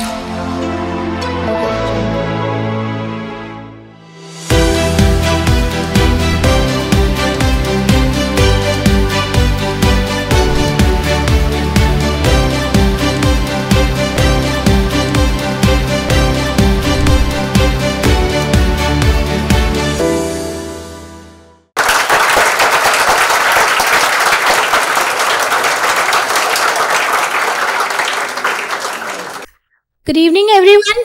Thank you. Good evening, everyone.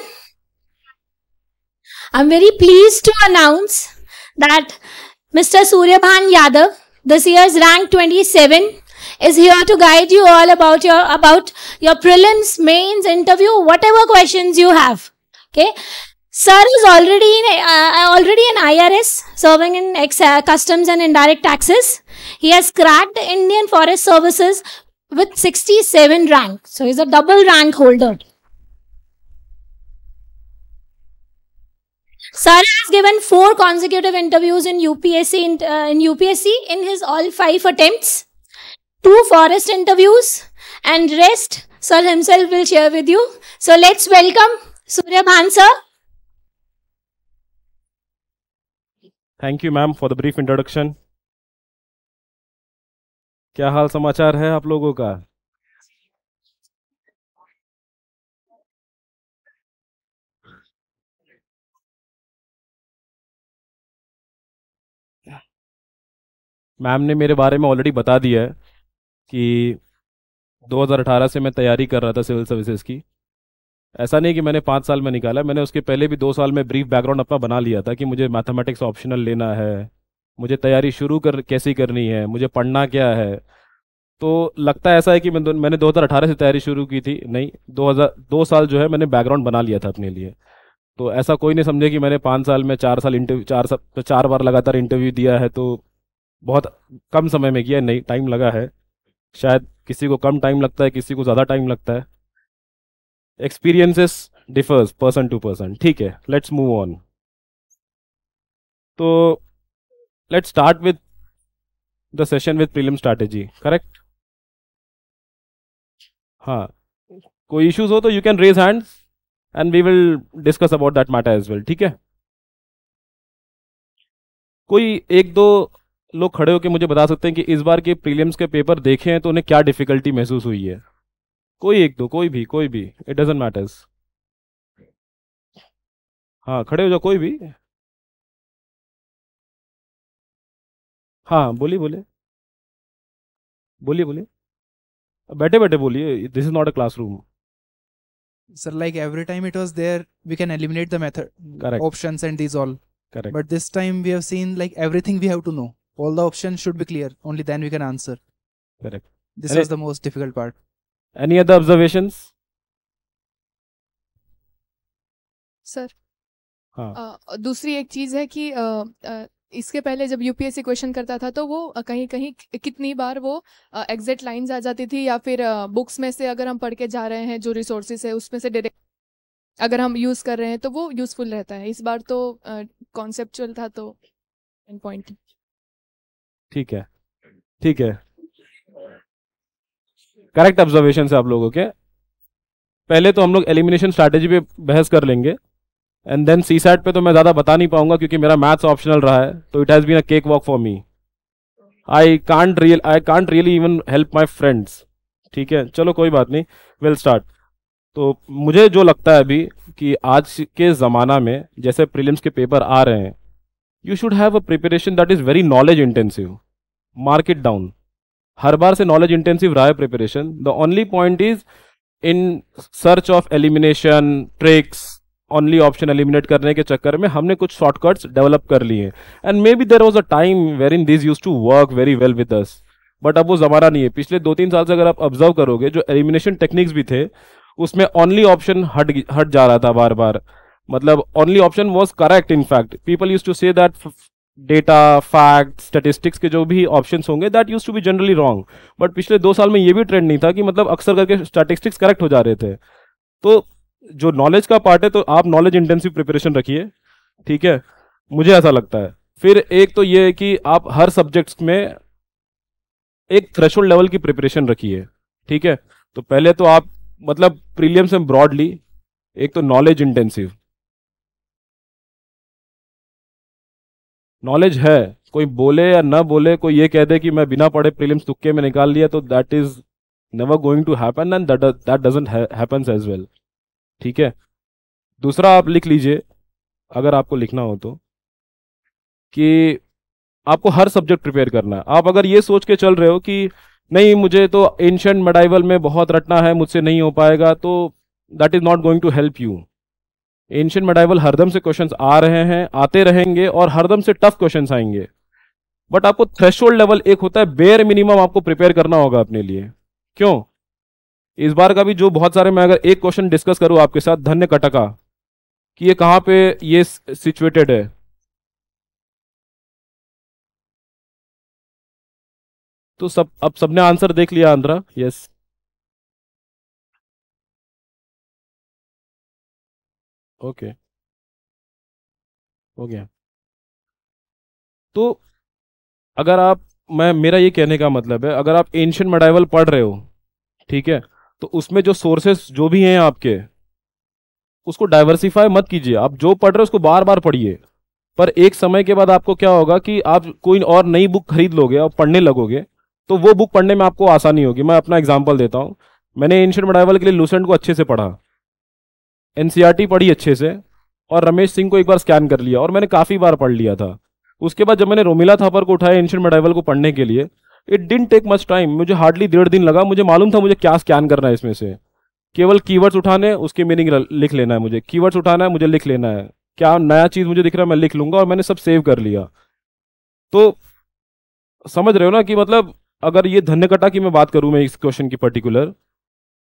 I'm very pleased to announce that Mr. Suryabhan Yadav, this year's rank 27, is here to guide you all about your about your prelims, mains, interview, whatever questions you have. Okay, Sir is already in, uh, already an IRS serving in ex- uh, customs and indirect taxes. He has cracked Indian Forest Services with 67 rank. So he's a double rank holder. Sir has given four consecutive interviews in UPSC in, uh, in UPSC in his all five attempts, two forest interviews, and rest Sir himself will share with you. So let's welcome Surya Bhan sir. you, ma'am, for the brief introduction. Introduction क्या हाल समाचार है आप लोगों का ma'am ने मेरे बारे में ऑलरेडी बता दिया है कि 2018 से मैं तैयारी कर रहा था सिविल सर्विसेज की ऐसा नहीं कि मैंने पाँच साल में निकाला मैंने उसके पहले भी दो साल में ब्रीफ बैकग्राउंड अपना बना लिया था कि मुझे मैथमेटिक्स ऑप्शनल लेना है मुझे तैयारी शुरू कर कैसी करनी है मुझे पढ़ना क्या है तो लगता ऐसा है कि मैं मैंने 2018 से तैयारी शुरू की थी नहीं 2000 दो साल जो है मैंने बैकग्राउंड बना लिया था अपने लिए तो ऐसा कोई नहीं समझे कि मैंने पाँच साल में चार साल इंटरव्यू चार साल चार बार लगातार इंटरव्यू दिया है तो बहुत कम समय में किया नहीं टाइम लगा है शायद किसी को कम टाइम लगता है किसी को ज़्यादा टाइम लगता है experiences differs person to person ठीक है लेट्स मूव ऑन तो let's start with the session with prelim strategy correct हाँ कोई इश्यूज हो तो you can raise hands and we will discuss about that matter as well ठीक है कोई एक दो लोग खड़े होकर मुझे बता सकते हैं कि इस बार के प्रीलियम्स के पेपर देखे हैं तो उन्हें क्या डिफिकल्टी महसूस हुई है कोई एक दो कोई भी कोई भी इट डजेंट मैटर्स हाँ खड़े हो जाओ कोई भी हाँ बोलिए बोलिए बोलिए बोलिए बैठे बैठे बोलिए this is not a classroom sir like every time it was there we can eliminate the method options and this all correct but this time we have seen like everything we have to know all the options should be clear only then we can answer correct this any, was the most difficult part any other observations sir हाँ. uh, दूसरी एक चीज़ है कि uh, uh, इसके पहले जब UPSC question करता था तो वो कहीं कहीं कितनी बार वो एग्जैक्ट लाइंस आ जाती थी या फिर बुक्स में से अगर हम पढ़ के जा रहे हैं जो रिसोर्सेस है उसमें से डायरेक्ट अगर हम यूज़ कर रहे हैं तो वो यूज़फुल रहता है इस बार तो कॉन्सेप्चुअल था तो पॉइंट ठीक है ठीक है करेक्ट ऑब्जर्वेशन है आप लोगों के पहले तो हम लोग एलिमिनेशन स्ट्रैटेजी पे बहस कर लेंगे एंड देन सी सैट पे तो मैं ज़्यादा बता नहीं पाऊंगा क्योंकि मेरा मैथ्स ऑप्शनल रहा है तो it has been a cakewalk for me I can't real I can't really even help my friends ठीक है चलो कोई बात नहीं विल स्टार्ट तो मुझे जो लगता है अभी कि आज के ज़माना में जैसे प्रीलिम्स के पेपर आ रहे हैं you should have a preparation that is very knowledge intensive market down हर बार से नॉलेज इंटेंसिव रहा है preparation the only point is in search of elimination tricks only option eliminate करने के चक्कर में हमने कुछ शॉर्टकट्स डेवलप कर लिए and may be there was a time where in this use to work very well with us but अब वो ज़माना नहीं है पिछले दो तीन साल से अगर आप ऑब्जर्व करोगे जो एलिमिनेशन टेक्निक्स भी थे उसमें ओनली ऑप्शन हट हट जा रहा था बार बार मतलब only option was correct in fact people use to say that data fact statistics के जो भी ऑप्शन होंगे that use to be generally wrong but पिछले दो साल में ये भी ट्रेंड नहीं था कि मतलब अक्सर करके स्टैटिस्टिक्स करेक्ट हो जा रहे थे तो जो नॉलेज का पार्ट है तो आप नॉलेज इंटेंसिव प्रिपरेशन रखिए ठीक है मुझे ऐसा लगता है फिर एक तो ये है कि आप हर सब्जेक्ट्स में एक थ्रेशोल्ड लेवल की प्रिपरेशन रखिए ठीक है तो पहले तो आप मतलब प्रीलियम्स एंड ब्रॉडली एक तो नॉलेज इंटेंसिव नॉलेज है कोई बोले या ना बोले कोई ये कह दे कि मैं बिना पढ़े प्रीलिम्स तुक्के में निकाल लिया तो that is never going to happen and that doesn't happens as well ठीक है दूसरा आप लिख लीजिए अगर आपको लिखना हो तो कि आपको हर सब्जेक्ट प्रिपेयर करना है आप अगर ये सोच के चल रहे हो कि नहीं मुझे तो एंशंट मेडाइवल में बहुत रटना है मुझसे नहीं हो पाएगा तो that is not going to help you ancient medieval हरदम से क्वेश्चन आ रहे हैं आते रहेंगे और हरदम से टफ क्वेश्चन आएंगे बट आपको थ्रेश लेवल एक होता है बेयर मिनिमम आपको प्रिपेयर करना होगा अपने लिए क्यों इस बार का भी जो बहुत सारे मैं अगर एक क्वेश्चन डिस्कस करूं आपके साथ धन्य कटका कि ये कहाँ पे ये सिचुएटेड है तो सब अब सबने आंसर देख लिया आंध्रा यस ओके हो गया तो अगर आप मैं मेरा ये कहने का मतलब है अगर आप एंशियंट मडाइवल पढ़ रहे हो ठीक है तो उसमें जो सोर्सेस जो भी हैं आपके उसको डाइवर्सिफाई मत कीजिए आप जो पढ़ रहे हो उसको बार बार पढ़िए पर एक समय के बाद आपको क्या होगा कि आप कोई और नई बुक खरीद लोगे और पढ़ने लगोगे तो वो बुक पढ़ने में आपको आसानी होगी मैं अपना एग्जाम्पल देता हूँ मैंने एंशियंट मडाइवल के लिए लूसेंट को अच्छे से पढ़ा एनसीईआरटी e पढ़ी अच्छे से और रमेश सिंह को एक बार स्कैन कर लिया और मैंने काफ़ी बार पढ़ लिया था उसके बाद जब मैंने रोमिला थापर को उठाया एंशियन मेडाइवल को पढ़ने के लिए it didn't take much time मुझे हार्डली डेढ़ दिन लगा मुझे मालूम था मुझे क्या स्कैन करना है इसमें से केवल कीवर्ड्स उठाने उसकी मीनिंग लिख लेना है मुझे कीवर्ड्स उठाना है मुझे लिख लेना है क्या नया चीज़ मुझे दिख रहा है मैं लिख लूँगा और मैंने सब सेव कर लिया तो समझ रहे हो ना कि मतलब अगर ये धन्यकटा की मैं बात करूँ मैं इस क्वेश्चन की पर्टिकुलर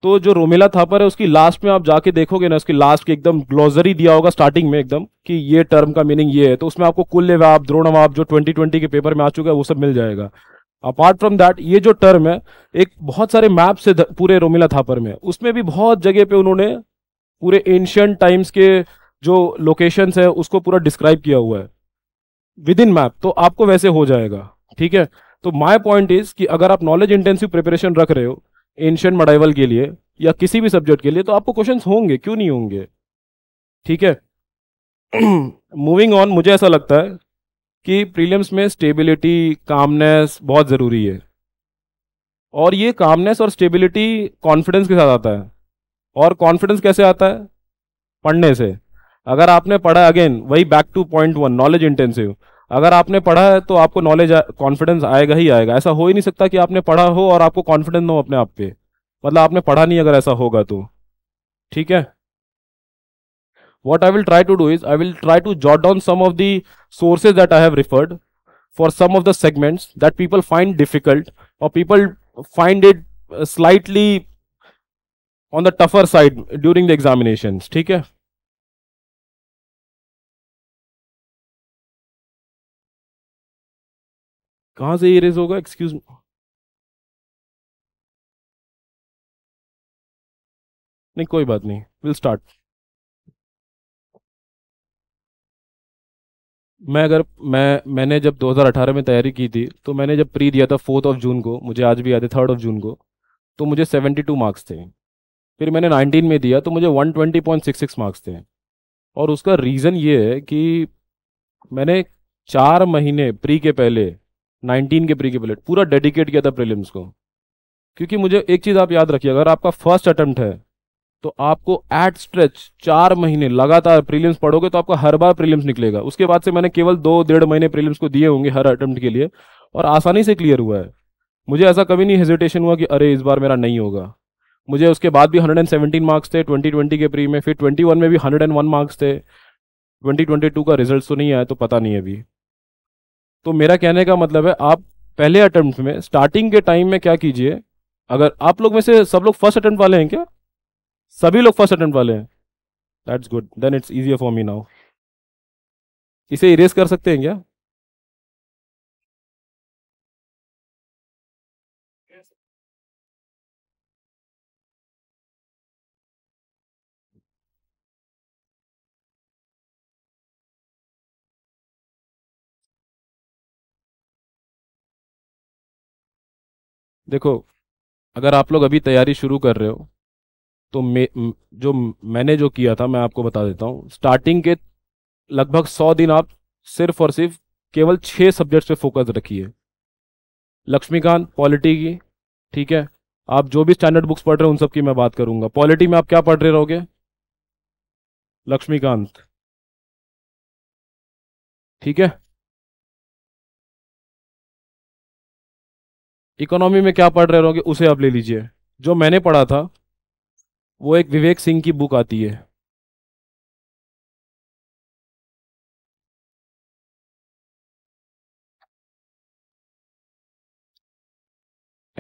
तो जो रोमिला थापर है उसकी लास्ट में आप जाके देखोगे ना उसकी लास्ट के एकदम ग्लोजरी दिया होगा स्टार्टिंग में एकदम कि ये टर्म का मीनिंग ये है तो उसमें आपको कुल द्रोण द्रोणवाब जो 2020 के पेपर में आ चुका है वो सब मिल जाएगा अपार्ट फ्रॉम दैट ये जो टर्म है एक बहुत सारे मैप से पूरे रोमिला थापर में उसमें भी बहुत जगह पे उन्होंने पूरे एंशियंट टाइम्स के जो लोकेशन है उसको पूरा डिस्क्राइब किया हुआ है विद इन मैप तो आपको वैसे हो जाएगा ठीक है तो माई पॉइंट इज कि अगर आप नॉलेज इंटेंसिव प्रिपरेशन रख रहे हो एंशियंट मडाइवल के लिए या किसी भी सब्जेक्ट के लिए तो आपको क्वेश्चन होंगे क्यों नहीं होंगे ठीक है मूविंग ऑन मुझे ऐसा लगता है कि प्रीलियम्स में स्टेबिलिटी कामनेस बहुत ज़रूरी है और ये कामनेस और स्टेबिलिटी कॉन्फिडेंस के साथ आता है और कॉन्फिडेंस कैसे आता है पढ़ने से अगर आपने पढ़ा अगेन वही back to point one knowledge intensive अगर आपने पढ़ा है तो आपको नॉलेज कॉन्फिडेंस आएगा ही आएगा ऐसा हो ही नहीं सकता कि आपने पढ़ा हो और आपको कॉन्फिडेंस हो अपने आप पे मतलब आपने पढ़ा नहीं अगर ऐसा होगा तो ठीक है what I will try to do is I will try to jot down some of the sources that I have referred for some of the segments that people find difficult और people find it slightly on the tougher side during the examination ठीक है कहां से erase होगा excuse नहीं कोई बात नहीं विल स्टार्ट मैं अगर मैं मैंने जब 2018 में तैयारी की थी तो मैंने जब प्री दिया था फोर्थ ऑफ जून को मुझे आज भी याद है थर्ड ऑफ जून को तो मुझे 72 मार्क्स थे फिर मैंने 19 में दिया तो मुझे 120.66 मार्क्स थे और उसका रीज़न ये है कि मैंने चार महीने प्री के पहले 19 के प्री के बुलेट पूरा डेडिकेट किया था प्रीलिम्स को क्योंकि मुझे एक चीज़ आप याद रखिए अगर आपका फर्स्ट अटेम्प्ट है तो आपको एट स्ट्रेच चार महीने लगातार प्रीलिम्स पढ़ोगे तो आपका हर बार प्रीलिम्स निकलेगा उसके बाद से मैंने केवल दो डेढ़ महीने प्रीलिम्स को दिए होंगे हर अटेम्प्ट के लिए और आसानी से क्लियर हुआ है मुझे ऐसा कभी नहीं हेजिटेशन हुआ कि अरे इस बार मेरा नहीं होगा मुझे उसके बाद भी 117 मार्क्स थे 2020 के प्री में फिर 21 में भी 101 मार्क्स थे 2022 का रिजल्ट तो नहीं आया तो पता नहीं अभी तो मेरा कहने का मतलब है आप पहले अटैम्प्ट में स्टार्टिंग के टाइम में क्या कीजिए अगर आप लोग में से सब लोग फर्स्ट अटैम्प्ट वाले हैं क्या सभी लोग फर्स्ट अटैम्प्ट वाले हैं that's good then it's easier for me now इसे इरेज कर सकते हैं क्या देखो अगर आप लोग अभी तैयारी शुरू कर रहे हो तो मे जो मैंने जो किया था मैं आपको बता देता हूँ स्टार्टिंग के लगभग सौ दिन आप सिर्फ और सिर्फ केवल छः सब्जेक्ट्स पे फोकस रखिए लक्ष्मीकांत पॉलिटी की ठीक है आप जो भी स्टैंडर्ड बुक्स पढ़ रहे हो उन सब की मैं बात करूँगा पॉलिटी में आप क्या पढ़ रहे रहोगे लक्ष्मीकांत ठीक है इकोनॉमी में क्या पढ़ रहे होंगे उसे आप ले लीजिए जो मैंने पढ़ा था वो एक विवेक सिंह की बुक आती है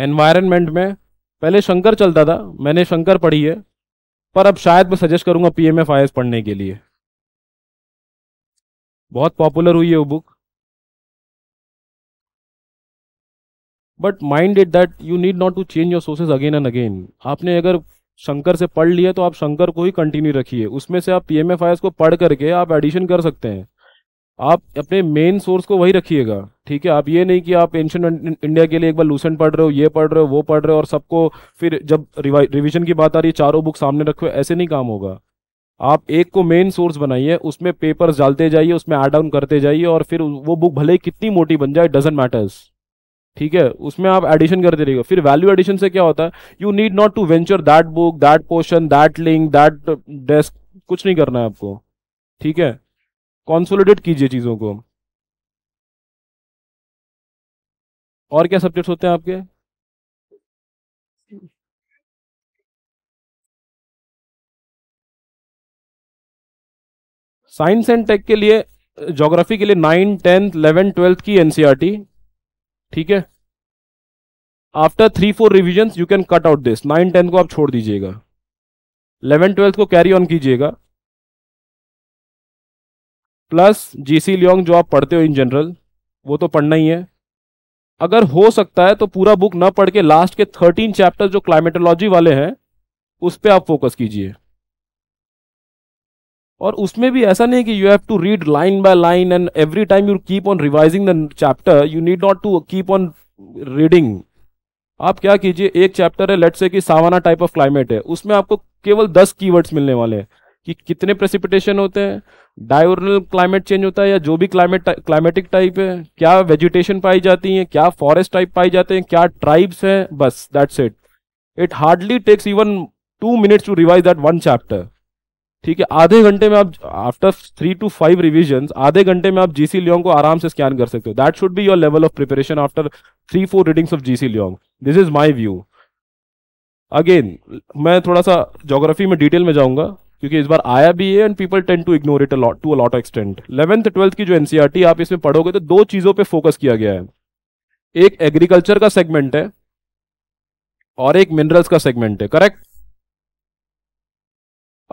एनवायरनमेंट में पहले शंकर चलता था मैंने शंकर पढ़ी है पर अब शायद मैं सजेस्ट करूंगा पीएमएफ आईएएस पढ़ने के लिए बहुत पॉपुलर हुई है वो book but mind it that you need not to change your sources again and again आपने अगर शंकर से पढ़ लिया तो आप शंकर को ही कंटिन्यू रखिए उसमें से आप पी एम को पढ़ करके आप एडिशन कर सकते हैं आप अपने मेन सोर्स को वही रखिएगा ठीक है आप ये नहीं कि आप एंशियन इंडिया के लिए एक बार लूसेंट पढ़ रहे हो ये पढ़ रहे हो वो पढ़ रहे हो और सबको फिर जब रिवीजन की बात आ रही है चारों बुक सामने रखो ऐसे नहीं काम होगा आप एक को मेन सोर्स बनाइए उसमें पेपर्स डालते जाइए उसमें एड डाउन करते जाइए और फिर वो बुक भले कितनी मोटी बन जाए डजेंट मैटर्स ठीक है उसमें आप एडिशन करते रहिएगा फिर वैल्यू एडिशन से क्या होता है you need not to venture that book that portion that link that desk कुछ नहीं करना है आपको ठीक है कॉन्सोलिडेट कीजिए चीजों को और क्या सब्जेक्ट्स होते हैं आपके साइंस एंड टेक के लिए ज्योग्राफी के लिए नाइन्थ टेंथ इलेवेंथ ट्वेल्थ की एनसीईआरटी ठीक है after three four revision you can cut out this nine ten को आप छोड़ दीजिएगा इलेवन ट्वेल्थ को कैरी ऑन कीजिएगा प्लस जीसी लियोंग जो आप पढ़ते हो इन जनरल वो तो पढ़ना ही है अगर हो सकता है तो पूरा बुक ना पढ़ के लास्ट के थर्टीन चैप्टर जो क्लाइमेटोलॉजी वाले हैं उस पर आप फोकस कीजिए और उसमें भी ऐसा नहीं कि you have to read line by line and every time you keep on revising the chapter you need not to keep on reading आप क्या कीजिए एक चैप्टर है लेट्स से कि सावाना टाइप ऑफ क्लाइमेट है उसमें आपको केवल दस कीवर्ड्स मिलने वाले हैं कि कितने प्रेसिपिटेशन होते हैं डायवर्नल क्लाइमेट चेंज होता है या जो भी क्लाइमेट क्लाइमेटिक टाइप है क्या वेजिटेशन पाई जाती है क्या फॉरेस्ट टाइप पाए जाते हैं क्या ट्राइब्स हैं बस that's it it hardly takes even two minutes to revise that one chapter ठीक है आधे घंटे में आप after three two five revision आधे घंटे में आप जीसी लियोंग को आराम से स्कैन कर सकते हो that should be your level of preparation after three four readings of GC Leong this is my view again मैं थोड़ा सा जोग्राफी में डिटेल में जाऊंगा क्योंकि इस बार आया भी है and people tend to ignore it to a lot extent eleventh twelfth की जो एनसीआरटी e आप इसमें पढ़ोगे तो दो चीज़ों पे फोकस किया गया है एक एग्रीकल्चर का सेगमेंट है और एक मिनरल्स का सेगमेंट है करेक्ट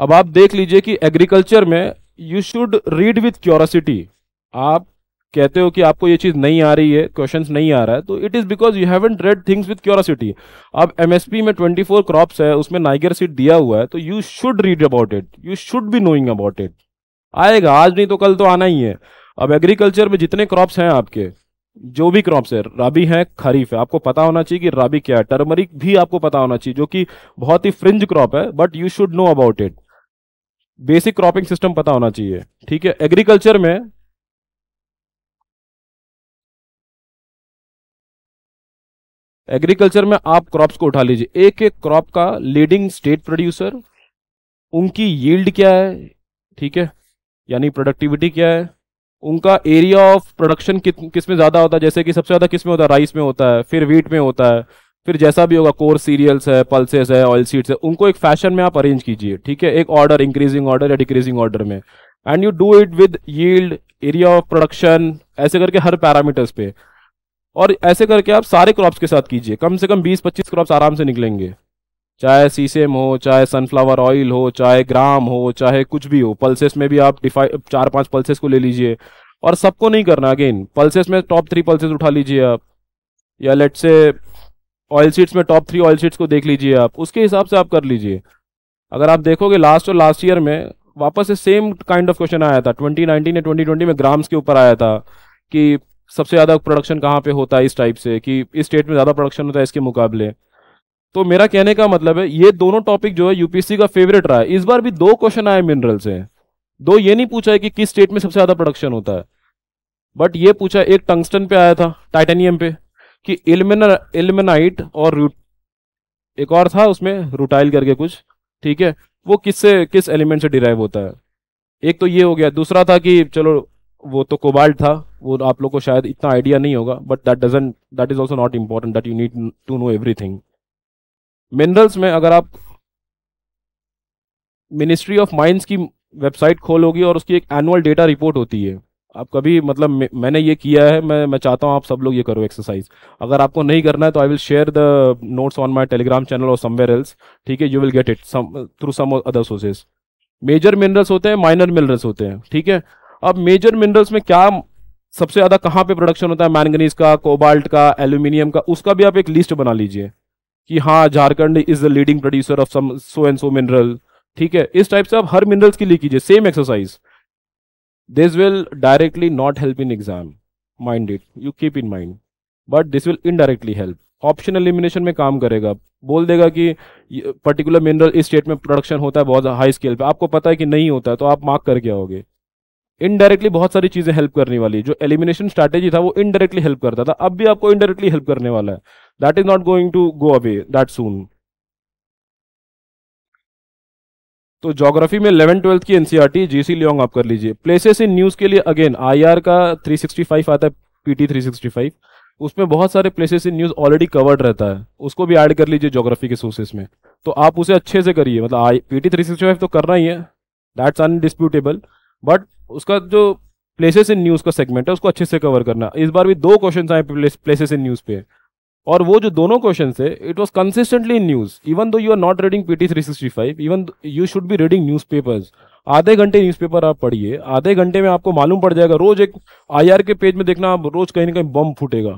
अब आप देख लीजिए कि एग्रीकल्चर में you should read with curiosity आप कहते हो कि आपको ये चीज़ नहीं आ रही है क्वेश्चंस नहीं आ रहा है तो it is because you haven't read things with curiosity अब एमएसपी में 24 क्रॉप्स है उसमें नाइगर सीड दिया हुआ है तो you should read about it you should be knowing about it आएगा आज नहीं तो कल तो आना ही है अब एग्रीकल्चर में जितने क्रॉप्स हैं आपके जो भी क्रॉप्स है राबी है खरीफ है आपको पता होना चाहिए कि राबी क्या है टर्मरिक भी आपको पता होना चाहिए जो कि बहुत ही फ्रिंज क्रॉप है but you should know about it basic cropping system पता होना चाहिए ठीक है एग्रीकल्चर में एग्रीकल्चर में आप क्रॉप्स को उठा लीजिए एक एक क्रॉप का लीडिंग स्टेट प्रोड्यूसर उनकी यील्ड क्या है ठीक है यानी प्रोडक्टिविटी क्या है उनका एरिया ऑफ प्रोडक्शन किस में ज़्यादा होता है जैसे कि सबसे ज़्यादा किस में होता है राइस में होता है फिर व्हीट में होता है फिर जैसा भी होगा कोर सीरियल्स है पल्सेस है ऑयल सीड्स है उनको एक फैशन में आप अरेंज कीजिए ठीक है एक ऑर्डर इंक्रीजिंग ऑर्डर या डिक्रीजिंग ऑर्डर में and you do it with yield area of production ऐसे करके हर पैरामीटर्स पे और ऐसे करके आप सारे क्रॉप्स के साथ कीजिए कम से कम 20-25 क्रॉप्स आराम से निकलेंगे चाहे सीसेम हो चाहे सनफ्लावर ऑयल हो चाहे ग्राम हो चाहे कुछ भी हो पल्सेस में भी आप डिफाइ चार पांच पल्सेस को ले लीजिए और सबको नहीं करना अगेन पल्सेस में टॉप थ्री पल्सेस उठा लीजिए आप या लेट से ऑयल सीट्स में टॉप थ्री ऑयल सीट्स को देख लीजिए आप उसके हिसाब से आप कर लीजिए अगर आप देखोगे लास्ट और लास्ट ईयर में वापस से सेम काइंड ऑफ क्वेश्चन आया था 2019 या 2020 में ग्राम्स के ऊपर आया था कि सबसे ज़्यादा प्रोडक्शन कहाँ पे होता है इस टाइप से कि इस स्टेट में ज़्यादा प्रोडक्शन होता है इसके मुकाबले तो मेरा कहने का मतलब है ये दोनों टॉपिक जो है यूपीएससी का फेवरेट रहा है इस बार भी दो क्वेश्चन आए मिनरल से दो ये नहीं पूछा है कि किस स्टेट में सबसे ज़्यादा प्रोडक्शन होता है बट ये पूछा एक टंगस्टन पे आया था टाइटेनियम पे कि इल्मेना इल्मेनाइट और रूट एक और था उसमें रूटाइल करके कुछ ठीक है वो किससे किस एलिमेंट से डिराइव होता है एक तो ये हो गया दूसरा था कि चलो वो तो कोबाल्ट था वो आप लोग को शायद इतना आइडिया नहीं होगा but that doesn't that is also not important that you need to know everything minerals में अगर आप मिनिस्ट्री ऑफ माइंस की वेबसाइट खोलोगी और उसकी एक एनुअल डेटा रिपोर्ट होती है आप कभी मतलब मैंने ये किया है मैं मैं चाहता हूँ आप सब लोग ये करो एक्सरसाइज अगर आपको नहीं करना है तो I will share the notes on my Telegram channel और समवेयर एल्स ठीक है you will get it through some other sources major minerals होते हैं माइनर मिनरल्स होते हैं ठीक है अब मेजर मिनरल्स में क्या सबसे ज़्यादा कहाँ पे प्रोडक्शन होता है मैंगनीज का कोबाल्ट का एल्यूमिनियम का उसका भी आप एक लिस्ट बना लीजिए कि हाँ Jharkhand is the leading producer of some so and so mineral ठीक है इस टाइप से आप हर मिनरल्स की लिख कीजिए same exercise this will directly not help in exam mind it you keep in mind but this will indirectly help option elimination में काम करेगा बोल देगा कि पर्टिकुलर मिनरल इस स्टेट में प्रोडक्शन होता है बहुत हाई स्केल पे आपको पता है कि नहीं होता है तो आप मार्क करके आओगे इनडायरेक्टली बहुत सारी चीज़ें हेल्प करने वाली जो एलिमिनेशन स्ट्रैटेजी था वो इनडायरेक्टली हेल्प करता था अब भी आपको इनडायरेक्टली हेल्प करने वाला है that is not going to go away that soon तो जोग्राफी में इलेवन ट्वेल्थ की जी जीसी लियोंग आप कर लीजिए प्लेसेस इन न्यूज के लिए अगेन आईआर का 365 आता है पीटी 365 उसमें बहुत सारे places in news already covered रहता है उसको भी ऐड कर लीजिए जोग्राफी के सोर्सेस में तो आप उसे अच्छे से करिए मतलब आई पी टी तो करना ही है दैट्स अनडिस्प्यूटेबल बट उसका जो प्लेसेस इन न्यूज का सेगमेंट है उसको अच्छे से कवर करना इस बार भी दो क्वेश्चन आए प्लेसेस इन न्यूज पे और वो जो दोनों क्वेश्चन है it was consistently in news even though you are not reading P T three sixty five even you should be reading newspapers आधे घंटे न्यूज़ पेपर आप पढ़िए आधे घंटे में आपको मालूम पड़ जाएगा रोज एक आई आर के पेज में देखना आप रोज कहीं ना कहीं बम फूटेगा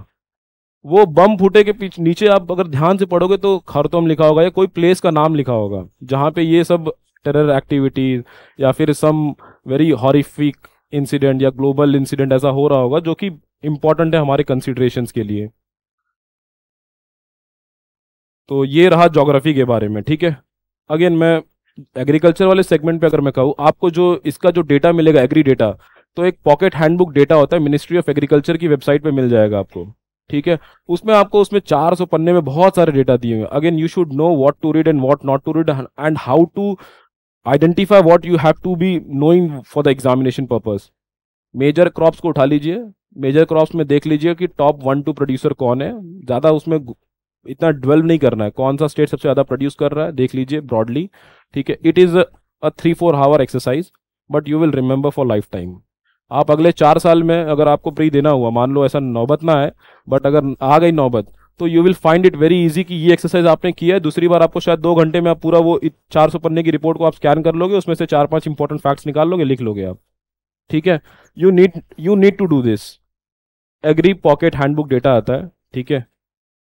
वो बम फूटे के पीछे नीचे आप अगर ध्यान से पढ़ोगे तो खरतोम लिखा होगा या कोई प्लेस का नाम लिखा होगा जहाँ पे ये सब टेरर एक्टिविटीज या फिर सम वेरी हॉरिफिक इंसिडेंट या ग्लोबल इंसिडेंट ऐसा हो रहा होगा जो कि इम्पोर्टेंट है हमारे कंसिडरेशन के लिए तो ये रहा जोग्राफी के बारे में ठीक है अगेन मैं एग्रीकल्चर वाले सेगमेंट पे अगर मैं कहूँ आपको जो इसका जो डेटा मिलेगा एग्री डेटा तो एक पॉकेट हैंडबुक डेटा होता है मिनिस्ट्री ऑफ एग्रीकल्चर की वेबसाइट पे मिल जाएगा आपको ठीक है उसमें आपको उसमें 400 पन्ने में बहुत सारे डेटा दिए हुए again you should know what to read and what not to read and how to identify what you have to be knowing for the examination purpose major crops को उठा लीजिए मेजर क्रॉप्स में देख लीजिए कि top one two producer कौन है ज़्यादा उसमें इतना डेवलप नहीं करना है कौन सा स्टेट सबसे ज़्यादा प्रोड्यूस कर रहा है देख लीजिए ब्रॉडली ठीक है it is a three four hour exercise but you will remember for lifetime आप अगले चार साल में अगर आपको प्री देना हुआ मान लो ऐसा नौबत ना है बट अगर आ गई नौबत तो you will find it very easy कि ये एक्सरसाइज आपने किया है दूसरी बार आपको शायद दो घंटे में आप पूरा वो चार सौ पन्ने की रिपोर्ट को आप स्कैन कर लोगे उसमें से चार पांच इंपॉर्टेंट फैक्ट्स निकाल लोगे लिख लोगे आप ठीक है you need you need to do this agri pocket handbook data आता है ठीक है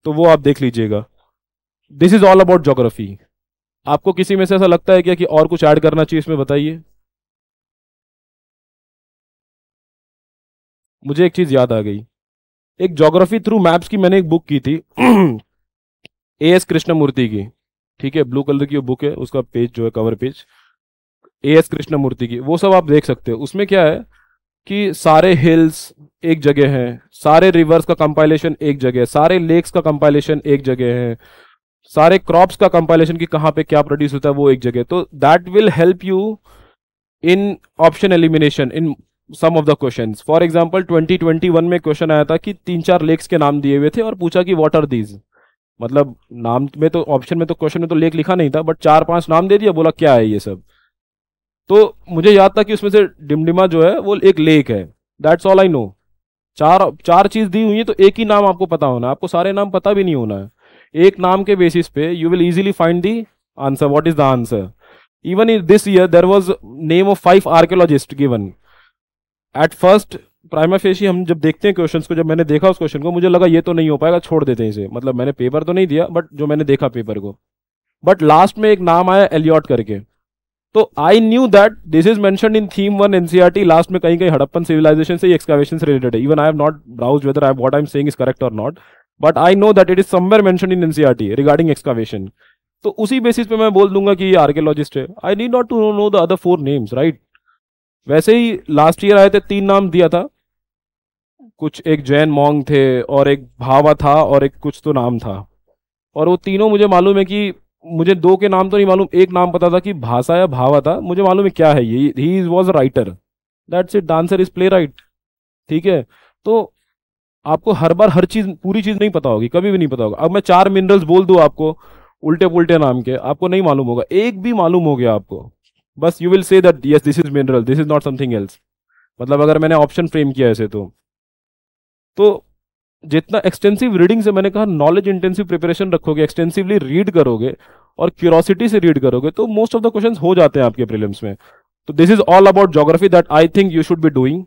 तो वो आप देख लीजिएगा this is all about geography आपको किसी में से ऐसा लगता है क्या कि और कुछ ऐड करना चाहिए इसमें बताइए मुझे एक चीज याद आ गई एक जोग्राफी थ्रू मैप्स की मैंने एक बुक की थी ए एस कृष्णमूर्ति की ठीक है ब्लू कलर की वो बुक है उसका पेज जो है cover page A S Krishnamurthy की वो सब आप देख सकते हो उसमें क्या है कि सारे हिल्स एक जगह है सारे रिवर्स का कंपाइलेशन एक जगह है सारे लेक्स का कंपाइलेशन एक जगह है सारे क्रॉप्स का कंपाइलेशन की कहाँ पे क्या प्रोड्यूस होता है वो एक जगह तो that will help you in option elimination in some of the question for example twenty twenty one में क्वेश्चन आया था कि तीन चार लेक्स के नाम दिए हुए थे और पूछा कि वॉट आर दीज मतलब नाम में तो ऑप्शन में तो क्वेश्चन में तो लेक लिखा नहीं था बट चार पांच नाम दे दिया बोला क्या है ये सब तो मुझे याद था कि उसमें से डिमडिमा जो है वो एक लेक है दैट्स ऑल आई नो चार चार चीज दी हुई है तो एक ही नाम आपको पता होना है आपको सारे नाम पता भी नहीं होना है एक नाम के बेसिस पे you will easily find the answer what is the answer even in this year there was name of five archaeologist given at first prima facie हम जब देखते हैं क्वेश्चंस को जब मैंने देखा उस क्वेश्चन को मुझे लगा ये तो नहीं हो पाएगा छोड़ देते हैं इसे मतलब मैंने पेपर तो नहीं दिया बट जो मैंने देखा पेपर को बट लास्ट में एक नाम आया एलियॉट करके तो I knew that this is मैं in theme one NCERT last में कहीं कहीं हड़प्पन सिविलाइजेशन से एक्सकावेशन से रिलेटेड है even I have not browse whether I what I am saying is correct और not but I know that it is somewhere mention in NCERT regarding excavation तो उसी basis पे मैं बोल दूंगा कि ये आर्कियोलॉजिस्ट है I need not to know the other four names right वैसे ही लास्ट ईयर आए थे तीन नाम दिया था कुछ एक जैन मोंग थे और एक भावा था और एक कुछ तो नाम था और वो तीनों मुझे मालूम है कि मुझे दो के नाम तो नहीं मालूम एक नाम पता था कि भाषा या भावा था मुझे मालूम है क्या है ये he is was writer that's it dancer is play right ठीक है तो आपको हर बार हर चीज़ पूरी चीज़ नहीं पता होगी कभी भी नहीं पता होगा अब मैं चार मिनरल्स बोल दूँ आपको उल्टे पुलटे नाम के आपको नहीं मालूम होगा एक भी मालूम हो गया आपको बस you will say that yes this is mineral this is not something else मतलब अगर मैंने ऑप्शन फ्रेम किया ऐसे तो तो जितना एक्सटेंसिव रीडिंग से मैंने कहा नॉलेज इंटेंसिव प्रिपरेशन रखोगे एक्सटेंसिवली रीड करोगे और क्यूरोसिटी से रीड करोगे तो मोस्ट ऑफ द क्वेश्चन हो जाते हैं आपके प्रीलिम्स में तो this is all about geography that I think you should be doing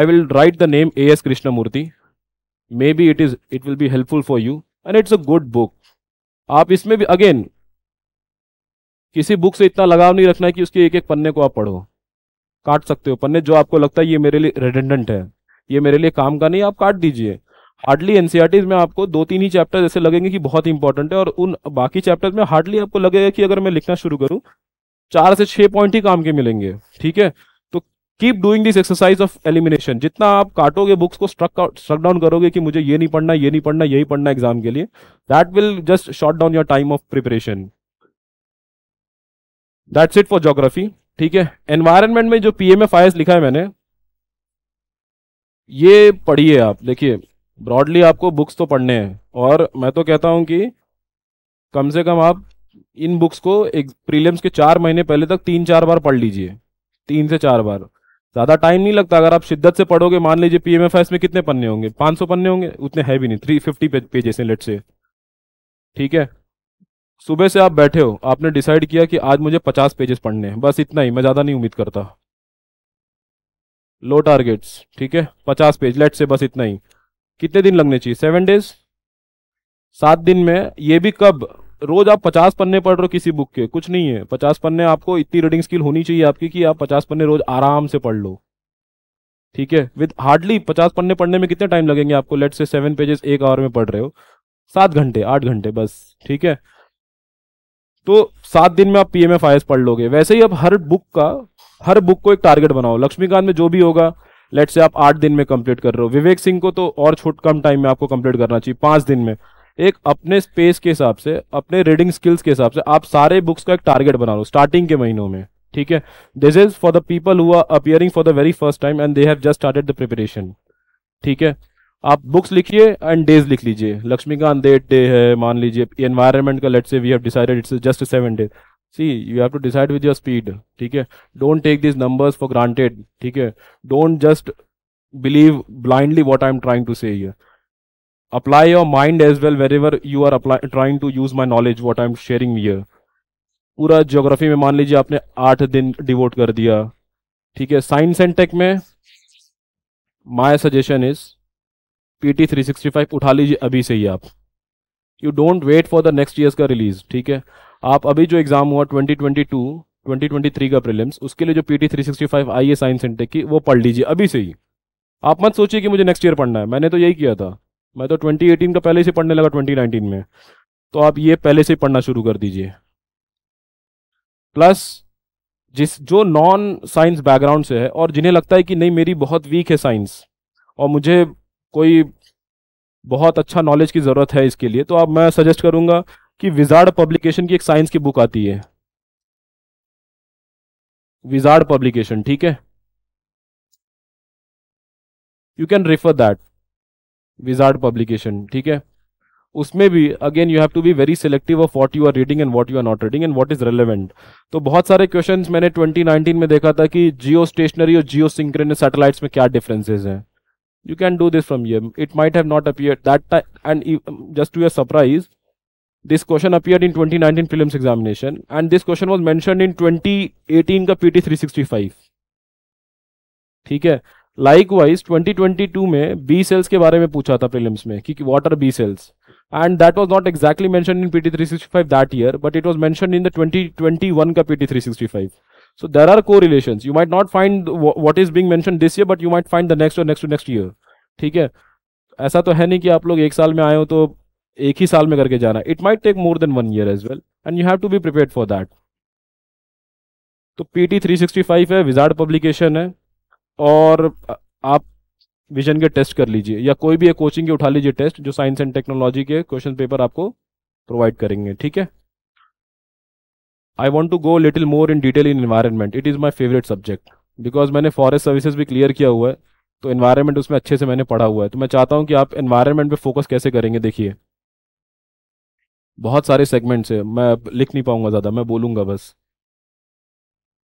I will write the name A S Krishnamurthy may be it is it will be helpful for you and it's a good book आप इसमें भी again किसी book से इतना लगाव नहीं रखना है कि उसके एक एक पन्ने को आप पढ़ो काट सकते हो पन्ने जो आपको लगता है ये मेरे लिए रेडेंडेंट है ये मेरे लिए काम का नहीं आप काट दीजिए हार्डली एनसीआरटीज में आपको दो तीन ही चैप्टर ऐसे लगेंगे कि बहुत इंपॉर्टेंट है और उन बाकी चैप्टर में हार्डली आपको लगेगा कि अगर मैं लिखना शुरू करूँ चार से छः पॉइंट ही काम के मिलेंगे ठीक है तो keep doing this exercise of elimination जितना आप काटोगे बुक्स को स्ट्रक स्ट्रक डाउन करोगे कि मुझे ये नहीं पढ़ना ये नहीं पढ़ना यही पढ़ना एग्जाम के लिए that will just short down your time of preparation that's it for geography ठीक है एनवायरमेंट में जो पीएमएफ आईएस लिखा है मैंने ये पढ़िए आप देखिए ब्रॉडली आपको बुक्स तो पढ़ने हैं और मैं तो कहता हूँ कि कम से कम आप इन बुक्स को एक प्रीलियम्स के चार महीने पहले तक तीन चार बार पढ़ लीजिए तीन से चार बार ज़्यादा टाइम नहीं लगता अगर आप शिद्दत से पढ़ोगे मान लीजिए पी एम में कितने पन्ने होंगे पाँच सौ पन्ने होंगे उतने है भी नहीं थ्री फिफ्टी पेजेस हैं लेट से ठीक है सुबह से आप बैठे हो आपने डिसाइड किया कि आज मुझे पचास पेजेस पढ़ने हैं बस इतना ही मैं ज़्यादा नहीं उम्मीद करता लो टारगेट्स ठीक है पचास पेज लेट से बस इतना ही कितने दिन लगने चाहिए सेवन डेज सात दिन में ये भी कब रोज आप पचास पन्ने पढ़ रहे हो किसी बुक के कुछ नहीं है पचास पन्ने आपको इतनी रीडिंग स्किल होनी चाहिए आपकी कि आप पचास पन्ने रोज आराम से पढ़ लो ठीक है विद हार्डली पचास पन्ने पढ़ने में कितने टाइम लगेंगे आपको लेट से सेवन पेजेस एक आवर में पढ़ रहे हो सात घंटे आठ घंटे बस ठीक है तो सात दिन में आप पी एम पढ़ लोगे वैसे ही आप हर बुक का हर बुक को एक टारगेट बनाओ लक्ष्मीकांत में जो भी होगा लेट से आप आठ दिन में कंप्लीट कर रहे हो विवेक सिंह को तो और छोट कम टाइम में आपको कंप्लीट करना चाहिए पाँच दिन में एक अपने स्पेस के हिसाब से अपने रीडिंग स्किल्स के हिसाब से आप सारे बुक्स का एक टारगेट बना लो स्टार्टिंग के महीनों में ठीक है this is for the people who are appearing for the very first time and they have just started the preparation ठीक है आप बुक्स लिखिए एंड डेज लिख लीजिए लक्ष्मीकांत डेट डे है मान लीजिए एनवायरमेंट का let say we have decided it's just seven days see you have to decide with your speed ठीक है don't take this numbers for granted ठीक है don't just believe blindly what I am trying to say apply mind as well wherever you are apply trying to use my knowledge what I am sharing yeah पूरा geography में मान लीजिए आपने आठ दिन devote कर दिया ठीक है साइंस एंड टेक में my suggestion is sixty five उठा लीजिए अभी से ही आप you don't wait for the next years का रिलीज ठीक है आप अभी जो एग्जाम हुआ 2022 2023 का प्रीलिम्स उसके लिए जो पीटी 365 आई है साइंस सेंटेक की वो पढ़ लीजिए अभी से ही आप मत सोचिए कि मुझे नेक्स्ट ईयर पढ़ना है मैंने तो यही किया था मैं तो 2018 का पहले से पढ़ने लगा 2019 में तो आप ये पहले से पढ़ना शुरू कर दीजिए प्लस जिस जो नॉन साइंस बैकग्राउंड से है और जिन्हें लगता है कि नहीं मेरी बहुत वीक है साइंस और मुझे कोई बहुत अच्छा नॉलेज की ज़रूरत है इसके लिए तो आप मैं सजेस्ट करूँगा कि विजार्ड पब्लिकेशन की एक साइंस की बुक आती है विजार्ड पब्लिकेशन ठीक है you can refer that Wizard publication ठीक है उसमें भी again you have to be very selective of what you are reading and what you are not reading and what is relevant तो बहुत सारे क्वेश्चन मैंने 2019 में देखा था कि जियो स्टेशनरी और जियो सिंक्रेन सैटेलाइट्स में क्या डिफरेंसेज हैं you can do this from ये it might have not appear that and just to your surprise this question appear in twenty nineteen prelim examination and this question was mention in twenty eighteen का P T three sixty five ठीक है likewise twenty twenty two में B cells के बारे में पूछा था prelim में कि what are B cells and that was not exactly mention in P T three sixty five that year but it was mention in the twenty twenty one का P T three sixty five so there are को relation you might not find what is being mention this year but you might find the next next to next year ठीक है ऐसा तो है नहीं कि आप लोग एक साल में आए हो तो एक ही साल में करके जाना it might take more than one year as well and you have to be prepare for that तो P T three sixty five है विजार्ड पब्लिकेशन है और आप विजन के टेस्ट कर लीजिए या कोई भी एक कोचिंग के उठा लीजिए टेस्ट जो साइंस एंड टेक्नोलॉजी के क्वेश्चन पेपर आपको प्रोवाइड करेंगे ठीक है I want to go little more in detail in environment it is my favourite subject because मैंने फॉरेस्ट सर्विसेज भी क्लियर किया हुआ है तो इन्वायरमेंट उसमें अच्छे से मैंने पढ़ा हुआ है तो मैं चाहता हूँ कि आप इन्वायरमेंट पे फोकस कैसे करेंगे देखिए बहुत सारे सेगमेंट्स है मैं लिख नहीं पाऊंगा ज़्यादा मैं बोलूँगा बस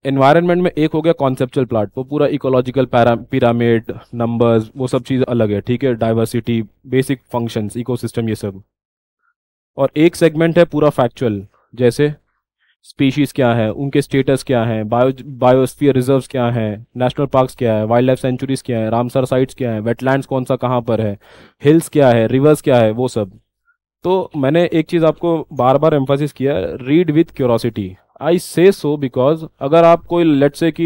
एनवायरनमेंट में एक हो गया कॉन्सेप्चुअल प्लाट वो पूरा इकोलॉजिकल पिरामिड नंबर्स वो सब चीज़ अलग है ठीक है डाइवर्सिटी बेसिक फंक्शंस इकोसिस्टम ये सब और एक सेगमेंट है पूरा फैक्चुअल जैसे स्पीशीज़ क्या है उनके स्टेटस क्या हैं बायो बायोस्फीयर रिजर्व क्या हैं नेशनल पार्क्स क्या है वाइल्ड लाइफ सेंचुरीज क्या है रामसर साइट्स क्या है वेटलैंड्स कौन सा कहाँ पर है हिल्स क्या है रिवर्स क्या है वो सब तो मैंने एक चीज़ आपको बार बार एम्फोसिस किया read with curiosity I say so because अगर आप कोई लेट से कि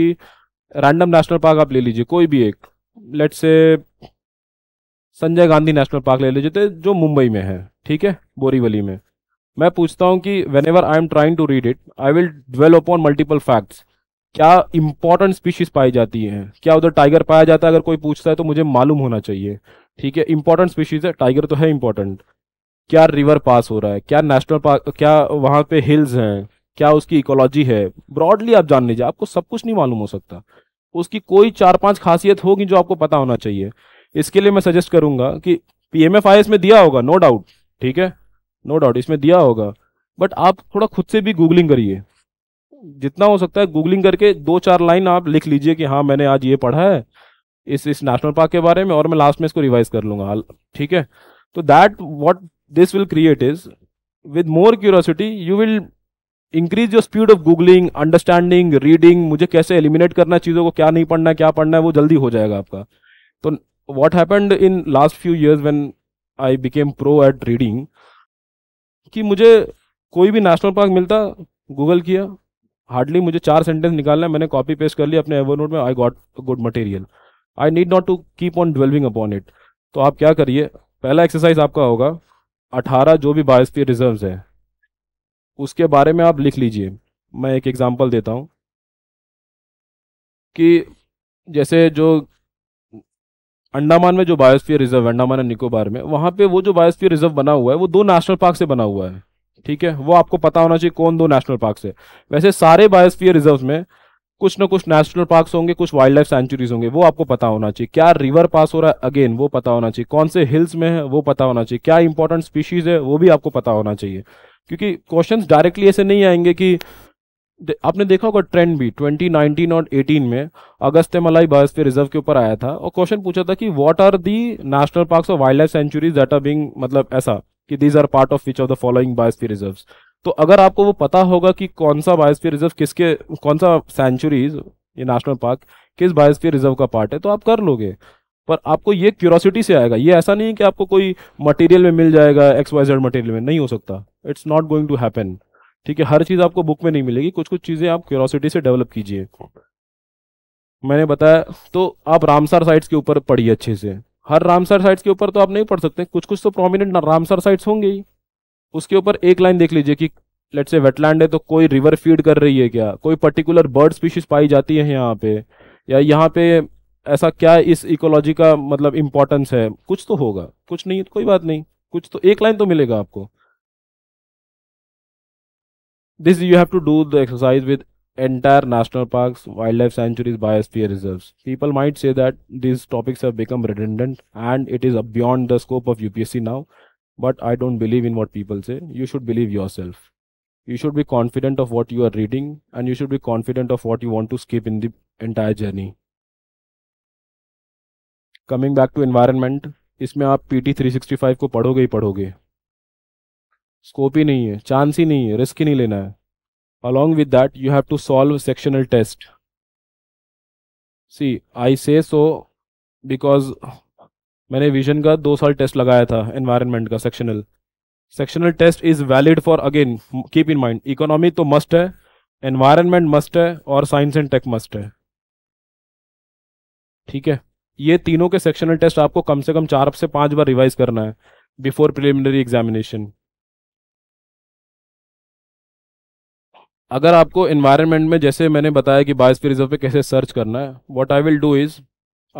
रैंडम नेशनल पार्क आप ले लीजिए कोई भी एक लेट से संजय गांधी नेशनल पार्क ले लीजिए तो जो मुंबई में है ठीक है बोरीवली में मैं पूछता हूँ कि whenever I am trying to read it I will delve upon multiple facts क्या इंपॉर्टेंट स्पीशीज पाई जाती हैं क्या उधर टाइगर पाया जाता है अगर कोई पूछता है तो मुझे मालूम होना चाहिए ठीक है इंपॉर्टेंट स्पीशीज है टाइगर तो है इंपॉर्टेंट क्या रिवर पास हो रहा है क्या नेशनल पार्क क्या वहाँ पे हिल्स हैं क्या उसकी इकोलॉजी है ब्रॉडली आप जान लीजिए आपको सब कुछ नहीं मालूम हो सकता उसकी कोई चार पांच खासियत होगी जो आपको पता होना चाहिए इसके लिए मैं सजेस्ट करूंगा कि पी एम में दिया होगा नो डाउट ठीक है नो डाउट इसमें दिया होगा बट आप थोड़ा खुद से भी गूगलिंग करिए जितना हो सकता है गूगलिंग करके दो चार लाइन आप लिख लीजिए कि हाँ मैंने आज ये पढ़ा है इस इस नेशनल पार्क के बारे में और मैं लास्ट में इसको रिवाइज कर लूँगा ठीक है तो that what this will create is with more curiosity you will increase your speed of googling understanding reading मुझे कैसे एलिमिनेट करना है चीज़ों को क्या नहीं पढ़ना है क्या पढ़ना है वो जल्दी हो जाएगा आपका तो what happened in last few years when I became pro at reading कि मुझे कोई भी नेशनल पार्क मिलता गूगल किया हार्डली मुझे चार सेंटेंस निकालना है मैंने कॉपी पेस्ट कर लिया अपने एवर नोट में I got good material I need not to keep on delving upon it तो आप क्या करिए पहला एक्सरसाइज आपका होगा अठारह जो भी बायोस्फीयर रिजर्व्स है उसके बारे में आप लिख लीजिए मैं एक एग्जांपल देता हूँ कि जैसे जो अंडामान में जो biosphere reserve Andaman and Nicobar में वहाँ पे वो जो बायोस्फीयर रिजर्व बना हुआ है वो दो नेशनल पार्क से बना हुआ है ठीक है वो आपको पता होना चाहिए कौन दो नेशनल पार्क से वैसे सारे बायोस्फीयर रिजर्व में कुछ ना कुछ नेशनल पार्क होंगे कुछ वाइल्ड लाइफ सेंचुरीज होंगे वो आपको पता होना चाहिए क्या रिवर पास हो रहा है अगेन वो पता होना चाहिए कौन से हिल्स में है वो पता होना चाहिए क्या इंपॉर्टेंट स्पीशीज है वो भी आपको पता होना चाहिए क्योंकि क्वेश्चन डायरेक्टली ऐसे नहीं आएंगे कि आपने देखा होगा ट्रेंड भी 2019 और 18 में अगस्त मलाई बायोस्फीयर रिजर्व के ऊपर आया था और क्वेश्चन पूछा था कि what are the national parks और wildlife sanctuaries that are being मतलब ऐसा कि these are part of which of the following biosphere reserves तो अगर आपको वो पता होगा कि कौन सा बायोस्फीयर रिजर्व किसके कौन सा सेंचुरीज ये नेशनल पार्क किस बायोस्फीयर रिजर्व का पार्ट है तो आप कर लोगे पर आपको ये क्यूरोसिटी से आएगा ये ऐसा नहीं है कि आपको कोई मटेरियल में मिल जाएगा एक्स वाई जेड मटेरियल में नहीं हो सकता it's not going to happen ठीक है हर चीज़ आपको बुक में नहीं मिलेगी कुछ कुछ चीज़ें आप क्यूरोसिटी से डेवलप कीजिए मैंने बताया तो आप रामसर साइट्स के ऊपर पढ़िए अच्छे से हर रामसर साइट्स के ऊपर तो आप नहीं पढ़ सकते कुछ कुछ तो प्रोमिनेंट रामसर साइट्स होंगे ही उसके ऊपर एक लाइन देख लीजिए कि लेट से वेटलैंड है तो कोई रिवर फीड कर रही है क्या कोई पर्टिकुलर बर्ड स्पीशीज पाई जाती है यहाँ पे या यहाँ पे ऐसा क्या इस इकोलॉजी का मतलब इम्पोर्टेंस है कुछ तो होगा कुछ नहीं कोई बात नहीं कुछ तो एक लाइन तो मिलेगा आपको this you have to do the exercise with entire national park wildlife biosphere reserves. Reserve people say say that this topics become redundant and it is beyond the scope of UPSC now but I don't believe in what people say. You should believe yourself. You should be confident of what you are reading and you should be confident of what you want to skip in the entire journey. Coming back to environment, इसमें आप P T three sixty को पढ़ोगे ही पढ़ोगे scope ही नहीं है chance ही नहीं है risk ही नहीं लेना है along with that you have to solve sectional test see i say so because मैंने विजन का दो साल टेस्ट लगाया था एनवायरनमेंट का sectional sectional test is valid for again keep in mind economy तो मस्ट है एनवायरनमेंट मस्ट है और साइंस एंड टेक मस्ट है ठीक है ये तीनों के सेक्शनल टेस्ट आपको कम से कम चार से पांच बार रिवाइज करना है बिफोर प्रिलिमिनरी एग्जामिनेशन अगर आपको इन्वायरमेंट में जैसे मैंने बताया कि बायोस्फीयर रिजर्व पे कैसे सर्च करना है what I will do is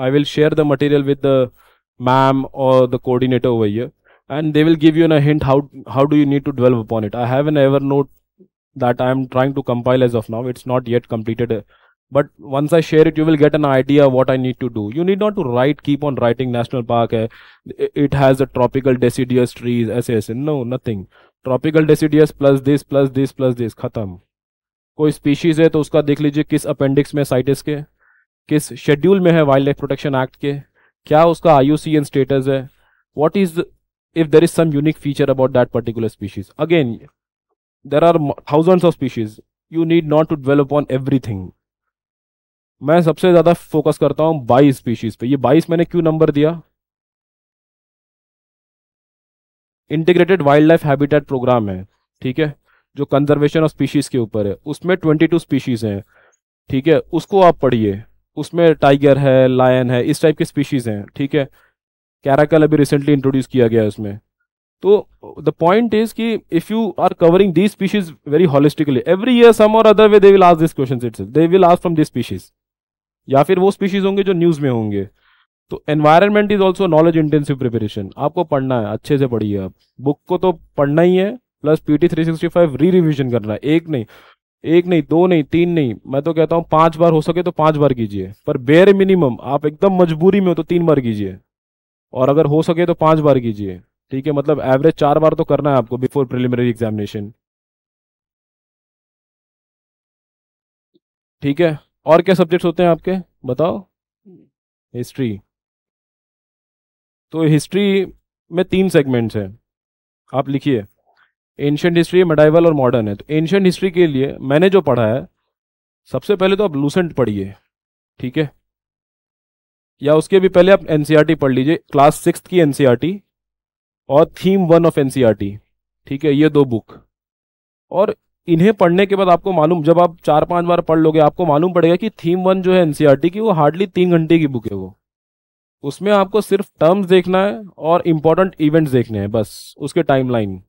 I will share the material with the ma'am or the coordinator over here and they will give you a hint how how do you need to dwell upon it i have an evernote that i am trying to compile as of now it's not yet completed but once i share it you will get an idea what i need to do you need not to write keep on writing national park eh? it has a tropical deciduous trees ss no nothing tropical deciduous plus this plus this plus this khatam कोई species है तो उसका देख लीजिए किस appendix में cites के किस schedule में है वाइल्ड लाइफ प्रोटेक्शन के क्या उसका आई स्टेटस है what is if there is some unique feature about that particular species again there are thousands of species you need not to develop every everything मैं सबसे ज्यादा फोकस करता हूँ बाईस स्पीशीज पे ये बाईस मैंने क्यों नंबर दिया integrated wildlife habitat programme है ठीक है जो कंजर्वेशन ऑफ स्पीशीज के ऊपर है उसमें ट्वेंटी टू स्पीशीज हैं ठीक है उसको आप पढ़िए उसमें टाइगर है लायन है इस टाइप के स्पीशीज़ हैं ठीक है कैराकल अभी रिसेंटली इंट्रोड्यूस किया गया है उसमें तो द पॉइंट इज कि if you are covering these species very holistically every year some और other way they will ask this question it they will ask from this species या फिर वो स्पीशीज होंगे जो न्यूज में होंगे तो environment is also knowledge intensive preparation आपको पढ़ना है अच्छे से पढ़िए आप बुक को तो पढ़ना ही है plus P T three sixty five re revision करना है एक नहीं एक नहीं दो नहीं तीन नहीं मैं तो कहता हूँ पांच बार हो सके तो पांच बार कीजिए पर बेर मिनिमम आप एकदम मजबूरी में हो तो तीन बार कीजिए और अगर हो सके तो पांच बार कीजिए ठीक है मतलब एवरेज चार बार तो करना है आपको बिफोर प्रिलिमिनरी एग्जामिनेशन ठीक है और क्या सब्जेक्ट्स होते हैं आपके बताओ हिस्ट्री तो हिस्ट्री में तीन सेगमेंट्स हैं आप लिखिए एंशियंट हिस्ट्री मेडाइवल और मॉडर्न है तो एंशियंट हिस्ट्री के लिए मैंने जो पढ़ा है सबसे पहले तो आप लूसेंट पढ़िए ठीक है या उसके भी पहले आप एनसीईआरटी e पढ़ लीजिए क्लास सिक्स की एनसीईआरटी e और थीम वन ऑफ एनसीईआरटी ठीक है ये दो बुक और इन्हें पढ़ने के बाद आपको मालूम जब आप चार पांच बार पढ़ लोगे आपको मालूम पड़ेगा कि थीम वन जो है एनसीईआरटी e की वो हार्डली तीन घंटे की बुक है वो उसमें आपको सिर्फ टर्म्स देखना है और इम्पोर्टेंट इवेंट्स देखने हैं बस उसके टाइमलाइन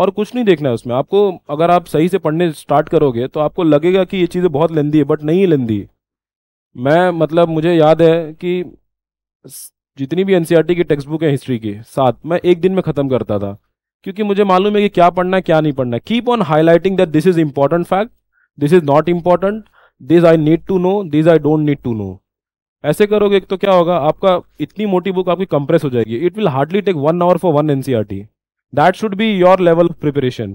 और कुछ नहीं देखना है उसमें आपको अगर आप सही से पढ़ने स्टार्ट करोगे तो आपको लगेगा कि ये चीज़ें बहुत लेंदी है बट नहीं है लेंदी मैं मतलब मुझे याद है कि जितनी भी एन e की टेक्स्ट बुक है हिस्ट्री की साथ मैं एक दिन में ख़त्म करता था क्योंकि मुझे मालूम है कि क्या पढ़ना है क्या नहीं पढ़ना है keep on highlighting that this is important fact this is not important this I need to know this I don't need to know ऐसे करोगे तो क्या होगा आपका इतनी मोटी बुक आपकी कंप्रेस हो जाएगी it will hardly take one hour for one NCERT that should be your level of preparation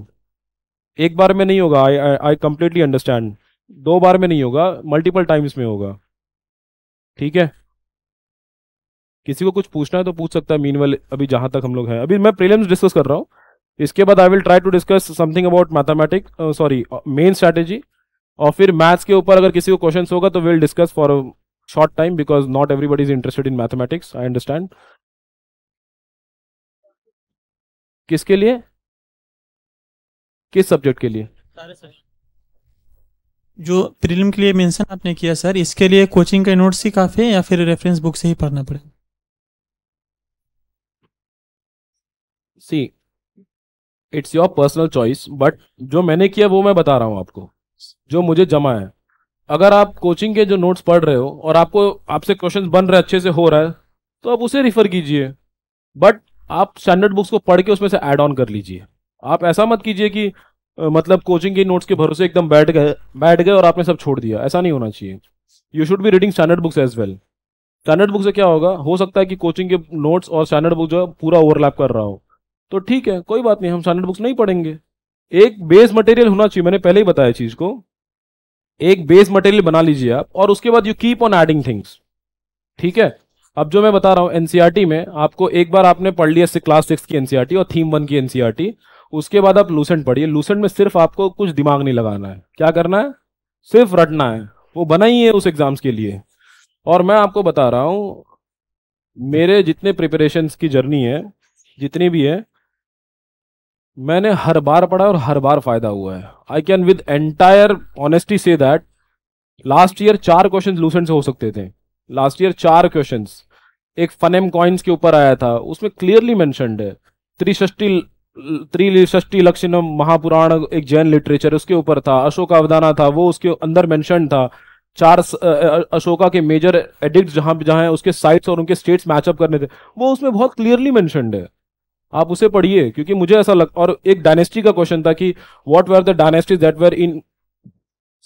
एक बार में नहीं होगा आई आई कंप्लीटली अंडरस्टैंड दो बार में नहीं होगा मल्टीपल टाइम्स में होगा ठीक है किसी को कुछ पूछना है तो पूछ सकता है मीनवेल अभी जहां तक हम लोग हैं अभी मैं प्रीलिम्स डिस्कस कर रहा हूँ इसके बाद I will try to discuss something about mathematic sorry main strategy और फिर मैथ्स के ऊपर अगर किसी को क्वेश्चन होगा तो will discuss for short time because not everybody is interested in mathematics I understand किसके लिए किस सब्जेक्ट के लिए जो प्रीलिम के लिए मेंशन आपने किया सर इसके लिए कोचिंग का नोट्स ही काफ़ी है या फिर रेफरेंस बुक से ही पढ़ना पड़ेगा see it's your personal choice but जो मैंने किया वो मैं बता रहा हूँ आपको जो मुझे जमा है अगर आप कोचिंग के जो नोट्स पढ़ रहे हो और आपको आपसे क्वेश्चन बन रहे अच्छे से हो रहा है तो आप उसे रिफर कीजिए बट आप स्टैंडर्ड बुक्स को पढ़ के उसमें से एड ऑन कर लीजिए आप ऐसा मत कीजिए कि मतलब कोचिंग के नोट्स के भरोसे एकदम बैठ गए बैठ गए और आपने सब छोड़ दिया ऐसा नहीं होना चाहिए you should be reading standard books as well standard book से क्या होगा हो सकता है कि कोचिंग के नोट्स और स्टैंडर्ड बुक जो है पूरा ओवरलैप कर रहा हो तो ठीक है कोई बात नहीं हम स्टैंडर्ड बुक्स नहीं पढ़ेंगे एक बेस मटेरियल होना चाहिए मैंने पहले ही बताया चीज को एक बेस मटेरियल बना लीजिए आप और उसके बाद you keep on adding things ठीक है अब जो मैं बता रहा हूँ एनसीईआरटी e में आपको एक बार आपने पढ़ लिया क्लास सिक्स की एनसीईआरटी e और थीम वन की एनसीईआरटी e उसके बाद आप लूसेंट पढ़िए लूसेंट में सिर्फ आपको कुछ दिमाग नहीं लगाना है क्या करना है सिर्फ रटना है वो बना ही है उस एग्जाम्स के लिए और मैं आपको बता रहा हूँ मेरे जितने प्रिपरेशन की जर्नी है जितनी भी है मैंने हर बार पढ़ा और हर बार फायदा हुआ है I can with entire honesty say that last year चार क्वेश्चन लूसेंट से हो सकते थे लास्ट ईयर चार क्वेश्चन एक फनेम कॉइन्स के ऊपर आया था उसमें क्लियरली मैंशनड है त्रिष्टी त्रिष्टी लक्षणम महापुराण एक जैन लिटरेचर उसके ऊपर था अशोक अवधाना था वो उसके अंदर मैंशन था चार अशोका के मेजर एडिक्ट जहां जहां है उसके साइट्स और उनके स्टेट्स मैचअप करने थे वो उसमें बहुत क्लियरली मैंशनड है आप उसे पढ़िए क्योंकि मुझे ऐसा लग और एक डायनेस्टी का क्वेश्चन था कि what were the dynasties that were in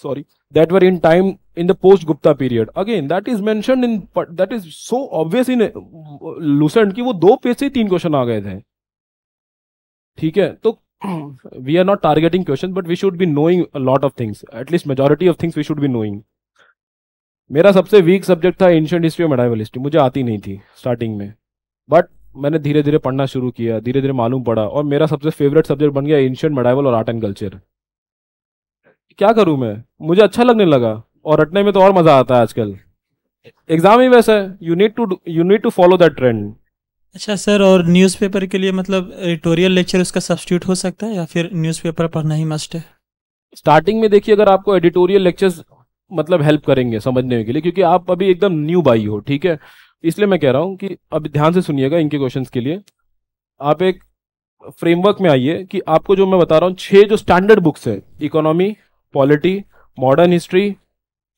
sorry that were in time in the post Gupta period. Again, that is mentioned in that is so obvious in Lucent ki wo do page se teen question aa gaye the theek hai to we are not targeting questions but we should be knowing a lot of things at least majority of things we should be knowing मेरा सबसे weak subject था ancient history और medieval history मुझे आती नहीं थी starting में but मैंने धीरे धीरे पढ़ना शुरू किया धीरे धीरे मालूम पड़ा और मेरा सबसे फेवरेट सब्जेक्ट बन गया एंशियंट मेडाइवल और आर्ट एंड कल्चर क्या करूं मैं मुझे अच्छा लगने लगा और रटने में तो और मजा आता है आजकल एग्जाम ही वैसा है you need to you need to follow that trend अच्छा सर और न्यूज़पेपर के लिए मतलब एडिटोरियल लेक्चर उसका सब्सिट्यूट हो सकता है या फिर न्यूज़पेपर पढ़ना ही मस्ट है स्टार्टिंग में देखिए अगर आपको एडिटोरियल लेक्चर्स मतलब हेल्प करेंगे समझने के लिए क्योंकि आप अभी एकदम न्यू बाई हो ठीक है इसलिए मैं कह रहा हूँ कि अब ध्यान से सुनिएगा इनके क्वेश्चंस के लिए आप एक फ्रेमवर्क में आइए कि आपको जो मैं बता रहा हूँ छः जो स्टैंडर्ड बुक्स हैं economy polity modern history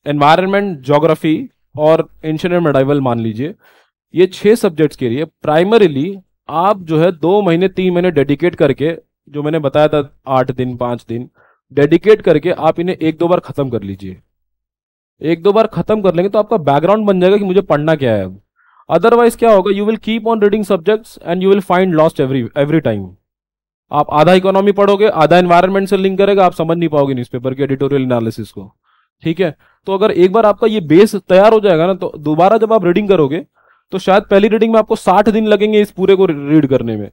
environment geography और एंशियन मेडाइवल मान लीजिए ये छः सब्जेक्ट्स के लिए प्राइमरीली आप जो है दो महीने तीन महीने डेडिकेट करके जो मैंने बताया था आठ दिन पाँच दिन डेडिकेट करके आप इन्हें एक दो बार ख़त्म कर लीजिए एक दो बार ख़त्म कर लेंगे तो आपका बैकग्राउंड बन जाएगा कि मुझे पढ़ना क्या है अब अदरवाइज क्या होगा you will keep on reading subjects and you will find lost every every time आप आधा इकोनॉमी पढ़ोगे आधा इन्वायरमेंट से लिंक करेगा आप समझ नहीं पाओगे न्यूज़पेपर के एडिटोरियल एनालिसिस को ठीक है तो अगर एक बार आपका ये बेस तैयार हो जाएगा ना तो दोबारा जब आप रीडिंग करोगे तो शायद पहली रीडिंग में आपको साठ दिन लगेंगे इस पूरे को रीड करने में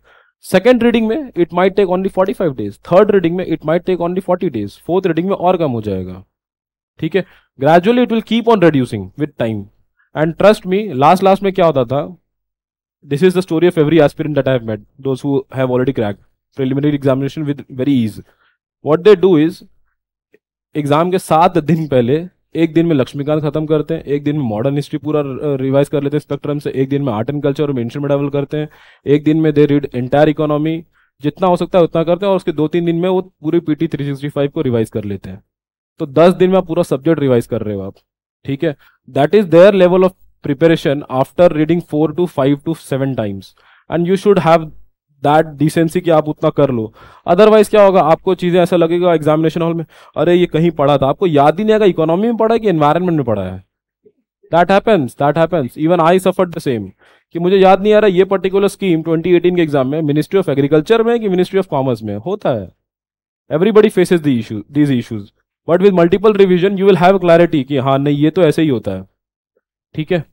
सेकेंड रीडिंग में it might take only forty five days third reading में it might take only forty days fourth reading में और कम हो जाएगा ठीक है gradually it will keep on reducing with time and trust me last last में क्या होता था this is the story of every aspirant that I have met those who have already cracked preliminary examination with very ease what they do is exam के सात दिन पहले एक दिन में लक्ष्मीकांत खत्म करते हैं एक दिन में मॉडर्न हिस्ट्री पूरा रिवाइज कर लेते हैं स्पेक्ट्रम से एक दिन में आर्ट एंड कल्चर और मेंशन में डेवल करते हैं एक दिन में दे रीड एंटायर इकोनॉमी जितना हो सकता है उतना करते हैं और उसके दो तीन दिन में वो पूरी पीटी थ्री सिक्सटी फाइव को रिवाइज कर लेते हैं तो दस दिन में आप पूरा सब्जेक्ट रिवाइज कर रहे हो आप ठीक है that is their level of preparation after reading four to five to seven times and you should have that decency कि आप उतना कर लो अदरवाइज क्या होगा आपको चीज़ें ऐसा लगेगा एग्जामिनेशन हॉल में अरे ये कहीं पढ़ा था आपको याद ही नहीं आएगा इकोनॉमी में पढ़ा है कि एनवायरमेंट में पढ़ा है that happens that happens even I suffer the same कि मुझे याद नहीं आ रहा ये पर्टिकुलर स्कीम 2018 के एग्जाम में मिनिस्ट्री ऑफ एग्रीकल्चर में कि मिनिस्ट्री ऑफ कॉमर्स में होता है everybody faces the issue these issues but with multiple revision you will have clarity कि हाँ नहीं ये तो ऐसे ही होता है ठीक है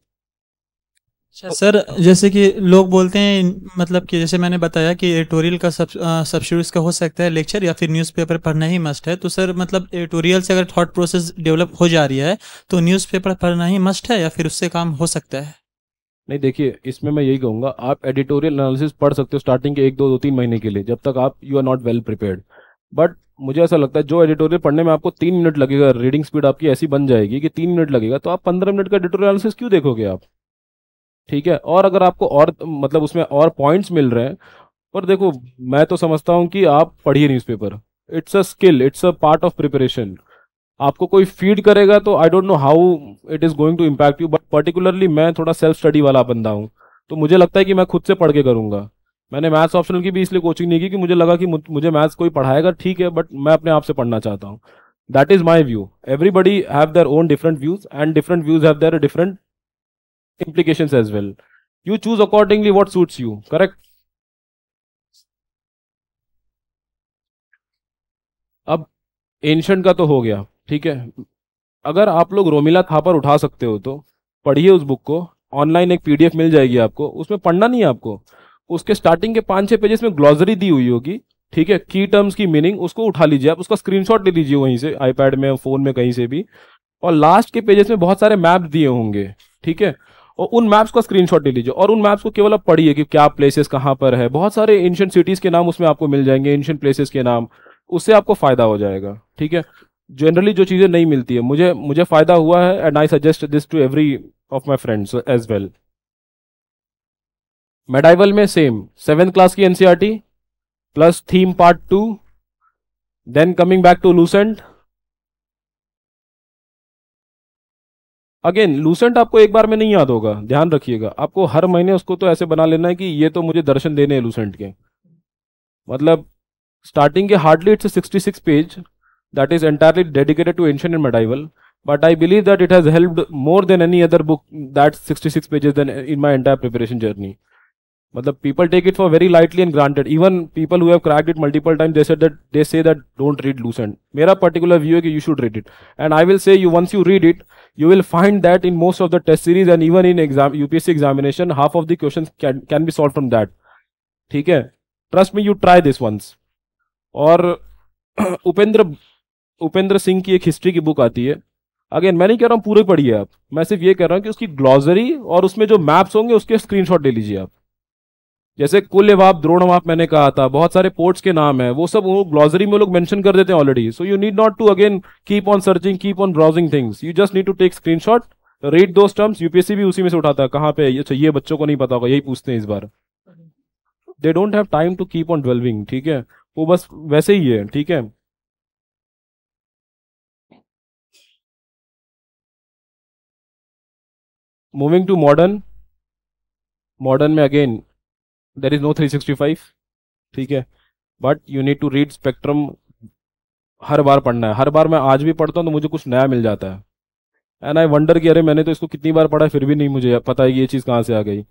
अच्छा सर तो- जैसे कि लोग बोलते हैं मतलब कि जैसे मैंने बताया कि एडिटोरियल का सब शुरू का हो सकता है लेक्चर या फिर न्यूज़पेपर पढ़ना ही मस्ट है तो सर मतलब एडिटोरियल से अगर थॉट प्रोसेस डेवलप हो जा रही है तो न्यूज़पेपर पढ़ना ही मस्ट है या फिर उससे काम हो सकता है नहीं देखिए इसमें मैं यही कहूँगा आप एडिटोरियल एनालिसिस पढ़ सकते हो स्टार्टिंग के एक दो दो तीन महीने के लिए जब तक आप you are not well prepared but मुझे ऐसा लगता है जो एडिटोरियल पढ़ने में आपको तीन मिनट लगेगा रीडिंग स्पीड आपकी ऐसी बन जाएगी कि तीन मिनट लगेगा तो आप पंद्रह मिनट का एडिटोरियल एनालिसिस क्यों देखोगे आप ठीक है और अगर आपको और मतलब उसमें और पॉइंट्स मिल रहे हैं पर देखो मैं तो समझता हूँ कि आप पढ़िए newspaper it's a skill it's a part of preparation आपको कोई फीड करेगा तो I don't know how it is going to impact you but particularly मैं थोड़ा सेल्फ स्टडी वाला बंदा हूँ तो मुझे लगता है कि मैं खुद से पढ़ के करूँगा मैंने मैथ्स ऑप्शनल की भी इसलिए कोचिंग नहीं की कि मुझे लगा कि मुझे मैथ्स कोई पढ़ाएगा ठीक है बट मैं अपने आप से पढ़ना चाहता हूँ that is my view everybody have their own different views and different views have their different implications as well. You choose accordingly what suits you, correct? अब एंशंट का तो हो गया ठीक है अगर आप लोग रोमिला थापर उठा सकते हो तो पढ़िए उस बुक को ऑनलाइन एक पीडीएफ मिल जाएगी आपको उसमें पढ़ना नहीं है आपको उसके स्टार्टिंग के पाँच छह पेजेस में ग्लॉजरी दी हुई होगी ठीक है की टर्म्स की मीनिंग उसको उठा लीजिए आप उसका स्क्रीनशॉट ले लीजिए वहीं से आईपैड में फ़ोन में कहीं से भी और लास्ट के पेजेस में बहुत सारे मैप दिए होंगे ठीक है और उन मैप्स का स्क्रीनशॉट ले लीजिए और उन मैप्स को केवल आप पढ़िए कि क्या प्लेसेस कहाँ पर है बहुत सारे एंशियंट सिटीज के नाम उसमें आपको मिल जाएंगे एंशियंट प्लेसेस के नाम उससे आपको फायदा हो जाएगा ठीक है जनरली जो चीज़ें नहीं मिलती है मुझे मुझे फायदा हुआ है and I suggest this to every of my friends as well medieval में सेम सेवेंथ क्लास की NCERT plus theme part two then coming back to Lucent again Lucent आपको एक बार में नहीं याद होगा ध्यान रखिएगा आपको हर महीने उसको तो ऐसे बना लेना है कि ये तो मुझे दर्शन देने हैं लूसेंट के मतलब स्टार्टिंग के hardly it's sixty six page that is entirely dedicated to ancient and medieval but I believe that it has helped more than any other book that sixty six pages then in my entire preparation journey मतलब people take it for very lightly and granted even people who cracked it multiple time they said that they say that don't read loose and मेरा particular view है कि you should read it and I will say you once you read it you will find that in most of the test series and even in exam UPSC examination half of the question can be solve from that ठीक है trust me you try this once और उपेंद्र उपेंद्र सिंह की एक history की book आती है again मैं नहीं कह रहा हूँ पूरे पढ़िए आप मैं सिर्फ ये कह रहा हूँ कि उसकी ग्लॉजरी और उसमें जो मैप्स होंगे उसके स्क्रीनशॉट ले लीजिए आप जैसे कुल्यवाप द्रोणवाप मैंने कहा था बहुत सारे पोर्ट्स के नाम है वो सब वो ग्लॉजरी में लोग मेंशन कर देते हैं already so you need not to again keep on searching keep on browsing things you just need to take screenshot read दो टर्म्स यूपीएससी भी उसी में से उठाता है कहाँ पे अच्छा ये बच्चों को नहीं पता होगा यही पूछते हैं इस बार they don't have time to keep on delving ठीक है वो बस वैसे ही है ठीक है मूविंग टू मॉडर्न मॉडर्न में अगेन देर इज नो 365 ठीक है but you need to read Spectrum हर बार पढ़ना है हर बार मैं आज भी पढ़ता हूँ तो मुझे कुछ नया मिल जाता है एंड आई वंडर कि अरे मैंने तो इसको कितनी बार पढ़ा फिर भी नहीं मुझे पता है ये चीज़ कहाँ से आ गई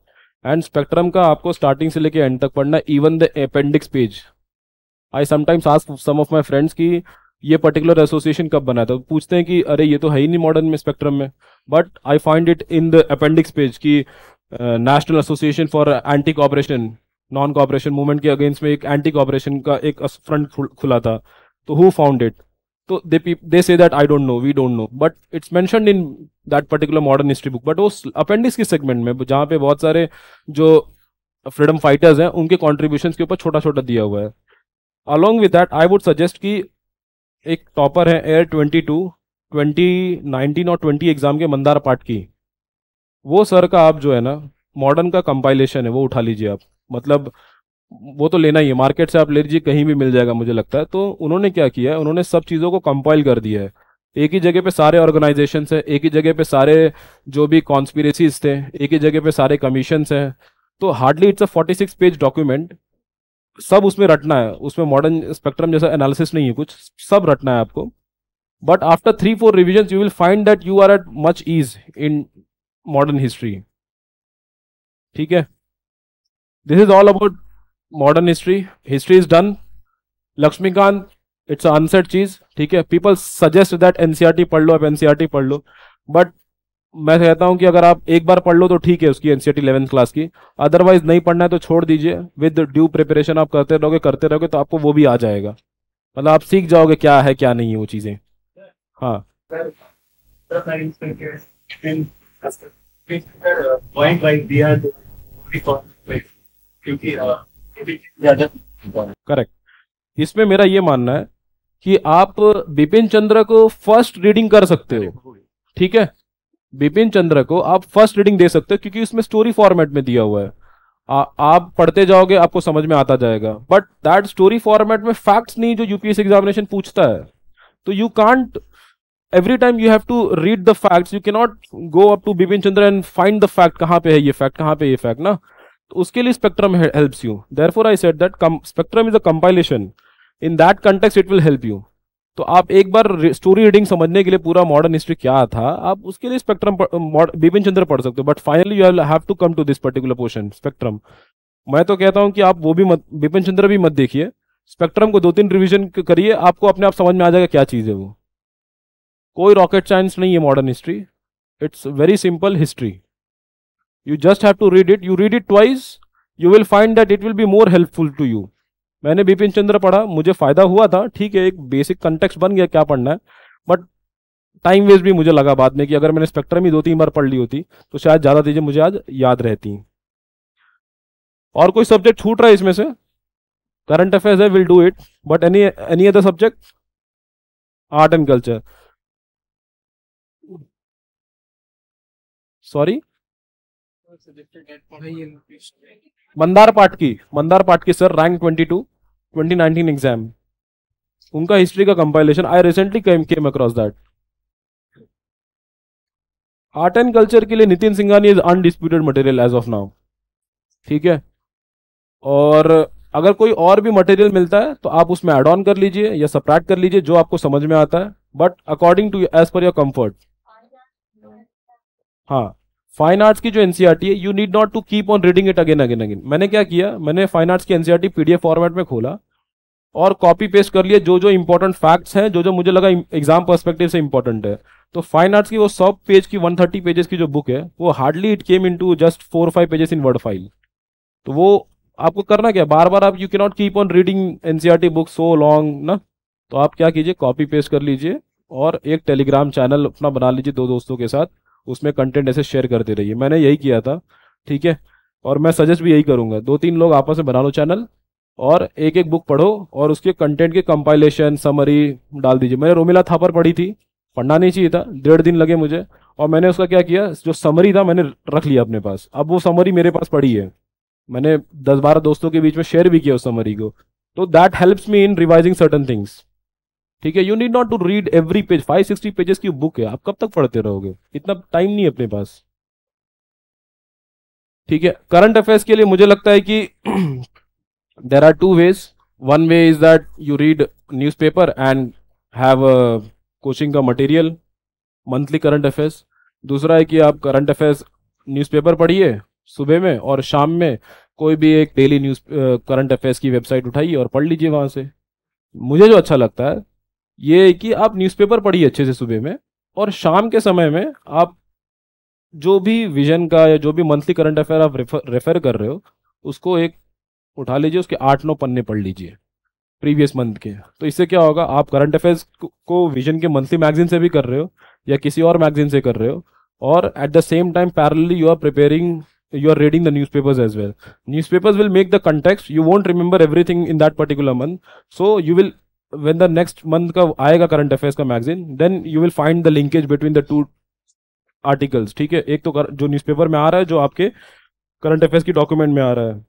एंड स्पेक्ट्रम का आपको स्टार्टिंग से लेके एंड तक पढ़ना even the appendix page I sometimes ask some of my friends की ये पर्टिकुलर एसोसिएशन कब बना था तो पूछते हैं कि अरे ये तो है ही नहीं मॉडर्न में स्पेक्ट्रम में but I find it in the appendix page कि national association for anti cooperation non cooperation movement के अगेंस्ट में एक एंटी कॉपरेशन का एक फ्रंट खुला था तो हु फाउंड इट तो they they say that I don't know we don't know but it's mention in that particular modern history book but उस अपेंडिक्स के सेगमेंट में जहाँ पे बहुत सारे जो फ्रीडम फाइटर्स हैं उनके कॉन्ट्रीब्यूशन के ऊपर छोटा छोटा दिया हुआ है along with that I would suggest कि एक टॉपर है AIR twenty two twenty nineteen और ट्वेंटी एग्जाम के मंदार पाट की वो सर का आप जो है ना मॉडर्न का कंपाइलेशन है वो उठा लीजिए आप मतलब वो तो लेना ही है मार्केट से आप ले लीजिए कहीं भी मिल जाएगा मुझे लगता है तो उन्होंने क्या किया है उन्होंने सब चीज़ों को कंपाइल कर दिया है एक ही जगह पे सारे ऑर्गेनाइजेशन है एक ही जगह पे सारे जो भी कॉन्स्पिरेसीज थे एक ही जगह पे सारे कमीशन हैं तो hardly it's a six page document सब उसमें रटना है उसमें मॉडर्न स्पेक्ट्रम जैसा एनालिसिस नहीं है कुछ सब रटना है आपको but after three four revision you will find that you are at much ease in modern history ठीक है this is all about modern history history is done Laxmikanth it's अनसेट चीज ठीक है पीपल सजेस्ट दैट एनसीआरटी पढ़ लो आप NCERT पढ़ लो बट मैं कहता हूं कि अगर आप एक बार पढ़ लो तो ठीक है उसकी एनसीआर इलेवेंथ क्लास की अदरवाइज नहीं पढ़ना है तो छोड़ दीजिए विद ड्यू प्रिपरेशन आप करते रहोगे करते रहोगे तो आपको वो भी आ जाएगा मतलब आप सीख जाओगे क्या है क्या नहीं है वो चीज़ें हाँ पॉइंट दिया क्योंकि करेक्ट इसमें मेरा ये मानना है कि आप बिपिन चंद्र को फर्स्ट रीडिंग कर सकते हो ठीक है बिपिन चंद्र को आप फर्स्ट रीडिंग दे सकते हो क्योंकि उसमें स्टोरी फॉर्मेट में दिया हुआ है आ, आप पढ़ते जाओगे आपको समझ में आता जाएगा बट दैट स्टोरी फॉर्मेट में फैक्ट्स नहीं जो यूपीएस एग्जामिनेशन पूछता है तो you can't every time you have to read the facts you cannot go up to Bipin Chandra and find the fact कहाँ पे है ये फैक्ट कहाँ पे ये फैक्ट ना तो उसके लिए Spectrum helps you therefore I said that Spectrum is a compilation in that context it will help you तो आप एक बार स्टोरी रीडिंग समझने के लिए पूरा मॉडर्न हिस्ट्री क्या था आप उसके लिए स्पेक्ट्रम बिपिन चंद्र पढ़ सकते हो but finally you have to come to this particular portion Spectrum मैं तो कहता हूँ कि आप वो भी मत बिपिन चंद्र भी मत देखिए स्पेक्ट्रम को दो तीन रिविजन करिए आपको अपने आप समझ में आ जाएगा क्या चीज़ है वो कोई रॉकेट साइंस नहीं है modern history it's very simple history you just have to read it you read it twice you will find that it will be more helpful to you मैंने बिपिन चंद्र पढ़ा मुझे फायदा हुआ था ठीक है एक बेसिक कंटेक्स बन गया क्या पढ़ना है बट टाइम वेस्ट भी मुझे लगा बाद में कि अगर मैंने स्पेक्ट्रम ही दो तीन बार पढ़ ली होती तो शायद ज़्यादा चीज़ें मुझे आज याद रहती और कोई सब्जेक्ट छूट रहा है इसमें से करंट अफेयर्स है will do it but any any other subject art and culture sorry Mandar की मंदार पाठ की सर रैंक 22 2019 एग्जाम उनका हिस्ट्री का compilation I recently came across that art and culture के लिए Nitin Singhania is undisputed material as of now ठीक है और अगर कोई और भी मटेरियल मिलता है तो आप उसमें एड ऑन कर लीजिए या सप्रैक्ट कर लीजिए जो आपको समझ में आता है but according to as per your comfort हाँ फाइन आर्ट्स की जो एनसीआरटी e है you need not to keep on reading it again again again मैंने क्या किया मैंने फाइन आर्ट्स की एनसीआरटी पीडीएफ फॉर्मेट में खोला और कॉपी पेस्ट कर लिए जो जो इंपॉर्टेंट फैक्ट्स हैं जो जो मुझे लगा एग्जाम पर्सपेक्टिव से इंपॉर्टेंट है तो फाइन आर्ट्स की वो सब पेज की 130 पेजेस की जो बुक है वो hardly it came into just four five pages in word file तो वो आपको करना क्या बार बार आप यू के not keep on reading NCERT book so long ना तो आप क्या कीजिए कॉपी पेस्ट कर लीजिए और एक टेलीग्राम चैनल अपना बना लीजिए दो दोस्तों के साथ उसमें कंटेंट ऐसे शेयर करते रहिए मैंने यही किया था ठीक है और मैं सजेस्ट भी यही करूंगा दो तीन लोग आपस में बना लो चैनल और एक एक बुक पढ़ो और उसके कंटेंट के कंपाइलेशन समरी डाल दीजिए मैंने रोमिला थापर पढ़ी थी पढ़ना नहीं चाहिए था डेढ़ दिन लगे मुझे और मैंने उसका क्या किया जो समरी था मैंने रख लिया अपने पास अब वो समरी मेरे पास पड़ी है मैंने दस बारह दोस्तों के बीच में शेयर भी किया उस समरी को तो that helps me in revising certain things ठीक है you need not to read every page 560 pages की बुक है आप कब तक पढ़ते रहोगे इतना टाइम नहीं अपने पास ठीक है करंट अफेयर्स के लिए मुझे लगता है कि there are two ways one way is that you read newspaper and have coaching का मटेरियल मंथली करंट अफेयर्स दूसरा है कि आप करंट अफेयर्स न्यूज़पेपर पढ़िए सुबह में और शाम में कोई भी एक डेली न्यूज़ करंट अफेयर्स की वेबसाइट उठाइए और पढ़ लीजिए वहाँ से मुझे जो अच्छा लगता है ये है कि आप न्यूज़पेपर पढ़िए अच्छे से सुबह में और शाम के समय में आप जो भी विजन का या जो भी मंथली करंट अफेयर आप रेफर, रेफर कर रहे हो उसको एक उठा लीजिए उसके आठ नौ पन्ने पढ़ लीजिए प्रीवियस मंथ के तो इससे क्या होगा आप करंट अफेयर्स को विजन के मंथली मैगजीन से भी कर रहे हो या किसी और मैगजीन से कर रहे हो और at the same time parallelly you are preparing you reading the newspapers as well newspapers will make the context you won't remember everything in that particular month so you will when the next month का आएगा current affairs का magazine then you will find the linkage between the two articles ठीक है एक तो कर, जो newspaper में आ रहा है जो आपके करंट अफेयर्स की डॉक्यूमेंट में आ रहा है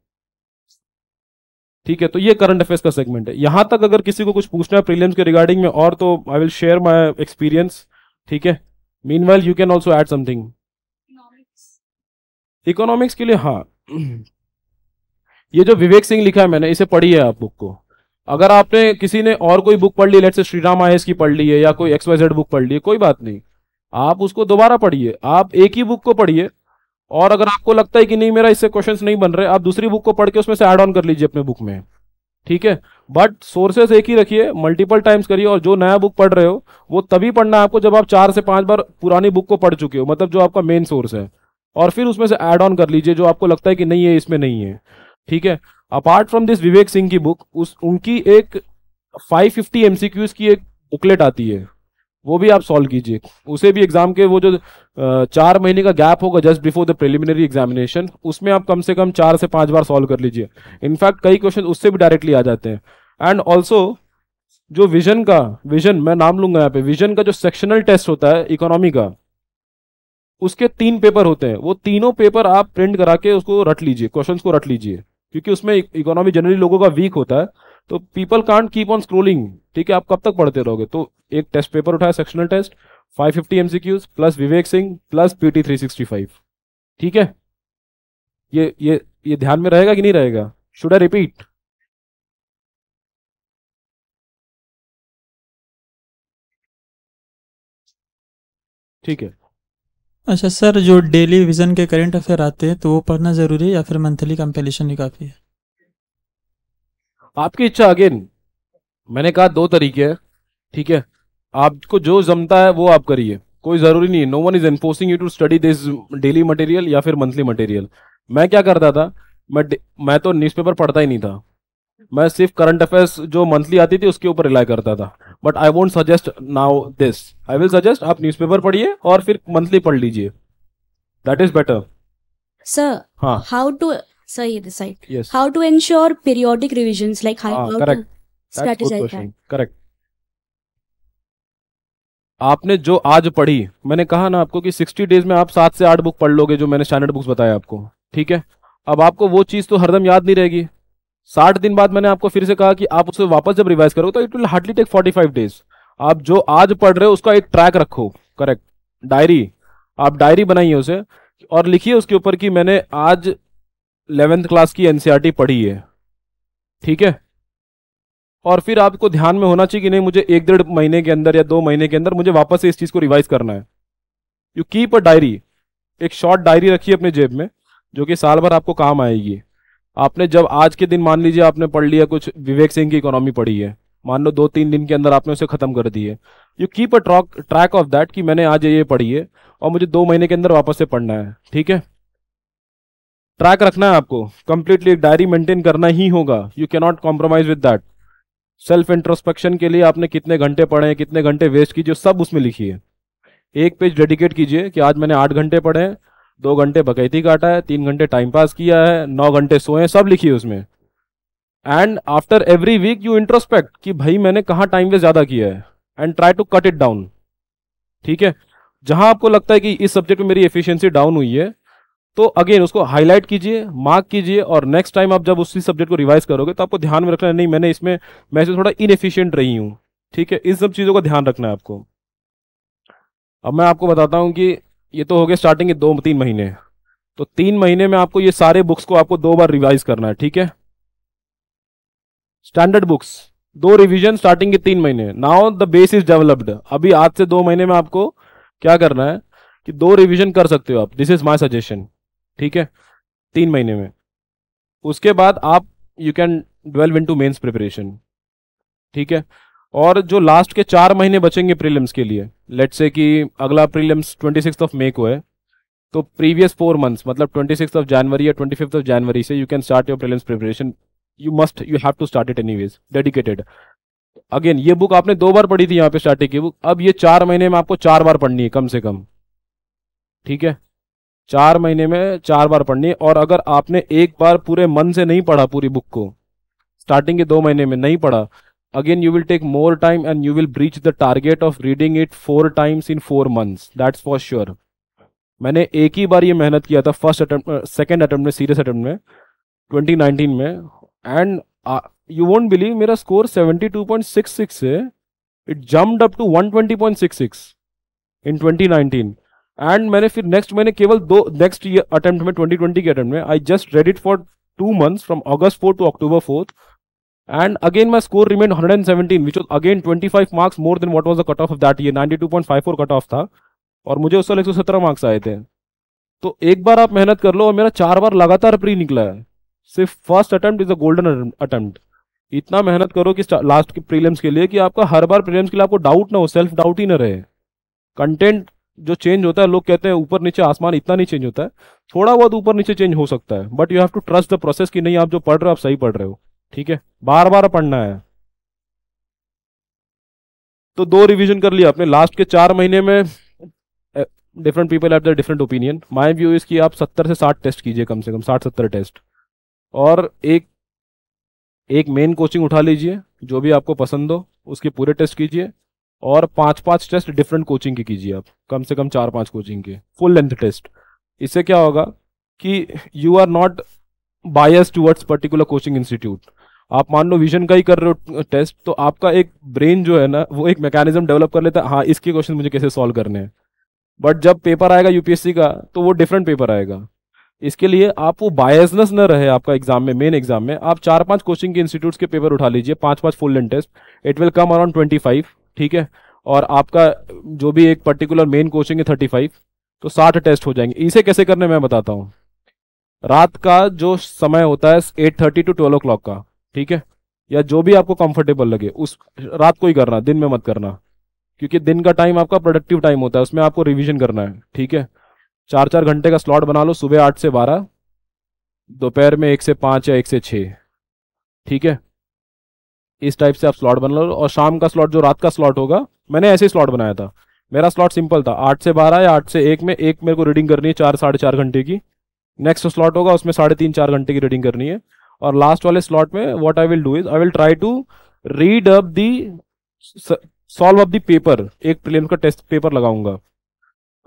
ठीक है तो ये करंट अफेयर्स का सेगमेंट है यहां तक अगर किसी को कुछ पूछना है प्रीलिम्स के रिगार्डिंग में और तो I will share my experience ठीक है mean while you can also add something economics के लिए हाँ ये जो विवेक सिंह लिखा है मैंने इसे पढ़ी है आप बुक को अगर आपने किसी ने और कोई बुक पढ़ ली लेट से श्री राम आयस की पढ़ ली है या कोई एक्स बुक पढ़ ली है कोई बात नहीं आप उसको दोबारा पढ़िए आप एक ही बुक को पढ़िए और अगर आपको लगता है कि नहीं मेरा इससे क्वेश्चंस नहीं बन रहे आप दूसरी बुक को पढ़ के उसमें से ऐड ऑन कर लीजिए अपने बुक में ठीक है बट सोर्सेस एक ही रखिए मल्टीपल टाइम्स करिए और जो नया बुक पढ़ रहे हो वो तभी पढ़ना है आपको जब आप चार से पांच बार पुरानी बुक को पढ़ चुके हो मतलब जो आपका मेन सोर्स है और फिर उसमें से एड ऑन कर लीजिए जो आपको लगता है कि नहीं है इसमें नहीं है ठीक है apart from this Vivek Singh की बुक उस उनकी एक 550 फिफ्टी की एक बुकलेट आती है वो भी आप सॉल्व कीजिए उसे भी एग्जाम के वो जो चार महीने का गैप होगा just before the preliminary examination उसमें आप कम से कम चार से पांच बार सॉल्व कर लीजिए इनफैक्ट कई क्वेश्चन उससे भी डायरेक्टली आ जाते हैं एंड ऑल्सो जो विजन का विजन मैं नाम लूंगा यहाँ पे विजन का जो सेक्शनल टेस्ट होता है इकोनॉमी का उसके तीन पेपर होते हैं वो तीनों पेपर आप प्रिंट करा के उसको रट लीजिए क्वेश्चंस को रट लीजिए क्योंकि उसमें इकोनॉमी जनरली लोगों का वीक होता है तो people can't keep on scrolling ठीक है आप कब तक पढ़ते रहोगे तो एक टेस्ट पेपर उठाया sectional test 550 fifty MCQs plus Vivek Singh plus PT 365 ठीक है ये ये ये ध्यान में रहेगा कि नहीं रहेगा शुड आई रिपीट ठीक है अच्छा सर जो डेली विजन के करंट अफेयर आते हैं तो वो पढ़ना जरूरी है या फिर मंथली कंपेलेशन ही काफी है आपकी इच्छा अगेन मैंने कहा दो तरीके हैं ठीक है आपको जो जमता है वो आप करिए कोई जरूरी नहीं है no one is enforcing you to study this daily material या फिर मंथली मटेरियल मैं क्या करता था मैं मैं तो न्यूज़पेपर पढ़ता ही नहीं था मैं सिर्फ करंट अफेयर्स जो मंथली आती थी उसके ऊपर रिलाई करता था but I won't suggest now this I will suggest आप न्यूज़पेपर पढ़िए और फिर मंथली पढ़ लीजिए that is better sir how to sir ये how to ensure periodic revision like how correct correct आपने जो आज पढ़ी मैंने कहा ना आपको कि 60 डेज में आप सात से आठ बुक पढ़ लोगे जो मैंने स्टैंडर्ड बुक्स बताया आपको ठीक है अब आपको वो चीज़ तो हरदम याद नहीं रहेगी साठ दिन बाद मैंने आपको फिर से कहा कि आप उसे वापस जब रिवाइज करो तो it will hardly take forty five days आप जो आज पढ़ रहे हो उसका एक ट्रैक रखो करेक्ट डायरी आप डायरी बनाइए उसे और लिखिए उसके ऊपर कि मैंने आज इलेवेंथ क्लास की एनसीआर e पढ़ी है ठीक है और फिर आपको ध्यान में होना चाहिए कि नहीं मुझे एक डेढ़ महीने के अंदर या दो महीने के अंदर मुझे वापस से इस चीज़ को रिवाइज करना है यू कीप अ डायरी एक शॉर्ट डायरी रखिए अपने जेब में जो कि साल भर आपको काम आएगी आपने जब आज के दिन मान लीजिए आपने पढ़ लिया कुछ विवेक सिंह की इकोनॉमी पढ़ी है मान लो दो तीन दिन के अंदर आपने उसे खत्म कर दी है you keep a track track of that कि मैंने आज ये पढ़ी है और मुझे दो महीने के अंदर वापस से पढ़ना है ठीक है ट्रैक रखना है आपको कंप्लीटली एक डायरी मेंटेन करना ही होगा you not compromise with that self introspection के लिए आपने कितने घंटे पढ़े कितने घंटे वेस्ट कीजिए सब उसमें लिखिए एक पेज डेडिकेट कीजिए कि आज मैंने आठ घंटे पढ़े हैं दो घंटे बकैती काटा है तीन घंटे टाइम पास किया है नौ घंटे सोए सब लिखिए उसमें and after every week you introspect कि भाई मैंने कहाँ टाइम वेस्ट ज़्यादा किया है and try to cut it down ठीक है जहाँ आपको लगता है कि इस सब्जेक्ट में मेरी एफिशिएंसी डाउन हुई है तो अगेन उसको हाईलाइट कीजिए मार्क कीजिए और नेक्स्ट टाइम आप जब उसी सब्जेक्ट को रिवाइज करोगे तो आपको ध्यान में रखना है नहीं मैंने इसमें मैं इसमें थोड़ा इनएफिशिएंट रही हूँ ठीक है इस सब चीज़ों का ध्यान रखना है आपको अब मैं आपको बताता हूँ कि ये तो हो गया स्टार्टिंग दो तीन महीने तो तीन महीने में आपको ये सारे बुक्स को आपको दो बार रिवाइज करना है ठीक है स्टैंडर्ड बुक्स दो रिवीजन स्टार्टिंग के तीन महीने now the base is developed अभी आज से दो महीने में आपको क्या करना है कि दो रिवीजन कर सकते हो आप दिस इज माय सजेशन ठीक है तीन महीने में उसके बाद आप you can delve into mains preparation ठीक है और जो लास्ट के चार महीने बचेंगे प्रीलिम्स के लिए लेट से कि अगला prelims twenty six of May को है तो प्रीवियस फोर मंथ्स मतलब ट्वेंटी ऑफ जनवरी या ट्वेंटी ऑफ जनवरी से you can start your prelims preparation you must you have to start it any ways dedicated again ये book आपने दो बार पढ़ी थी यहाँ पे स्टार्टिंग की बुक अब ये चार महीने में आपको चार बार पढ़नी है कम से कम ठीक है चार महीने में चार बार पढ़नी है और अगर आपने एक बार पूरे मन से नहीं पढ़ा पूरी बुक को स्टार्टिंग के दो महीने में नहीं पढ़ा again you will take more time and you will breach the target of reading it four times in four months that's for sure मैंने एक ही बार ये मेहनत किया था फर्स्ट अटेम्प्ट सेकंड अटेम्प्ट में सीरियस अटेम्प्ट में 2019 में एंड यू वोंट बिलीव मेरा स्कोर 72.66 से it jumped up to 120.66 in 2019 and मैंने फिर नेक्स्ट मैंने केवल दो नेक्स्ट ईयर अटेम्प्ट में 2020 के अटेम्प्ट में I just read it for two months from August fourth to October fourth and again my score remained 117 which was again 25 marks more than what was the cut off of that year 92.54 cut off tha aur mujhe usse 117 marks aaye the to ek bar aap mehnat kar lo aur mera char bar lagatar pre nikla hai sirf first attempt is a golden attempt itna mehnat karo ki last ke prelims ke liye ki aapka har bar prelims ke liye aapko doubt na ho self doubt hi na rahe content जो change होता है लोग कहते हैं ऊपर नीचे आसमान इतना नहीं चेंज होता है थोड़ा बहुत ऊपर नीचे चेंज हो सकता है but you have to trust the process कि नहीं आप जो पढ़ रहे हो आप सही पढ़ रहे हो ठीक है बार बार पढ़ना है तो दो रिवीजन कर लिया आपने लास्ट के चार महीने में different people have the different opinion my view is कि आप सत्तर से साठ टेस्ट कीजिए कम से कम साठ सत्तर टेस्ट और एक एक मेन कोचिंग उठा लीजिए जो भी आपको पसंद हो उसके पूरे टेस्ट कीजिए और पांच पांच टेस्ट डिफरेंट कोचिंग के कीजिए आप कम से कम चार पांच कोचिंग के फुल लेंथ टेस्ट इससे क्या होगा कि you are not bias towards particular coaching institute आप मान लो विजन का ही कर रहे हो टेस्ट तो आपका एक ब्रेन जो है ना वो एक मैकेनिज्म डेवलप कर लेता है हाँ इसके क्वेश्चन मुझे कैसे सॉल्व करने हैं बट जब पेपर आएगा यूपीएससी का तो वो डिफरेंट पेपर आएगा इसके लिए आप वो बायसनेस न रहे आपका एग्जाम में मेन एग्जाम में आप चार पांच कोचिंग के इंस्टीट्यूट्स के पेपर उठा लीजिए पांच पांच full and test it will come around twenty five ठीक है और आपका जो भी एक पर्टिकुलर मेन कोचिंग है थर्टी फाइव तो साठ टेस्ट हो जाएंगे इसे कैसे करने मैं बताता हूँ रात का जो समय होता है eight thirty to twelve o'clock का ठीक है या जो भी आपको कंफर्टेबल लगे उस रात को ही करना दिन में मत करना क्योंकि दिन का टाइम आपका प्रोडक्टिव टाइम होता है उसमें आपको रिविजन करना है ठीक है चार चार घंटे का स्लॉट बना लो सुबह आठ से बारह दोपहर में एक से पाँच या एक से छः ठीक है इस टाइप से आप स्लॉट बना लो और शाम का स्लॉट जो रात का स्लॉट होगा मैंने ऐसे ही स्लॉट बनाया था मेरा स्लॉट सिंपल था आठ से बारह या आठ से एक में एक मेरे को रीडिंग करनी है चार साढ़े चार घंटे की नेक्स्ट स्लॉट होगा उसमें साढ़े तीन चार घंटे की रीडिंग करनी है और लास्ट वाले स्लॉट में what I will do is I will try to read up the solve up the paper एक प्रीलिम्स का टेस्ट पेपर लगाऊंगा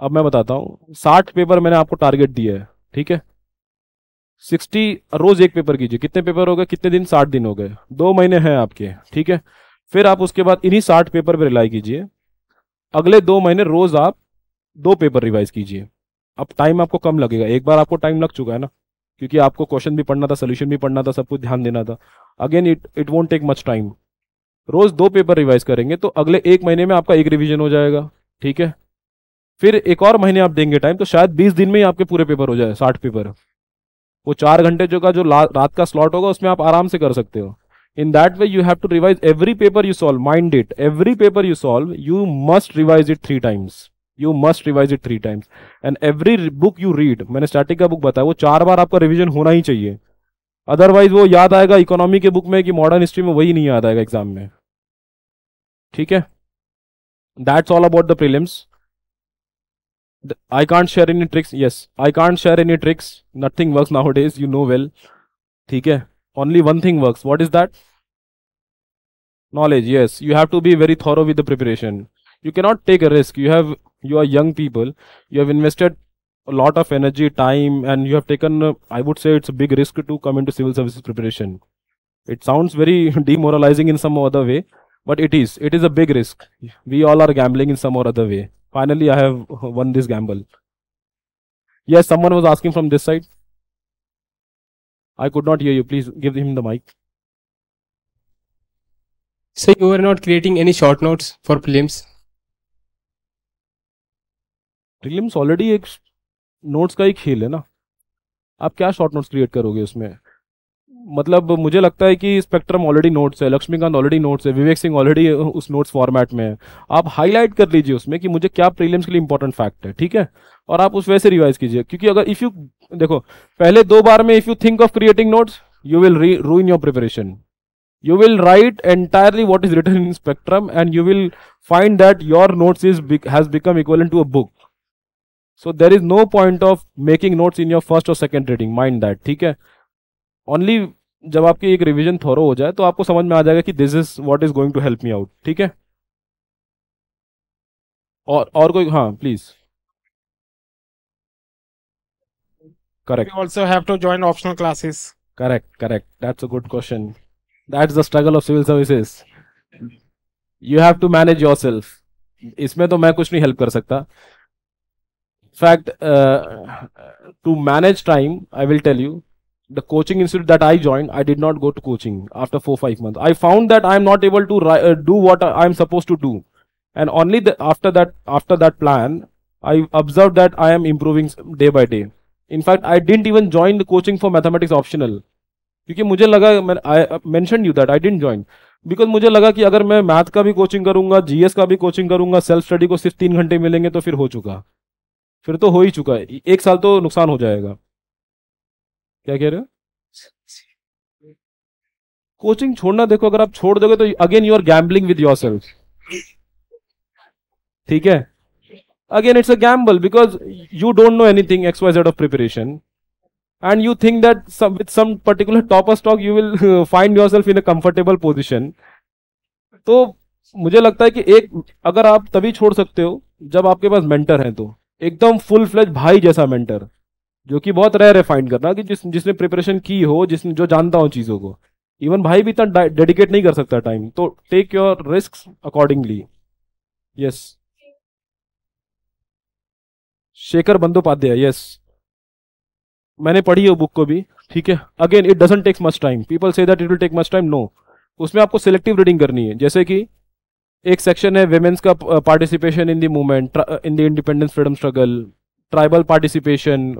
अब मैं बताता हूँ साठ पेपर मैंने आपको टारगेट दिया है ठीक है सिक्सटी रोज एक पेपर कीजिए कितने पेपर हो गए कितने दिन साठ दिन हो गए दो महीने हैं आपके ठीक है फिर आप उसके बाद इन्हीं साठ पेपर पर रिलाई कीजिए अगले दो महीने रोज आप दो पेपर रिवाइज कीजिए अब टाइम आपको कम लगेगा एक बार आपको टाइम लग चुका है ना क्योंकि आपको क्वेश्चन भी पढ़ना था सोल्यूशन भी पढ़ना था सब कुछ ध्यान देना था again it it won't take much time रोज दो पेपर रिवाइज करेंगे तो अगले एक महीने में आपका एक रिविजन हो जाएगा ठीक है फिर एक और महीने आप देंगे टाइम तो शायद बीस दिन में ही आपके पूरे पेपर हो जाए साठ पेपर वो चार घंटे जो का जो रात का स्लॉट होगा उसमें आप आराम से कर सकते हो in that way you have to revise every paper you solve mind it every paper you solve you must revise it three times you must revise it three times and every book you read मैंने static का book बताया वो चार बार आपका revision होना ही चाहिए otherwise वो याद आएगा इकोनॉमी के बुक में कि मॉडर्न हिस्ट्री में वही नहीं याद आएगा एग्जाम में ठीक है that's all about the prelims I can't share any tricks yes I can't share any tricks nothing work now days you know well ठीक है only one thing work what is that knowledge yes you have to be very thorough with the preparation you cannot take a risk you have you are young people you have invested a lot of energy time and you have taken uh, i would say it's a big risk to come into civil services preparation it sounds very demoralizing in some other way but it is it is a big risk we all are gambling in some or other way finally i have won this gamble yes someone was asking from this side i could not hear you please give him the mic so you were not creating any short notes for prelims prelims already एक notes का ही खेल है ना आप क्या short notes create करोगे उसमें मतलब मुझे लगता है कि स्पेक्ट्रम ऑलरेडी नोट्स है लक्ष्मीकांत ऑलरेडी नोट्स है विवेक सिंह ऑलरेडी उस नोट्स फॉर्मेट में है आप हाईलाइट कर लीजिए उसमें कि मुझे क्या प्रीलिम्स के लिए इंपॉर्टेंट फैक्ट है ठीक है और आप उस वैसे रिवाइज कीजिए क्योंकि अगर इफ़ यू देखो पहले दो बार में if you think of creating notes you will ruin your preparation you will write entirely what is written in Spectrum and you will find that your notes is has become equal to a book so there is no point of making notes in your first और second reading mind that ठीक है only जब आपकी एक revision थोड़ा हो जाए तो आपको समझ में आ जाएगा कि this is what is going to help me out ठीक है और और कोई हाँ please correct also have to join optional classes correct correct that's a good question that is the struggle of civil services you have to manage yourself इसमें तो मैं कुछ नहीं हेल्प कर सकता fact, uh, to manage time, I will tell you, the coaching institute that I joined, I did not go to coaching after 4 5 months. I found that I am not able to uh, do what I am supposed to do, and only the, after that after that plan, I observed that I am improving day by day. In fact, I didn't even join the coaching for mathematics optional क्योंकि मुझे लगा I mention you that I didn't join because मुझे लगा कि अगर मैं math का भी कोचिंग करूंगा जीएस का भी कोचिंग करूंगा सेल्फ स्टडी को सिर्फ तीन घंटे मिलेंगे तो फिर हो चुका फिर तो हो ही चुका है एक साल तो नुकसान हो जाएगा क्या कह रहे हो कोचिंग छोड़ना देखो अगर आप छोड़ दोगे तो again you are gambling with yourself ठीक है again it's a gamble because you don't know anything X Y Z of preparation you think that with some particular top of stock you will find yourself in a comfortable position तो मुझे लगता है कि एक अगर आप तभी छोड़ सकते हो जब आपके पास मेंटर हैं तो एकदम फुल फ्लेज भाई जैसा मेंटर जो कि बहुत रेयर है फाइंड करना कि जिस जिसने प्रिपरेशन की हो जिसने जो जानता हो चीज़ों को इवन भाई भी इतना डेडिकेट नहीं कर सकता टाइम तो take your risk accordingly yes Shekhar Bandopadhyay yes मैंने पढ़ी है बुक को भी ठीक है again it doesn't takes much time people से that it will take much time no उसमें आपको सिलेक्टिव रीडिंग करनी है जैसे कि एक सेक्शन है वेमेंस का participation in the movement in the independence freedom struggle tribal participation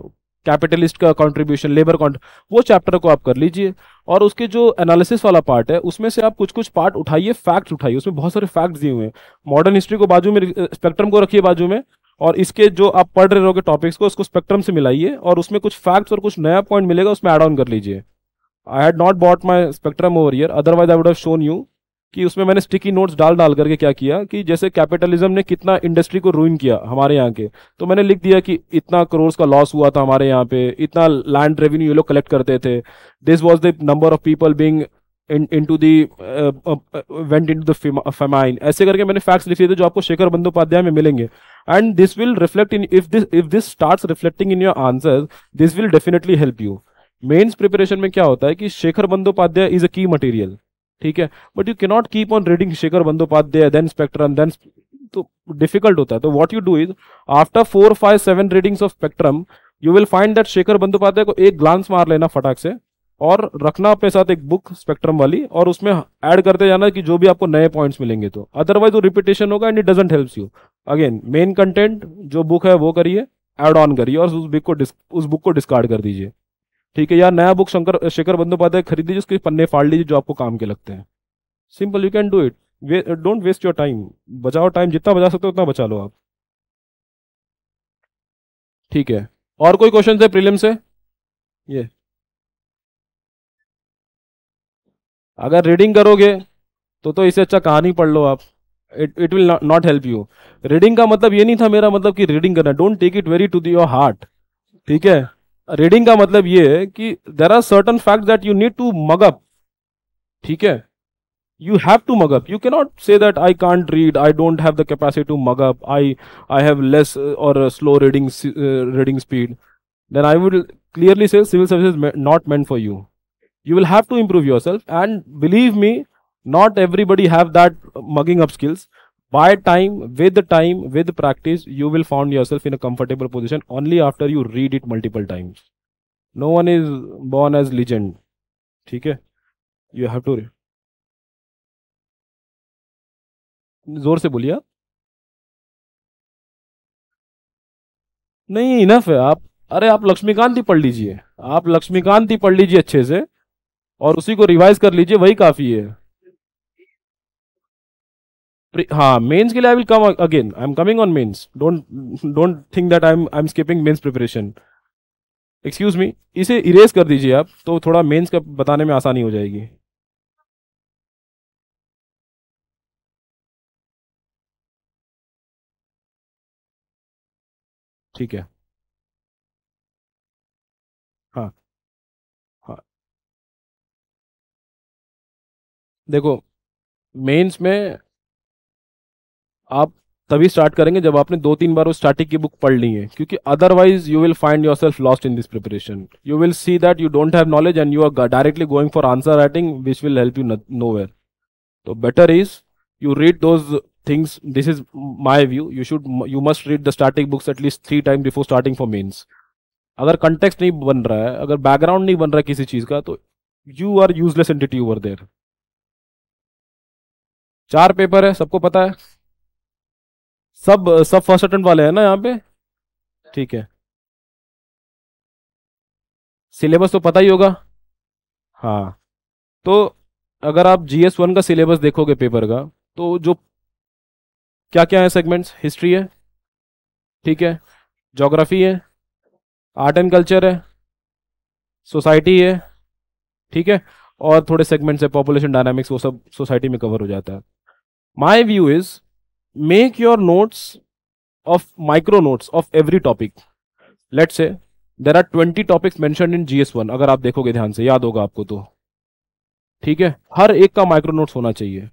capitalist का कंट्रीब्यूशन लेबर कॉन्ट वो चैप्टर को आप कर लीजिए और उसके जो एनालिसिस वाला पार्ट है उसमें से आप कुछ कुछ पार्ट उठाइए फैक्ट्स उठाइए उसमें बहुत सारे फैक्ट्स दिए हुए हैं मॉडर्न हिस्ट्री को बाजू में स्पेक्ट्रम uh, को रखिए बाजू में और इसके जो आप पढ़ रहे हो टॉपिक्स को उसको स्पेक्ट्रम से मिलाइए और उसमें कुछ फैक्ट्स और कुछ नया पॉइंट मिलेगा उसमें एड ऑन कर लीजिए I had not bought my Spectrum over year otherwise I would have shown you कि उसमें मैंने स्टिकी नोट्स डाल डाल करके क्या किया कि जैसे कैपिटलिज्म ने कितना इंडस्ट्री को रूइन किया हमारे यहाँ के तो मैंने लिख दिया कि इतना करोड़ का लॉस हुआ था हमारे यहाँ पे इतना लैंड रेवेन्यू ये लोग कलेक्ट करते थे this was the number of people being into the went into famine ऐसे करके मैंने फैक्ट्स लिखे थे जो आपको शेखर बंदोपाध्याय में मिलेंगे and this will reflect in if this if this start reflecting in your answer this will definitely help you mains preparation में क्या होता है कि शेखर बंदोपाध्याय इज अ की मटेरियल ठीक है but you cannot keep on reading Shekhar Bandopadhyay then Spectrum then तो difficult होता है तो what you do is after four five seven readings of Spectrum you will find that Shekhar Bandopadhyay को एक ग्लांस मार लेना फटाक से और रखना अपने साथ एक बुक स्पेक्ट्रम वाली और उसमें ऐड करते जाना कि जो भी आपको नए पॉइंट्स मिलेंगे तो अदरवाइज वो रिपीटेशन होगा and it doesn't helps you again main content जो बुक है वो करिए ऐड ऑन करिए और उस बुक को उस बुक को डिस्कार्ड कर दीजिए ठीक है यार नया बुक शंकर शेखर बंदोपाध्याय खरीद लीजिए उसके पन्ने फाड़ लीजिए जो आपको काम के लगते हैं simple you can do it don't waste your time बचाओ टाइम जितना बचा सकते हो उतना बचा लो आप ठीक है और कोई क्वेश्चन है प्रीलिम से ये अगर रीडिंग करोगे तो तो इसे अच्छा कहानी पढ़ लो आप it it will not help you reading का मतलब ये नहीं था मेरा मतलब कि रीडिंग करना don't take it very to your heart ठीक है रीडिंग का मतलब ये है कि there are certain fact that you need to mug up ठीक है you have to mug up you cannot say that I can't read I don't have the capacity to mug up I I have less और slow reading reading speed then I would clearly say civil service not meant for you you will have to improve yourself and believe me not everybody have that mugging up skills by time with time with practice you will find yourself in a comfortable position only after you read it multiple times no one is born as legend ठीक है you have to जोर से बोलिए आप नहीं enough है आप अरे आप लक्ष्मीकांत ही पढ़ लीजिए आप लक्ष्मीकांत ही पढ़ लीजिए अच्छे से और उसी को रिवाइज कर लीजिए वही काफ़ी है हाँ मेंस के लिए I will come again I am coming on mains don't don't think that I am I am skipping mains preparation excuse me इसे इरेज कर दीजिए आप तो थोड़ा मेंस का बताने में आसानी हो जाएगी ठीक है हाँ हाँ देखो मेंस में आप तभी स्टार्ट करेंगे जब आपने दो तीन बार वो स्टार्टिंग की बुक पढ़ ली है क्योंकि otherwise you will find yourself lost in this preparation you will see that you don't have knowledge and you are directly going for answer writing which will help you nowhere तो better is you read those things this is my view you should you must read the starting books at least three time before starting for mains अगर context नहीं बन रहा है अगर background नहीं बन रहा है किसी चीज का तो you are useless entity over there चार पेपर है सबको पता है सब सब फर्स्ट अटेम्प्ट वाले हैं ना यहाँ पे ठीक है सिलेबस तो पता ही होगा हाँ तो अगर आप जी एस वन का सिलेबस देखोगे पेपर का तो जो क्या क्या है सेगमेंट्स हिस्ट्री है ठीक है जोग्राफी है आर्ट एंड कल्चर है सोसाइटी है ठीक है और थोड़े सेगमेंट्स है पॉपुलेशन डायनामिक्स वो सब सोसाइटी में कवर हो जाता है my view is make your notes of micro notes of every topic let's say there are 20 topics mentioned in gs1 अगर आप देखोगे ध्यान से याद होगा आपको तो ठीक है हर एक का माइक्रो नोट्स होना चाहिए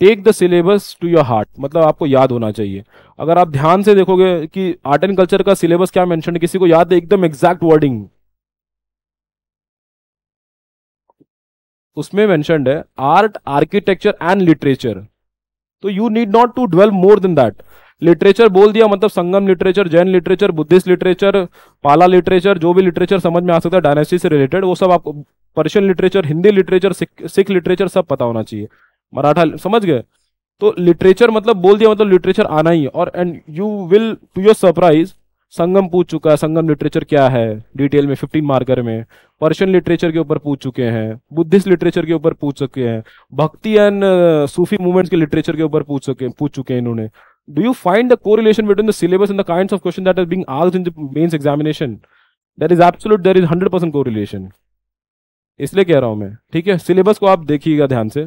take the syllabus to your heart मतलब आपको याद होना चाहिए अगर आप ध्यान से देखोगे कि आर्ट एंड कल्चर का सिलेबस क्या मेंशन है किसी को याद है एकदम एग्जैक्ट वर्डिंग उसमें मैंशनड है आर्ट आर्किटेक्चर एंड लिटरेचर तो you need not to develop more than that literature बोल दिया मतलब Sangam literature Jain literature Buddhist literature Pala literature जो भी लिटरेचर समझ में आ सकता है डायनेस्टी से रिलेटेड वो सब आपको Persian literature Hindi literature Sikh literature सब पता होना चाहिए मराठा समझ गए तो लिटरेचर मतलब बोल दिया मतलब लिटरेचर आना ही और and you will to your surprise Sangam पूछ चुका है संगम लिटरेचर क्या है डिटेल में फिफ्टीन मार्कर में पर्शियन लिटरेचर के ऊपर पूछ चुके हैं बुद्धिस्ट लिटरेचर के ऊपर पूछ चुके हैं भक्ति एंड सूफी मूवमेंट्स के लिटरेचर के ऊपर पूछ चुके पूछ चुके हैं इन्होंने do you find the correlation between the syllabus and the kind of question that is being asked in the mains examination that is absolute there is hundred percent correlation इसलिए कह रहा हूं मैं ठीक है सिलेबस को आप देखिएगा ध्यान से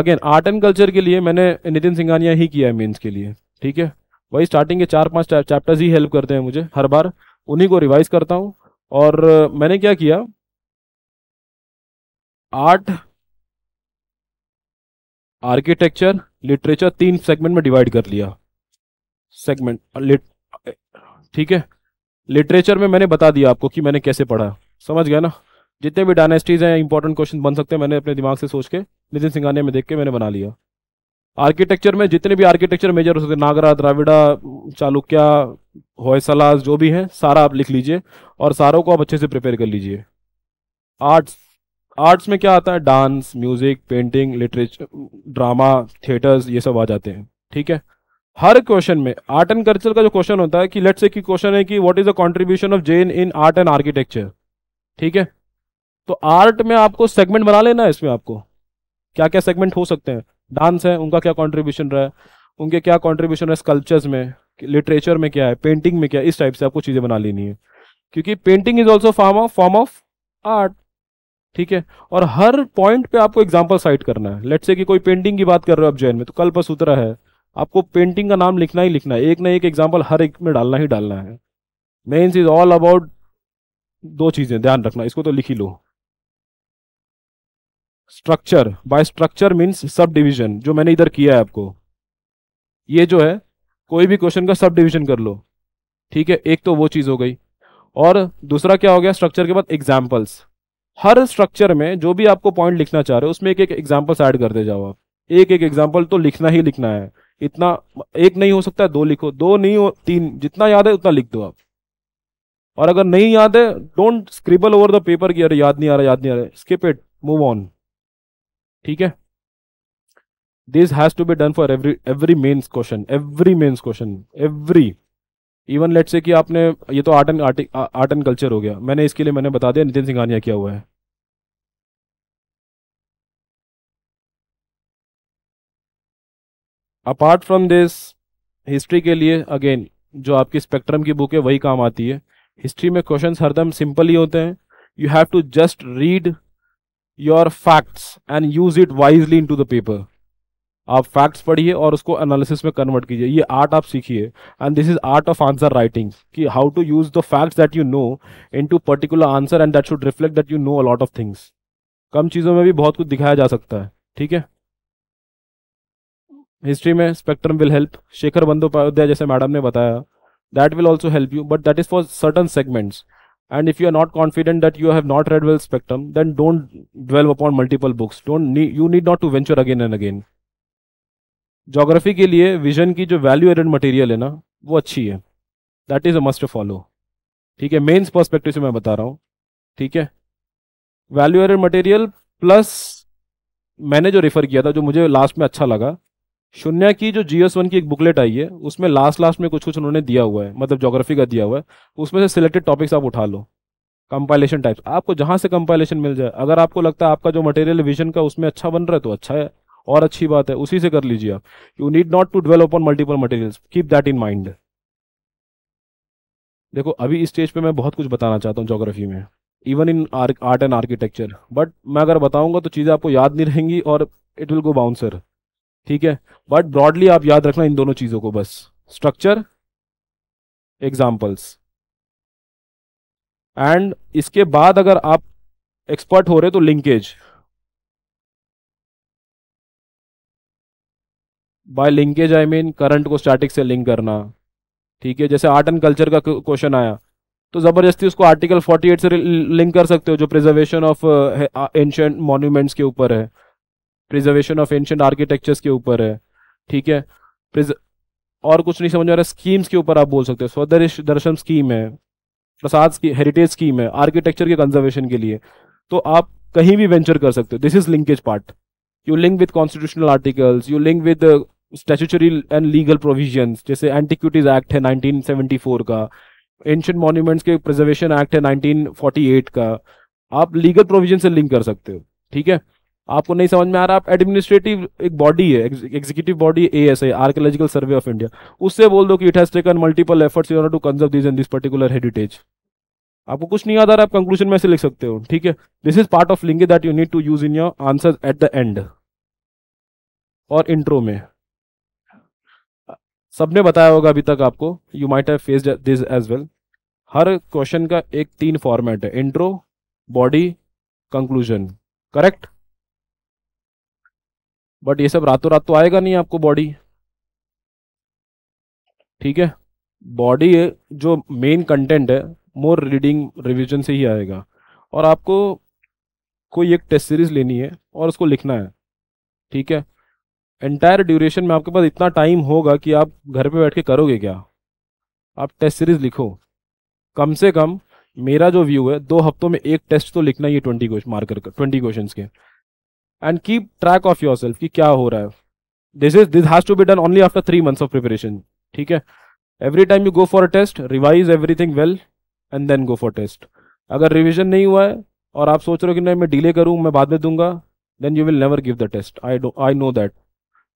अगेन आर्ट एंड कल्चर के लिए मैंने नितिन सिंघानिया ही किया है मेन्स के लिए ठीक है वही स्टार्टिंग के चार पांच चैप्टर्स ही हेल्प करते हैं मुझे हर बार उन्हीं को रिवाइज करता हूँ और uh, मैंने क्या किया आर्ट आर्किटेक्चर लिटरेचर तीन सेगमेंट में डिवाइड कर लिया सेगमेंट लिट ठीक है लिटरेचर में मैंने बता दिया आपको कि मैंने कैसे पढ़ा समझ गया ना जितने भी डायनेस्टीज हैं इंपॉर्टेंट क्वेश्चन बन सकते हैं मैंने अपने दिमाग से सोच के नितिन सिंघानिया में देख के मैंने बना लिया आर्किटेक्चर में जितने भी आर्किटेक्चर मेजर हो सकते नागरा द्राविड़ा चालुक्या होयसलास जो भी हैं सारा आप लिख लीजिए और सारों को आप अच्छे से प्रिपेयर कर लीजिए आर्ट्स आर्ट्स में क्या आता है dance music painting literature drama theatres ये सब आ जाते हैं ठीक है हर क्वेश्चन में आर्ट एंड कल्चर का जो क्वेश्चन होता है कि लेट्स से क्वेश्चन है कि what is the contribution of Jain in art and architecture ठीक है तो आर्ट में आपको सेगमेंट बना लेना है इसमें आपको क्या क्या सेगमेंट हो सकते हैं डांस है उनका क्या कॉन्ट्रीब्यूशन रहा है उनके क्या कॉन्ट्रीब्यूशन है स्कल्पचर्स में लिटरेचर में क्या है पेंटिंग में क्या है इस टाइप से आपको चीज़ें बना लेनी है क्योंकि painting is also form of form of art ठीक है और हर पॉइंट पे आपको एग्जाम्पल साइट करना है लेट से कि कोई पेंटिंग की बात कर रहे हो आप जैन में तो कल सूत्रा है आपको पेंटिंग का नाम लिखना ही लिखना है एक ना एक एग्जाम्पल हर एक में डालना ही डालना है मेन्स इज ऑल अबाउट दो चीज़ें ध्यान रखना इसको तो लिख ही लो स्ट्रक्चर बाय स्ट्रक्चर मीन्स सब डिवीजन जो मैंने इधर किया है आपको ये जो है कोई भी क्वेश्चन का सब डिवीजन कर लो ठीक है एक तो वो चीज़ हो गई और दूसरा क्या हो गया स्ट्रक्चर के बाद एग्जाम्पल्स हर स्ट्रक्चर में जो भी आपको पॉइंट लिखना चाह रहे हो उसमें एक एक एग्जाम्पल्स ऐड करते जाओ आप एक एक एग्जाम्पल तो लिखना ही लिखना है इतना एक नहीं हो सकता है दो लिखो दो नहीं हो तीन जितना याद है उतना लिख दो आप और अगर नहीं याद है don't scribble over the paper की अरे याद नहीं आ रहा याद नहीं आ रहा स्किप इट मूव ऑन ठीक है this has to be done for every every mains question every mains question every even let's से कि आपने ये तो art and art and culture हो गया मैंने इसके लिए मैंने बता दिया नितिन सिंघानिया क्या हुआ है अपार्ट फ्रॉम दिस हिस्ट्री के लिए अगेन जो आपकी स्पेक्ट्रम की बुक है वही काम आती है हिस्ट्री में क्वेश्चन हरदम सिंपल ही होते हैं you have to just read your facts and use it wisely into the paper आप फैक्ट्स पढ़िए और उसको एनालिसिस में कन्वर्ट कीजिए ये आर्ट आप सीखिए and this is art of answer writing कि how to use the facts that you know into particular answer and that should reflect that you know a lot of things कम चीज़ों में भी बहुत कुछ दिखाया जा सकता है ठीक है हिस्ट्री में spectrum will help Shekhar Bandyopadhyay जैसे मैडम ने बताया that will also help you but that is for certain segments and if you are not confident that you have not read well spectrum then don't dwell upon multiple books don't need you need not to venture again and again geography के लिए vision की जो value added material है ना वो अच्छी है that is a must follow theek hai mains perspective se main bata raha hu theek hai value added material plus मैंने जो रेफ़र किया था जो मुझे लास्ट में अच्छा लगा शून्य की जो जीएस वन की एक बुकलेट आई है उसमें लास्ट लास्ट में कुछ कुछ उन्होंने दिया हुआ है मतलब जोग्राफी का दिया हुआ है उसमें से सिलेक्टेड टॉपिक्स आप उठा लो कंपाइलेशन टाइप्स आपको जहाँ से कंपाइलेशन मिल जाए अगर आपको लगता है आपका जो मटेरियल विजन का उसमें अच्छा बन रहा है तो अच्छा है और अच्छी बात है उसी से कर लीजिए आप you need not to develop on multiple materials keep that in mind देखो अभी इस स्टेज पे मैं बहुत कुछ बताना चाहता हूँ जोग्राफी में even in art and architecture but मैं अगर बताऊंगा तो चीज़ें आपको याद नहीं रहेंगी और इट विल गो बाउंसर ठीक है बट ब्रॉडली आप याद रखना इन दोनों चीजों को बस स्ट्रक्चर एग्जाम्पल्स एंड इसके बाद अगर आप एक्सपर्ट हो रहे तो linkage by linkage I mean current को स्टैटिक से लिंक करना ठीक है जैसे आर्ट एंड कल्चर का क्वेश्चन आया तो ज़बरदस्ती उसको आर्टिकल 48 से लिंक कर सकते हो जो प्रिजर्वेशन ऑफ एंशंट मॉन्यूमेंट्स के ऊपर है प्रिजर्वेशन ऑफ एंशंट आर्किटेक्चर्स के ऊपर है ठीक है और कुछ नहीं समझ में आ रहा स्कीम्स के ऊपर आप बोल सकते हो स्वदेश दर्शन स्कीम है प्रसाद हेरिटेज स्कीम है आर्किटेक्चर के कंजर्वेशन के लिए तो आप कहीं भी वेंचर कर सकते हो this is linkage part you link with constitutional articles you link with statutory and legal provision जैसे एंटीक्यूटीज एक्ट है 1974 का एंशंट मॉन्यूमेंट्स के प्रिजर्वेशन एक्ट है 1948 का आप लीगल प्रोविजन से लिंक कर सकते हो ठीक है आपको नहीं समझ में आ रहा आप एडमिनिस्ट्रेटिव एक बॉडी है executive body A S I archaeological survey of India उससे बोल दो कि it has taken multiple efforts in order to conserve this and this particular heritage आपको कुछ नहीं रहा आप कंक्लूजन में से लिख सकते हो ठीक है this is part of link that you need to use in your answer at the end और इंट्रो में सबने बताया होगा अभी तक आपको you might have faced this as well हर क्वेश्चन का एक तीन फॉर्मेट है intro body conclusion correct but ये सब रातों रात तो आएगा नहीं आपको बॉडी ठीक है बॉडी जो मेन कंटेंट है मोर रीडिंग रिवीजन से ही आएगा और आपको कोई एक टेस्ट सीरीज लेनी है और उसको लिखना है ठीक है एंटायर ड्यूरेशन में आपके पास इतना टाइम होगा कि आप घर पे बैठ के करोगे क्या आप टेस्ट सीरीज लिखो कम से कम मेरा जो व्यू है दो हफ्तों में एक टेस्ट तो लिखना ही है ट्वेंटी मार्कर का ट्वेंटी क्वेश्चन के end keep track of yourself कि क्या हो रहा है this is this has to be done only after three months of preparation ठीक है every time you go for a test revise everything well and then go for test अगर revision नहीं हुआ है और आप सोच रहे हो कि नहीं मैं डिले करूँ मैं बाद में दूंगा then you will never give the test I I know that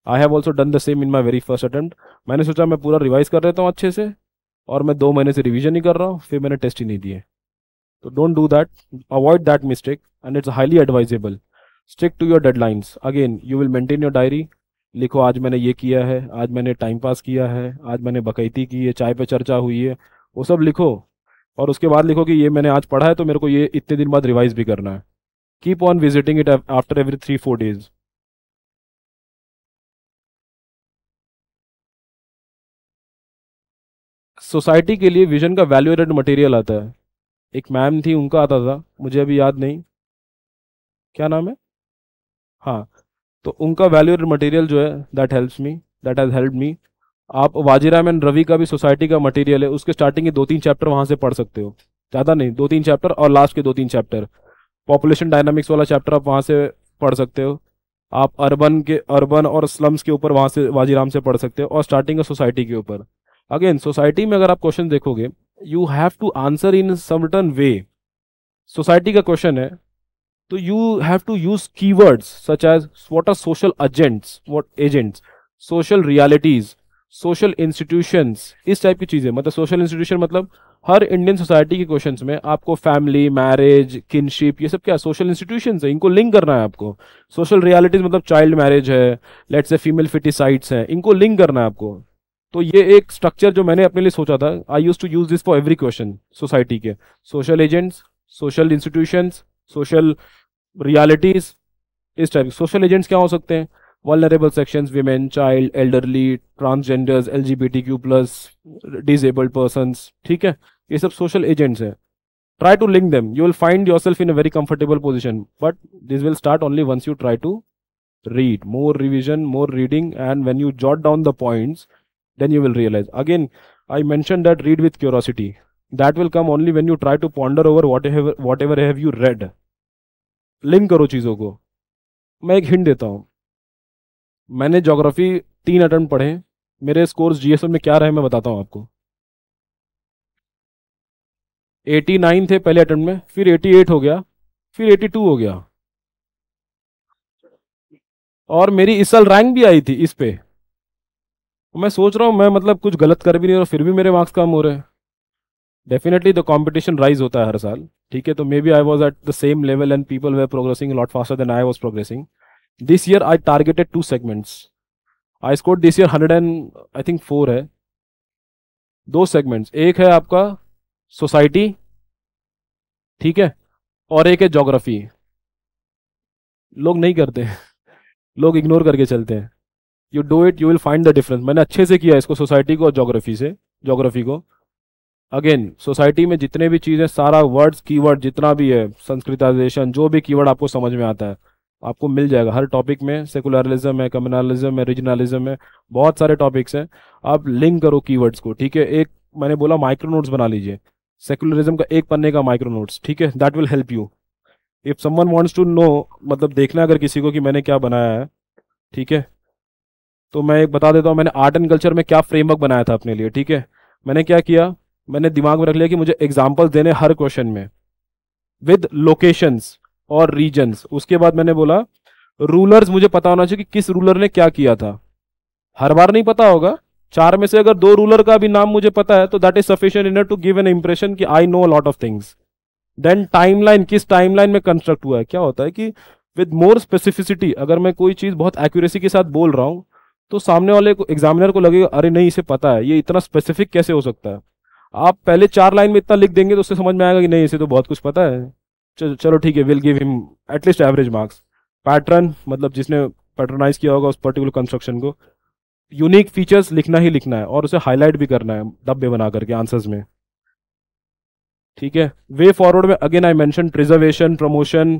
I have also done the same in my very first attempt मैंने सोचा मैं पूरा रिवाइज कर लेता हूँ अच्छे से और मैं दो महीने से रिविजन ही कर रहा हूँ फिर मैंने टेस्ट ही नहीं दिए तो don't do that avoid that mistake and it's highly advisable stick to your deadlines again you will maintain your diary लिखो आज मैंने ये किया है आज मैंने टाइम पास किया है आज मैंने बकैती की है चाय पे चर्चा हुई है वो सब लिखो और उसके बाद लिखो कि ये मैंने आज पढ़ा है तो मेरे को ये इतने दिन बाद रिवाइज भी करना है keep on visiting it after every three four days society के लिए विजन का वैल्यूएटेड मटेरियल आता है एक मैम थी उनका आता था मुझे अभी याद नहीं क्या नाम है हाँ तो उनका वैल्यू मटेरियल जो है that helps me that has help me आप वाजीराम एंड रवि का भी सोसाइटी का मटेरियल है उसके स्टार्टिंग के दो तीन चैप्टर वहाँ से पढ़ सकते हो ज़्यादा नहीं दो तीन चैप्टर और लास्ट के दो तीन चैप्टर पॉपुलेशन डायनामिक्स वाला चैप्टर आप वहाँ से पढ़ सकते हो आप अर्बन के अर्बन और स्लम्स के ऊपर वहाँ से वाजीराम से पढ़ सकते हो और स्टार्टिंग का सोसाइटी के ऊपर अगेन सोसाइटी में अगर आप क्वेश्चन देखोगे you have to answer in certain way society का क्वेश्चन है So तो you have to use keywords such as what are social agents what agents social realities, social institutions, इस टाइप की चीजें मतलब सोशल इंस्टीट्यूशन मतलब हर इंडियन सोसाइटी के क्वेश्चन में आपको फैमिली मैरिज किनशिप ये सब क्या सोशल इंस्टीट्यूशन है इनको लिंक करना है आपको सोशल रियालिटीज मतलब चाइल्ड मैरिज है लेट्स से फीमेल फिटिसाइड्स हैं इनको लिंक करना है आपको तो ये एक स्ट्रक्चर जो मैंने अपने लिए सोचा था I use to use this for every question society के social agents social institutions social realities इस टाइप के सोशल एजेंट्स क्या हो सकते हैं vulnerable section women child elderly transgenders L G B T Q plus disabled person ठीक है ये सब सोशल एजेंट्स हैं try to link them you will find yourself in a very comfortable position but this will start only once you try to read more revision more reading and when you jot down the points then you will realise again I mention that read with curiosity that will come only when you try to ponder over whatever whatever have you read link करो चीज़ों को मैं एक hint देता हूँ मैंने geography तीन attempt पढ़े मेरे स्कोर्स जीएसएम में क्या रहे मैं बताता हूँ आपको 89 थे पहले अटेम्प्ट में फिर 88 हो गया फिर 82 हो गया और मेरी इस साल रैंक भी आई थी इस पे मैं सोच रहा हूँ मैं मतलब कुछ गलत कर भी नहीं रहा फिर भी मेरे मार्क्स कम हो रहे हैं डेफिनेटली द कॉम्पिटिशन राइज होता है हर साल ठीक है तो may be I was at the same level and people were progressing lot faster than I was progressing this year I targeted two segments I score this year hundred and I think four है दो segments एक है आपका society ठीक है और एक है जोग्राफी लोग नहीं करते लोग इग्नोर करके चलते हैं you do it you will find the difference मैंने अच्छे से किया इसको सोसाइटी को और जोग्राफी से जोग्राफी को अगेन सोसाइटी में जितने भी चीज़ें सारा वर्ड्स कीवर्ड जितना भी है संस्कृताइजेशन जो भी कीवर्ड आपको समझ में आता है आपको मिल जाएगा हर टॉपिक में सेकुलरलिज्म है कम्युनलिज्म है रीजनलिज्म है बहुत सारे टॉपिक्स हैं आप लिंक करो कीवर्ड्स को ठीक है एक मैंने बोला माइक्रो नोट्स बना लीजिए सेकुलरिज्म का एक पन्ने का माइक्रो नोट्स ठीक है that will help you if someone wants to know मतलब देखना अगर किसी को कि मैंने क्या बनाया है ठीक है तो मैं एक बता देता हूँ मैंने आर्ट एंड कल्चर में क्या फ्रेमवर्क बनाया था अपने लिए ठीक है मैंने क्या किया मैंने दिमाग में रख लिया कि मुझे एग्जाम्पल्स देने हर क्वेश्चन में विद लोकेशंस और रीजन्स उसके बाद मैंने बोला रूलर्स मुझे पता होना चाहिए कि किस रूलर ने क्या किया था हर बार नहीं पता होगा चार में से अगर दो रूलर का भी नाम मुझे पता है तो that is sufficient in order to give an impression कि I know lot of things then timeline किस टाइमलाइन में कंस्ट्रक्ट हुआ है क्या होता है कि विद मोर स्पेसिफिसिटी अगर मैं कोई चीज़ बहुत एक्यूरेसी के साथ बोल रहा हूँ तो सामने वाले को एग्जामिनर को लगेगा अरे नहीं इसे पता है ये इतना स्पेसिफिक कैसे हो सकता है आप पहले चार लाइन में इतना लिख देंगे तो उससे समझ में आएगा कि नहीं इसे तो बहुत कुछ पता है चलो ठीक है will give him at least average marks pattern मतलब जिसने पैटर्नाइज किया होगा उस पर्टिकुलर कंस्ट्रक्शन को यूनिक फीचर्स लिखना ही लिखना है और उसे हाईलाइट भी करना है डब्बे बना करके आंसर्स में ठीक है वे फॉरवर्ड में again I mention preservation promotion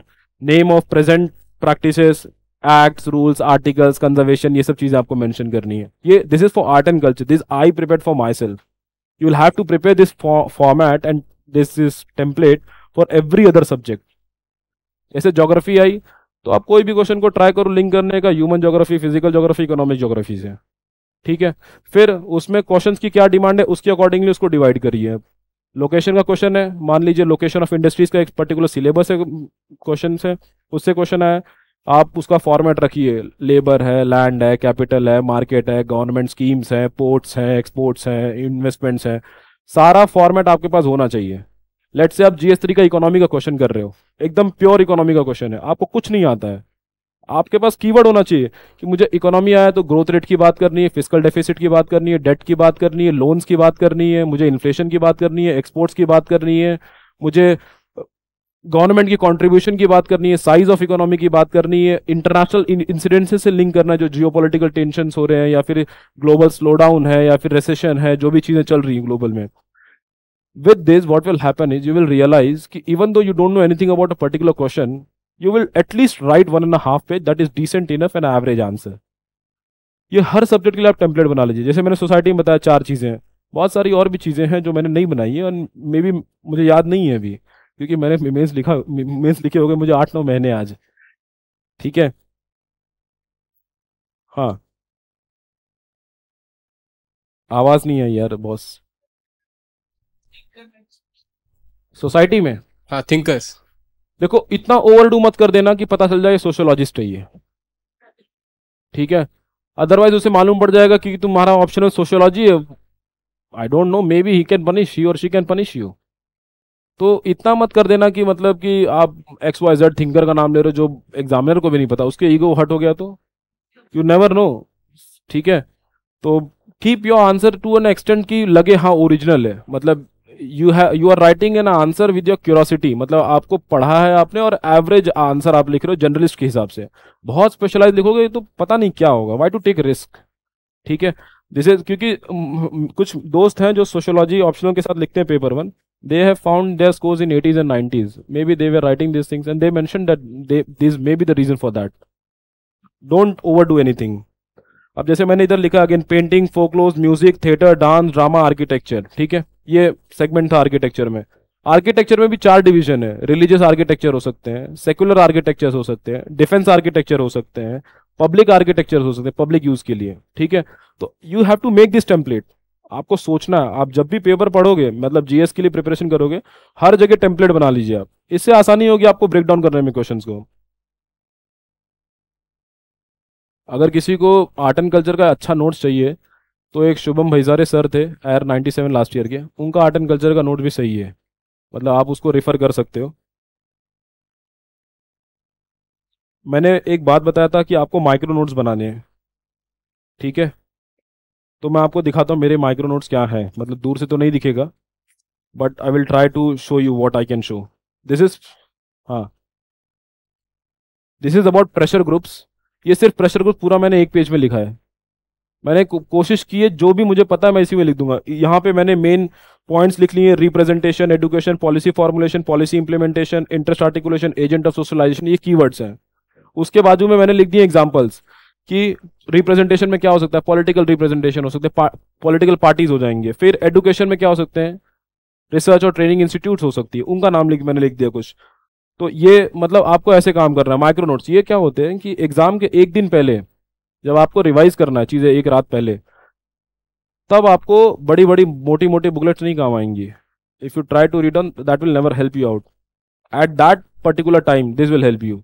name of present practices acts rules articles conservation ये सब चीज़ें आपको मैंशन करनी है ये this is for art and culture this I prepare for myself you will have to prepare this for format and this is template for every other subject जैसे geography आई तो आप कोई भी question को try करो link करने का human geography, physical geography, economic geography से ठीक है फिर उसमें questions की क्या demand है उसके accordingly उसको divide करिए आप लोकेशन का क्वेश्चन है मान लीजिए लोकेशन ऑफ इंडस्ट्रीज का एक पर्टिकुलर सिलेबस है क्वेश्चन है उससे क्वेश्चन आया आप उसका फॉर्मेट रखिए लेबर है लैंड है कैपिटल है मार्केट है गवर्नमेंट स्कीम्स है पोर्ट्स हैं एक्सपोर्ट्स हैं इन्वेस्टमेंट्स हैं सारा फॉर्मेट आपके पास होना चाहिए लेट से आप जी का इकोनॉमी का क्वेश्चन कर रहे हो एकदम प्योर इकोनॉमी का क्वेश्चन है आपको कुछ नहीं आता है आपके पास कीवर्ड होना चाहिए कि मुझे इकोनॉमी आया तो ग्रोथ रेट की बात करनी है फिजिकल डेफिसिट की बात करनी है डेट की बात करनी है लोन्स की बात करनी है मुझे इन्फ्लेशन की बात करनी है एक्सपोर्ट्स की बात करनी है मुझे गवर्नमेंट की कंट्रीब्यूशन की बात करनी है साइज ऑफ इकोनॉमी की बात करनी है इंटरनेशनल इंसिडेंसेस से लिंक करना है जो जियोपॉलिटिकल टेंशन हो रहे हैं या फिर ग्लोबल स्लोडाउन है या फिर रेसेशन है जो भी चीज़ें चल रही हैं ग्लोबल में with this what will happen is you will realize कि even though you don't know anything about a particular question you will at least write one and half page that is decent enough an average answer ये हर subject के लिए आप template बना लीजिए जैसे मैंने सोसाइटी में बताया चार चीज़ें बहुत सारी और भी चीज़ें हैं जो मैंने नहीं बनाई है और मे बी मुझे याद नहीं है अभी क्योंकि मैंने मेन्स लिखा मेन्स लिखे हो गए मुझे आठ नौ महीने आज ठीक है हाँ आवाज नहीं है यार बॉस सोसाइटी में हाँ थिंकर्स देखो इतना ओवरडू मत कर देना कि पता चल जाए सोशोलॉजिस्ट है ये ठीक है अदरवाइज उसे मालूम पड़ जाएगा कि तुम्हारा ऑप्शन है sociology I don't know maybe he can punish you और शी कैन पनिश यू तो इतना मत कर देना कि मतलब कि आप एक्स वाई जेड थिंकर का नाम ले रहे हो जो एग्जामिनर को भी नहीं पता उसके ईगो हट हो गया तो यू नेवर नो ठीक है तो keep your answer to an extent कि लगे हाँ ओरिजिनल है मतलब यू है you are writing an answer with your curiosity मतलब आपको पढ़ा है आपने और एवरेज आंसर आप लिख रहे हो जर्नलिस्ट के हिसाब से बहुत स्पेशलाइज लिखोगे तो पता नहीं क्या होगा वाई टू टेक रिस्क ठीक है जैसे क्योंकि कुछ दोस्त हैं जो सोशोलॉजी ऑप्शनों के साथ लिखते हैं paper one they have found their scores in 80s and 90s maybe they were writing these things and they mentioned that they this may be the reason for that don't overdo anything अब जैसे मैंने इधर लिखा again painting folklores music theatre dance drama architecture ठीक है ये segment था architecture में आर्किटेक्चर में भी चार डिवीजन है रिलीजियस आर्किटेक्चर हो सकते हैं सेकुलर आर्किटेक्चर हो सकते हैं डिफेंस आर्किटेक्चर हो सकते हैं पब्लिक आर्किटेक्चर हो सकते हैं पब्लिक यूज के लिए ठीक है तो you have to make this template आपको सोचना है आप जब भी पेपर पढ़ोगे मतलब जीएस के लिए प्रिपरेशन करोगे हर जगह टेम्पलेट बना लीजिए आप इससे आसानी होगी आपको ब्रेक डाउन करने में क्वेश्चन को अगर किसी को आर्ट एंड कल्चर का अच्छा नोट्स चाहिए तो एक शुभम भैजारे सर थे एयर 97 लास्ट ईयर के उनका आर्ट एंड कल्चर का नोट भी सही है मतलब आप उसको रेफ़र कर सकते हो मैंने एक बात बताया था कि आपको माइक्रो नोट्स बनाने हैं ठीक है तो मैं आपको दिखाता हूँ मेरे माइक्रो नोट्स क्या है मतलब दूर से तो नहीं दिखेगा but I will try to show you what I can show this is हाँ this is about pressure groups ये सिर्फ प्रेशर ग्रुप पूरा मैंने एक पेज में लिखा है मैंने को, कोशिश की है जो भी मुझे पता है मैं इसी में लिख दूंगा यहाँ पे मैंने मेन पॉइंट्स लिख लिए representation education policy formulation policy implementation interest articulation agent of socialization ये कीवर्ड्स हैं उसके बाजू में मैंने लिख दिए एग्जाम्पल्स कि रिप्रेजेंटेशन में क्या हो सकता है पॉलिटिकल रिप्रेजेंटेशन हो सकते हैं पॉलिटिकल पार्टीज हो जाएंगे फिर एडुकेशन में क्या हो सकते हैं रिसर्च और ट्रेनिंग इंस्टीट्यूट हो सकती है उनका नाम लिख मैंने लिख दिया कुछ तो ये मतलब आपको ऐसे काम करना है माइक्रो नोट्स ये क्या होते हैं कि एग्जाम के एक दिन पहले जब आपको रिवाइज करना है चीज़ें एक रात पहले तब आपको बड़ी बड़ी मोटी मोटी बुकलेट्स नहीं काम आएंगी if you try to return that will never help you out at that particular time this will help you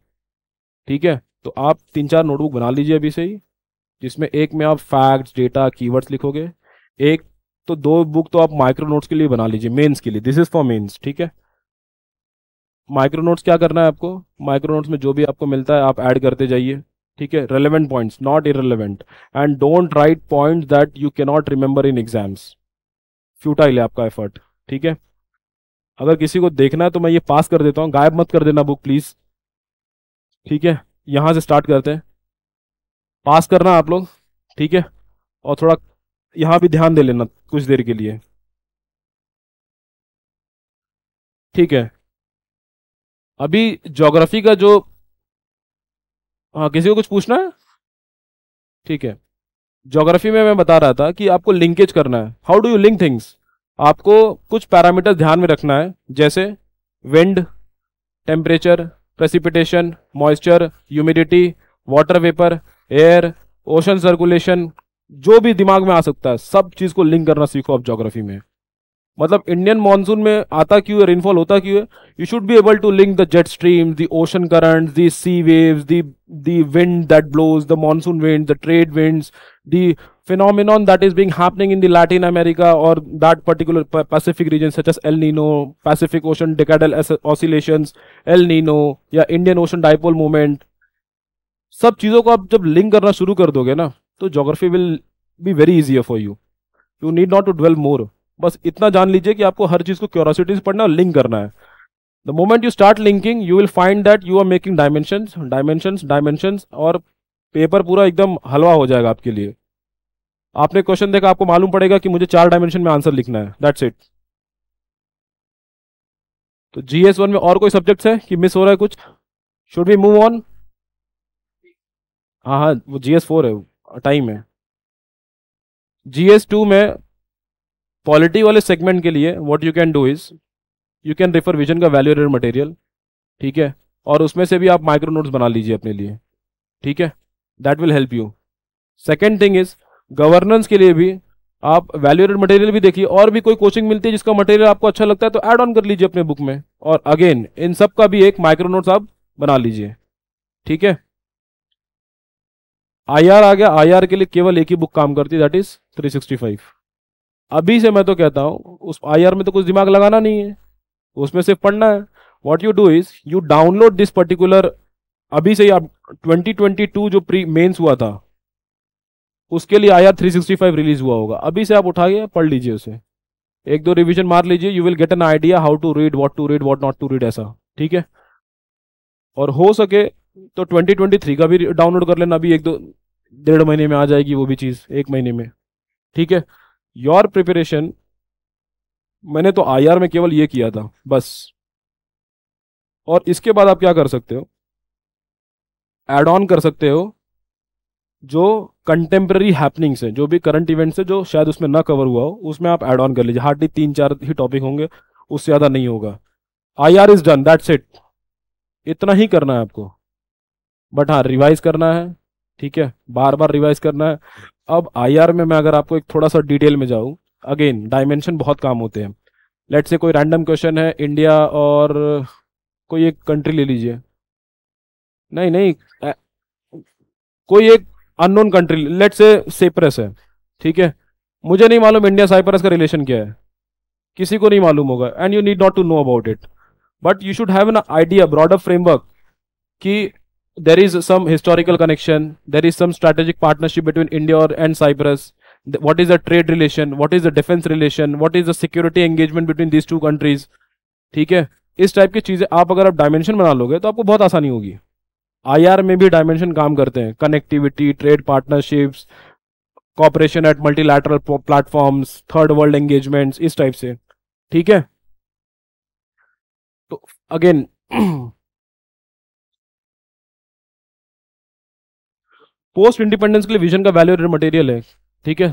ठीक है तो आप तीन चार नोटबुक बना लीजिए अभी से ही जिसमें एक में आप फैक्ट्स डेटा कीवर्ड्स लिखोगे एक तो दो बुक तो आप माइक्रो नोट्स के लिए बना लीजिए मेंस के लिए दिस इज़ फॉर मेंस ठीक है माइक्रो नोट्स क्या करना है आपको माइक्रो नोट्स में जो भी आपको मिलता है आप ऐड करते जाइए ठीक है relevant points not irrelevant and don't write point that you cannot remember in exams futile है आपका एफर्ट ठीक है अगर किसी को देखना है तो मैं ये पास कर देता हूँ गायब मत कर देना बुक प्लीज़ ठीक है यहाँ से स्टार्ट करते हैं पास करना आप लोग ठीक है और थोड़ा यहाँ भी ध्यान दे लेना कुछ देर के लिए ठीक है अभी जोग्राफी का जो हाँ किसी को कुछ पूछना है ठीक है जोग्राफी में मैं बता रहा था कि आपको लिंकेज करना है how do you link things आपको कुछ पैरामीटर ध्यान में रखना है जैसे wind temperature precipitation moisture humidity water vapour air ocean circulation जो भी दिमाग में आ सकता है सब चीज को लिंक करना सीखो आप जोग्राफी में मतलब इंडियन मानसून में आता क्यों है रेनफॉल होता क्यों है you should be able to link the jet stream the ocean current the sea wave the the wind that blows the monsoon wind the trade winds the phenomenon that is being happening in the Latin America और that particular Pacific region such as El Nino Pacific Ocean decadal oscillation El Nino या Indian Ocean dipole moment सब चीज़ों को आप जब link करना शुरू कर दोगे ना तो geography will be very easy for you you need not to develop more बस इतना जान लीजिए कि आपको हर चीज़ को क्यूरोसिटी से पढ़ना और लिंक करना है the moment you start linking you will find that you are making dimension dimension dimension और पेपर पूरा एकदम हलवा हो जाएगा आपके लिए आपने क्वेश्चन देखा आपको मालूम पड़ेगा कि मुझे चार डायमेंशन में आंसर लिखना है दैट्स इट तो जी एस वन में और कोई सब्जेक्ट है कि मिस हो रहा है कुछ शुड बी मूव ऑन हाँ हाँ वो जी एस फोर है टाइम है जी एस टू में क्वालिटी वाले सेगमेंट के लिए what you can do is you can refer Vision का वैल्यू एडेड मटेरियल ठीक है और उसमें से भी आप माइक्रो नोट्स बना लीजिए अपने लिए ठीक है that will help you second thing is governance के लिए भी आप वैल्यू एडेड मटेरियल भी देखिए और भी कोई कोचिंग मिलती है जिसका मटेरियल आपको अच्छा लगता है तो ऐड ऑन कर लीजिए अपने बुक में और अगेन इन सब का भी एक माइक्रो नोट्स आप बना लीजिए ठीक है आई आर आ गया आई आर के लिए केवल एक ही बुक काम करती है दैट इज 365 अभी से मैं तो कहता हूँ उस आई में तो कुछ दिमाग लगाना नहीं है उसमें सिर्फ पढ़ना है what you do is you download this particular अभी से आप ट्वेंटी ट्वेंटी टू जो प्री मेन्स हुआ था उसके लिए आई आर रिलीज हुआ होगा अभी से आप उठा के पढ़ लीजिए उसे एक दो रिविजन मार लीजिए you will get an idea how to read what to read what not to read ऐसा ठीक है और हो सके तो ट्वेंटी ट्वेंटी थ्री का भी डाउनलोड कर लेना अभी एक दो डेढ़ महीने में आ जाएगी वो भी चीज़ एक महीने में ठीक है योर प्रिपरेशन मैंने तो आई में केवल ये किया था बस और इसके बाद आप क्या कर सकते हो एड ऑन कर सकते हो जो कंटेम्प्रेरी हैपनिंग्स हैं जो भी करंट इवेंट्स है जो शायद उसमें ना कवर हुआ हो उसमें आप एड ऑन कर लीजिए हार्डली तीन चार ही टॉपिक होंगे उससे ज़्यादा नहीं होगा I R is done that's it इतना ही करना है आपको बट हाँ रिवाइज करना है ठीक है बार बार रिवाइज करना है अब आई में मैं अगर आपको एक थोड़ा सा डिटेल में जाऊँ अगेन डायमेंशन बहुत काम होते हैं लेट से कोई रैंडम क्वेश्चन है इंडिया और कोई एक कंट्री ले लीजिए नहीं नहीं कोई एक अननोन कंट्री लेट से सेप्रस है ठीक है मुझे नहीं मालूम इंडिया साइप्रस का रिलेशन क्या है किसी को नहीं मालूम होगा and you need not to know about it but you should have an idea broader framework कि there is some historical connection there is some strategic partnership between india or and cyprus the, what is the trade relation what is the defense relation what is the security engagement between these two countries theek hai इस type की चीजें आप अगर आप dimension बना लोगे तो आपको बहुत आसानी होगी आईआर में भी डायमेंशन काम करते हैं connectivity trade partnerships cooperation at multilateral platforms third world engagements इस टाइप से ठीक है तो अगेन पोस्ट इंडिपेंडेंस के लिए विजन का वैल्यू मटेरियल है ठीक है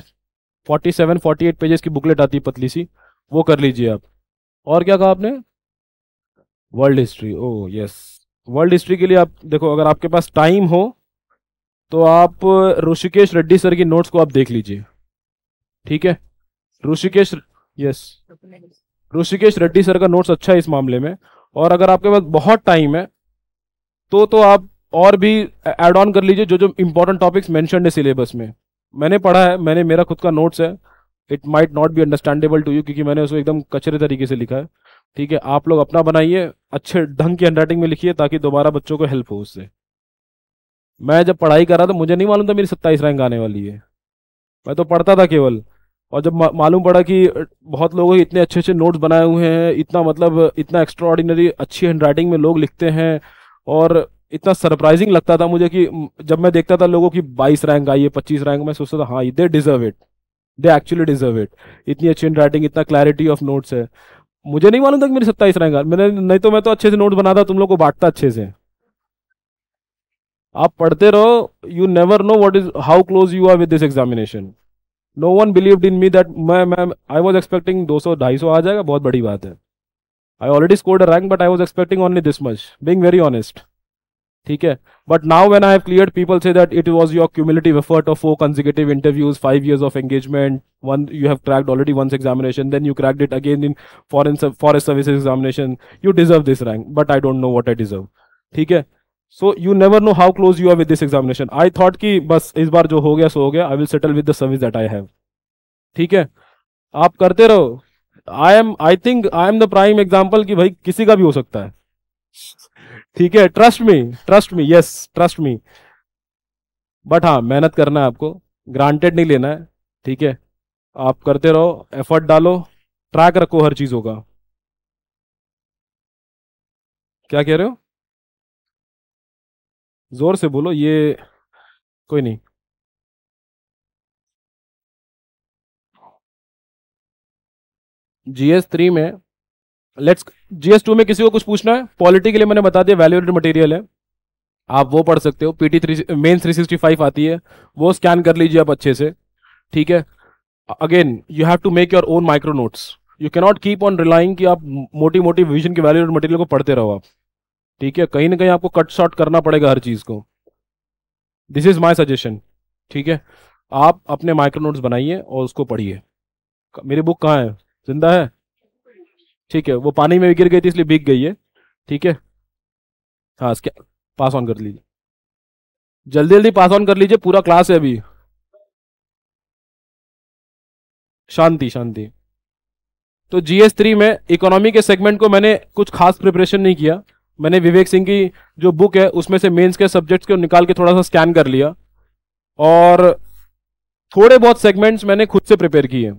47, 48 पेजेस की बुकलेट आती है पतली सी वो कर लीजिए आप और क्या कहा आपने world history oh yes world history के लिए आप देखो अगर आपके पास टाइम हो तो आप ऋषिकेश रेड्डी सर की नोट्स को आप देख लीजिए ठीक है ऋषिकेश यस ऋषिकेश रेड्डी सर का नोट्स अच्छा है इस मामले में और अगर आपके पास बहुत टाइम है तो तो आप और भी एड ऑन कर लीजिए जो जो इंपॉर्टेंट टॉपिक्स मैंशन है सिलेबस में मैंने पढ़ा है मैंने मेरा खुद का नोट्स है it might not be understandable to you क्योंकि मैंने उसको एकदम कचरे तरीके से लिखा है ठीक है आप लोग अपना बनाइए अच्छे ढंग की हैंडराइटिंग में लिखिए ताकि दोबारा बच्चों को हेल्प हो उससे मैं जब पढ़ाई कर रहा था मुझे नहीं मालूम था मेरी सत्ताईस रैंक आने वाली है मैं तो पढ़ता था केवल और जब मा, मालूम पड़ा कि बहुत लोगों इतने अच्छे अच्छे नोट्स बनाए हुए हैं इतना मतलब इतना एक्स्ट्रा अच्छी हैंड राइटिंग में लोग लिखते हैं और इतना सरप्राइजिंग लगता था मुझे कि जब मैं देखता था लोगों की बाईस रैंक आई है पच्चीस रैंक में सोचता था हाँ they deserve it they actually deserve it इतनी अच्छी राइटिंग इतना क्लैरिटी ऑफ नोट्स है मुझे नहीं मालूम था कि मेरी सत्ताईस रैंक मैंने नहीं तो मैं तो अच्छे से नोट बनाता तुम लोग को बांटता अच्छे से आप पढ़ते रहो you never know what is how close you are with this examination no one believe in me that मैं मैम आई वॉज एक्सपेक्टिंग दो सौ ढाई सौ आ जाएगा बहुत बड़ी बात है I already scored a rank but I was expecting only this much being very honest ठीक है but now when I have clear people से that it was your cumulative effort of four consecutive interviews five years of engagement one you have cracked already once examination then you cracked it again in foreign forest service examination you deserve this rank but I don't know what I deserve ठीक है so you never know how close you are with this examination I thought कि बस इस बार जो हो गया सो हो गया I will settle with the service that I have ठीक है आप करते रहो I am I think I am the prime example कि भाई किसी का भी हो सकता है ठीक है trust me trust me yes trust me but हाँ मेहनत करना है आपको ग्रांटेड नहीं लेना है ठीक है आप करते रहो एफर्ट डालो ट्रैक रखो हर चीज होगा क्या कह रहे हो जोर से बोलो ये कोई नहीं जीएस थ्री में लेट्स जीएस टू में किसी को कुछ पूछना है पॉलिटी के लिए मैंने बता दिया वैल्यूएड मटेरियल है आप वो पढ़ सकते हो PT three main three sixty five आती है वो स्कैन कर लीजिए आप अच्छे से ठीक है again you have to make your own micro notes you cannot keep on relying कि आप मोटी मोटी विजन के वैल्यूएड मटेरियल को पढ़ते रहो आप ठीक है कहीं ना कहीं आपको कट शॉर्ट करना पड़ेगा हर चीज़ को दिस इज माई सजेशन ठीक है आप अपने माइक्रो नोट्स बनाइए और उसको पढ़िए मेरी बुक कहाँ है जिंदा है ठीक है वो पानी में गिर गई थी इसलिए भीग गई है ठीक है हाँ इसके पास ऑन कर लीजिए जल्दी जल्दी पास ऑन कर लीजिए पूरा क्लास है अभी शांति शांति तो जीएस थ्री में इकोनॉमी के सेगमेंट को मैंने कुछ खास प्रिपरेशन नहीं किया मैंने विवेक सिंह की जो बुक है उसमें से मेंस के सब्जेक्ट्स को निकाल के थोड़ा सा स्कैन कर लिया और थोड़े बहुत सेगमेंट्स मैंने खुद से प्रिपेयर किए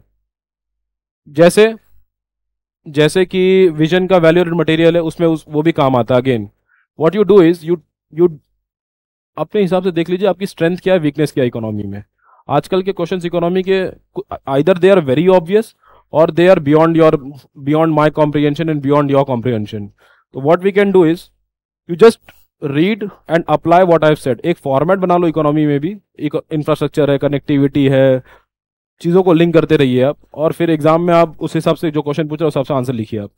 जैसे जैसे कि विजन का वैल्यू मटेरियल है उसमें उस, वो भी काम आता है again what you do is you you अपने हिसाब से देख लीजिए आपकी स्ट्रेंथ क्या है वीकनेस क्या है इकोनॉमी में आजकल के क्वेश्चन इकोनॉमी के either they are very obvious और they are beyond your beyond my comprehension and beyond your comprehension तो what we can do is you just read and apply what I said एक format बना लो economy में भी infrastructure है connectivity है चीज़ों को लिंक करते रहिए आप और फिर एग्जाम में आप उस हिसाब से जो क्वेश्चन पूछ रहे हैं उस हिसाब से आंसर लिखिए आप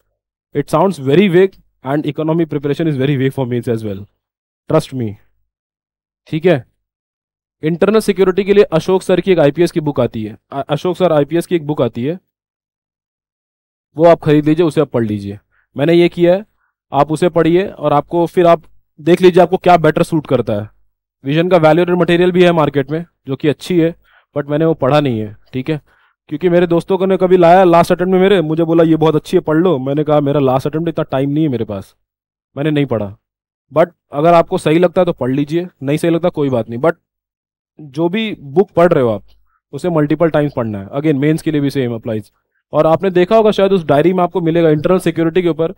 it sounds very weak and economy preparation is very weak for mains as well trust me ठीक है इंटरनल सिक्योरिटी के लिए अशोक सर की एक आईपीएस की बुक आती है अशोक सर आईपीएस की एक बुक आती है वो आप खरीद लीजिए उसे आप पढ़ लीजिए मैंने ये किया है आप उसे पढ़िए और आपको फिर आप देख लीजिए आपको क्या बेटर सूट करता है विजन का वैल्यूटेड मटेरियल भी है मार्केट में जो कि अच्छी है बट मैंने वो पढ़ा नहीं है ठीक है क्योंकि मेरे दोस्तों को ने कभी लाया लास्ट अटैम्प्ट में मेरे मुझे बोला ये बहुत अच्छी है पढ़ लो मैंने कहा मेरा लास्ट अटैम्प्ट इतना टाइम नहीं है मेरे पास मैंने नहीं पढ़ा बट अगर आपको सही लगता है तो पढ़ लीजिए नहीं सही लगता कोई बात नहीं बट जो भी बुक पढ़ रहे हो आप उसे मल्टीपल टाइम्स पढ़ना है अगेन मेन्स के लिए भी सेम अप्लाइज और आपने देखा होगा शायद उस डायरी में आपको मिलेगा इंटरनल सिक्योरिटी के ऊपर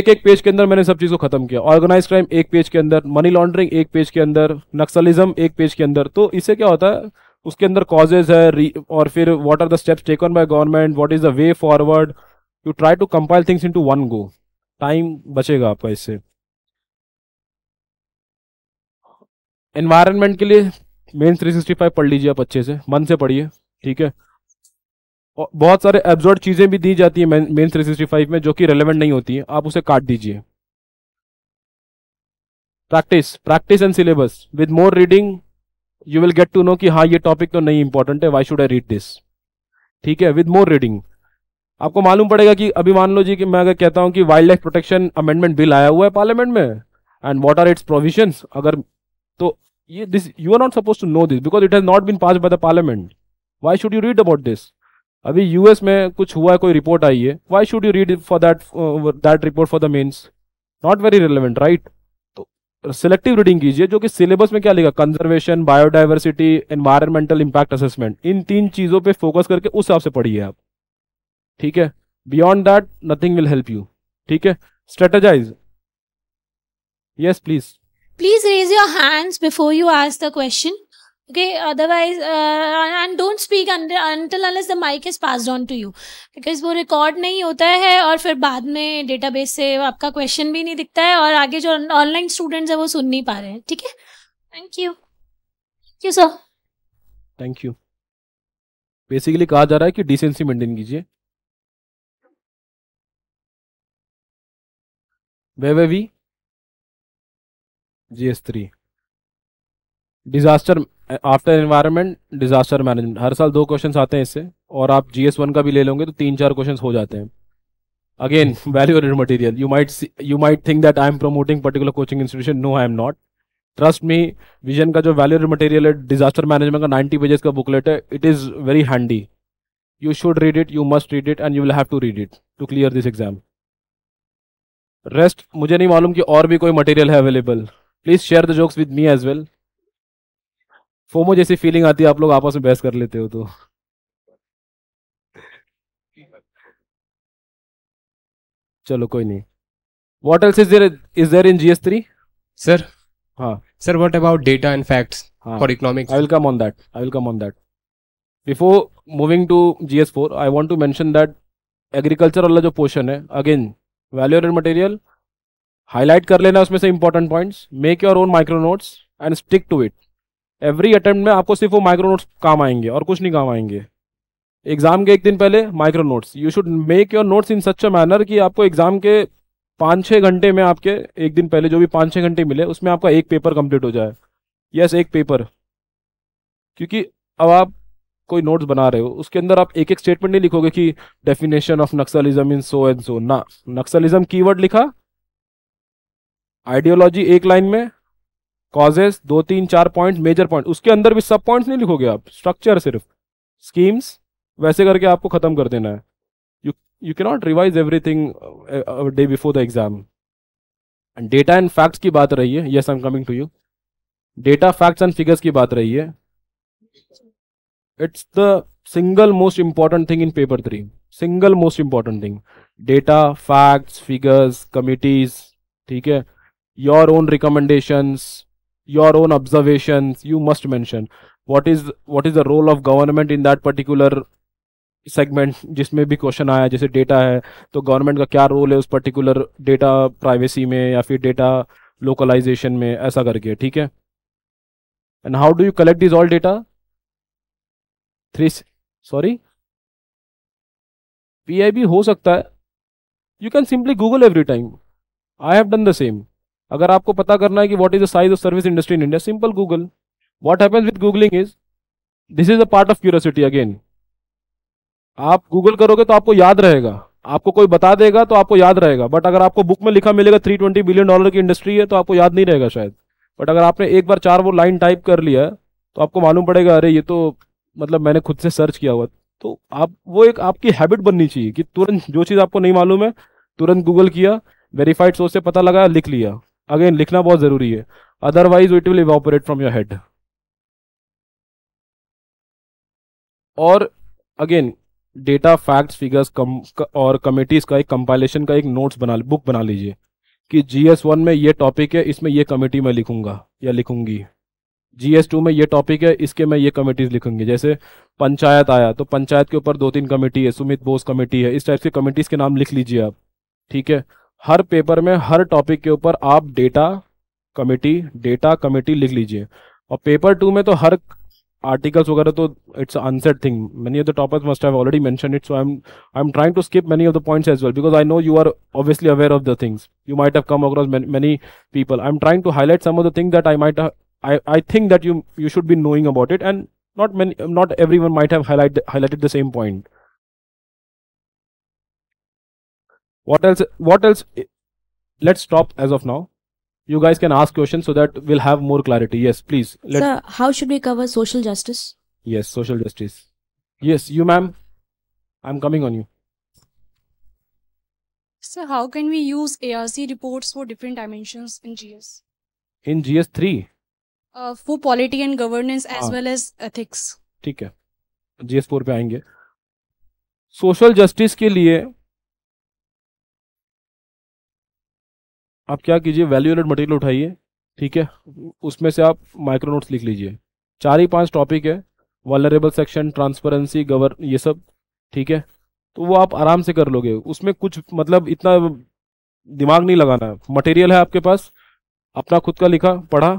एक एक पेज के अंदर मैंने सब चीज़ को खत्म किया ऑर्गेनाइज क्राइम एक पेज के अंदर मनी लॉन्ड्रिंग एक पेज के अंदर नक्सलिज्म एक पेज के अंदर तो इससे क्या होता है उसके अंदर कॉजेज है और फिर what are the steps taken by government what is the way forward you try to compile things in to one go time बचेगा आपका इससे एनवायरमेंट के लिए मेन 365 पढ़ लीजिए आप अच्छे से मन से पढ़िए ठीक है और बहुत सारे एब्जॉर्ड चीज़ें भी दी जाती है मेन 365 में जो कि रेलेवेंट नहीं होती है आप उसे काट दीजिए practice practice and syllabus with more reading you will get to know कि हाँ ये टॉपिक तो नहीं इंपॉर्टेंट है why should I read this ठीक है विद मोर रीडिंग आपको मालूम पड़ेगा कि अभी मान लो जी कि मैं अगर कहता हूँ कि wild life protection amendment bill आया हुआ है पार्लियामेंट में and what are its provision अगर तो ये this you are not suppose to know this because it has not been pass by the parliament why should you read about this अभी US में कुछ हुआ है कोई रिपोर्ट आई है why should you read for that that report for the mains not very relevant right selective reading कीजिए जो कि सिलेबस में क्या लिखा conservation biodiversity environmental impact assessment इन तीन चीजों पे फोकस करके उस हिसाब से पढ़िए आप ठीक है beyond that nothing will help you ठीक है strategize yes please please raise your hands before you ask the question okay otherwise uh, and don't speak under, until unless the mic is passed on to you because वो record नहीं होता है और फिर बाद में डेटाबेस से आपका क्वेश्चन भी नहीं दिखता है और आगे जो ऑनलाइन स्टूडेंट्स है वो सुन नहीं पा रहे हैं ठीक है thank you thank you sir thank you basically कहा जा रहा है कि डिसेंसी मेंटेन कीजिए वे वे वी G S three disaster after environment disaster management हर साल दो क्वेश्चन आते हैं इससे और आप जी एस वन का भी ले लोगे तो तीन चार क्वेश्चन हो जाते हैं again value added material you might you might think that I am promoting particular coaching institution no I am not trust me Vision का जो वैल्यू एडेड मटीरियल है डिजास्टर मैनेजमेंट का नाइन्टी पेजेस का booklet है it is very handy you should read it you must read it and you will have to read it to clear this exam rest मुझे नहीं मालूम कि और भी कोई मटेरियल है available please share the jokes with me as well FOMO जैसी feeling आती है आप लोग आपस में बहस कर लेते हो तो चलो कोई नहीं what else is there is there in GS three sir हाँ sir what about data and facts for economics I will come on that I will come on that before moving to G S four I want to mention that agriculture वाला जो portion है again value and material highlight कर लेना उसमें से important points make your own micro notes and stick to it every attempt में आपको सिर्फ वो माइक्रो नोट्स काम आएंगे और कुछ नहीं काम आएंगे एग्जाम के एक दिन पहले micro notes you should make your notes in such a manner कि आपको एग्जाम के पाँच छः घंटे में आपके एक दिन पहले जो भी पाँच छः घंटे मिले उसमें आपका एक पेपर कंप्लीट हो जाए यस एक पेपर क्योंकि अब आप कोई नोट्स बना रहे हो उसके अंदर आप एक एक स्टेटमेंट नहीं लिखोगे कि definition of Naxalism in so and so ना नक्सलिज्म कीवर्ड लिखा आइडियोलॉजी एक लाइन में कॉजेस दो तीन चार पॉइंट मेजर पॉइंट उसके अंदर भी सब पॉइंट्स नहीं लिखोगे आप स्ट्रक्चर सिर्फ स्कीम्स वैसे करके आपको खत्म कर देना है यू यू के not revise everything day before the exam data and facts की बात रही है yes I am coming to you data facts and figures की बात रही है it's the single most important thing in paper three single most important thing data facts figures committees ठीक है your own recommendations your own observations you must mention what is what is the role of government in that particular segment जिसमें भी question आया जैसे data है तो government का क्या रोल है उस पर्टिकुलर डेटा प्राइवेसी में या फिर डेटा लोकलाइजेशन में ऐसा करके ठीक है and how do you collect this all data three sorry PIB हो सकता है you can simply Google every time I have done the same अगर आपको पता करना है कि what is the size of service industry in India simple Google what happens with googling is this is a part of curiosity again आप Google करोगे तो आपको याद रहेगा आपको कोई बता देगा तो आपको याद रहेगा बट अगर आपको बुक में लिखा मिलेगा थ्री ट्वेंटी बिलियन डॉलर की इंडस्ट्री है तो आपको याद नहीं रहेगा शायद बट अगर आपने एक बार चार वो लाइन टाइप कर लिया तो आपको मालूम पड़ेगा अरे ये तो मतलब मैंने खुद से सर्च किया हुआ तो आप वो एक आपकी हैबिट बननी चाहिए कि तुरंत जो चीज़ आपको नहीं मालूम है तुरंत गूगल किया वेरीफाइड सोर्स से पता लगाया लिख लिया अगेन लिखना बहुत जरूरी है otherwise it will evaporate from your head और again data facts figures come और कमेटीज का एक कंपाइलेशन का एक नोट्स बना बुक बना लीजिए कि जी एस वन में ये टॉपिक है इसमें ये कमेटी मैं लिखूंगा या लिखूंगी जी एस टू में ये टॉपिक है इसके मैं ये कमेटीज लिखूंगी जैसे पंचायत आया तो पंचायत के ऊपर दो तीन कमेटी है सुमित बोस कमेटी है इस टाइप की कमेटीज के नाम लिख लीजिए आप ठीक है हर पेपर में हर टॉपिक के ऊपर आप डेटा कमेटी डेटा कमेटी लिख लीजिए और पेपर टू में तो हर आर्टिकल्स वगैरह तो it's unsaid thing many of the toppers must have already mention it so I am I am trying to skip many of the points as well because I know you are obviously aware of the things you might have come across many people I am trying to highlight some of the thing that I might I think that you you should be knowing about it and not many not every one might have highlight the same point what else what else eh, let's stop as of now you guys can ask questions so that we'll have more clarity yes please let sir how should we cover social justice yes social justice yes you ma'am i'm coming on you so how can we use arc reports for different dimensions in gs in gs3 uh, for polity and governance as ah. well as ethics ठीक है GS four पे आएंगे social justice के लिए आप क्या कीजिए value added material उठाइए ठीक है उसमें से आप माइक्रो नोट्स लिख लीजिए चार ही पांच टॉपिक है वालरेबल सेक्शन ट्रांसपेरेंसी गवर ये सब ठीक है तो वो आप आराम से कर लोगे उसमें कुछ मतलब इतना दिमाग नहीं लगाना है मटेरियल है आपके पास अपना खुद का लिखा पढ़ा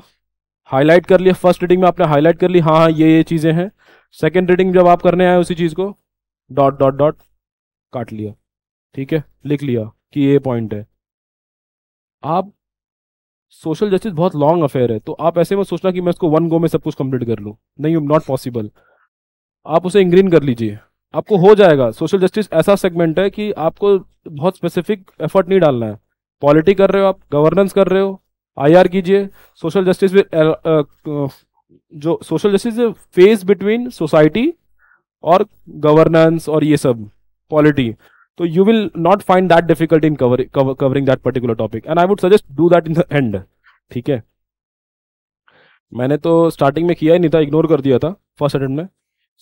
हाईलाइट कर लिया फर्स्ट रीडिंग में आपने हाईलाइट कर ली हाँ हाँ ये ये चीज़ें हैं सेकेंड रीडिंग जब आप करने आए उसी चीज़ को डॉट डॉट डॉट काट लिया ठीक है लिख लिया कि ये पॉइंट है आप सोशल जस्टिस बहुत लॉन्ग अफेयर है तो आप ऐसे मत सोचना कि मैं इसको वन गो में सब कुछ कंप्लीट कर लूँ नहीं नॉट पॉसिबल आप उसे इंग्रीन कर लीजिए आपको हो जाएगा सोशल जस्टिस ऐसा सेगमेंट है कि आपको बहुत स्पेसिफिक एफर्ट नहीं डालना है पॉलिटी कर रहे हो आप गवर्नेंस कर रहे हो आई कीजिए सोशल जस्टिस uh, uh, जो social justice face between society और गवर्नेंस और ये सब पॉलिटी तो you will not find that difficult in covering that particular topic and I would suggest do that in the end ठीक है मैंने तो स्टार्टिंग में किया ही नहीं था इग्नोर कर दिया था फर्स्ट अटेम्प्ट में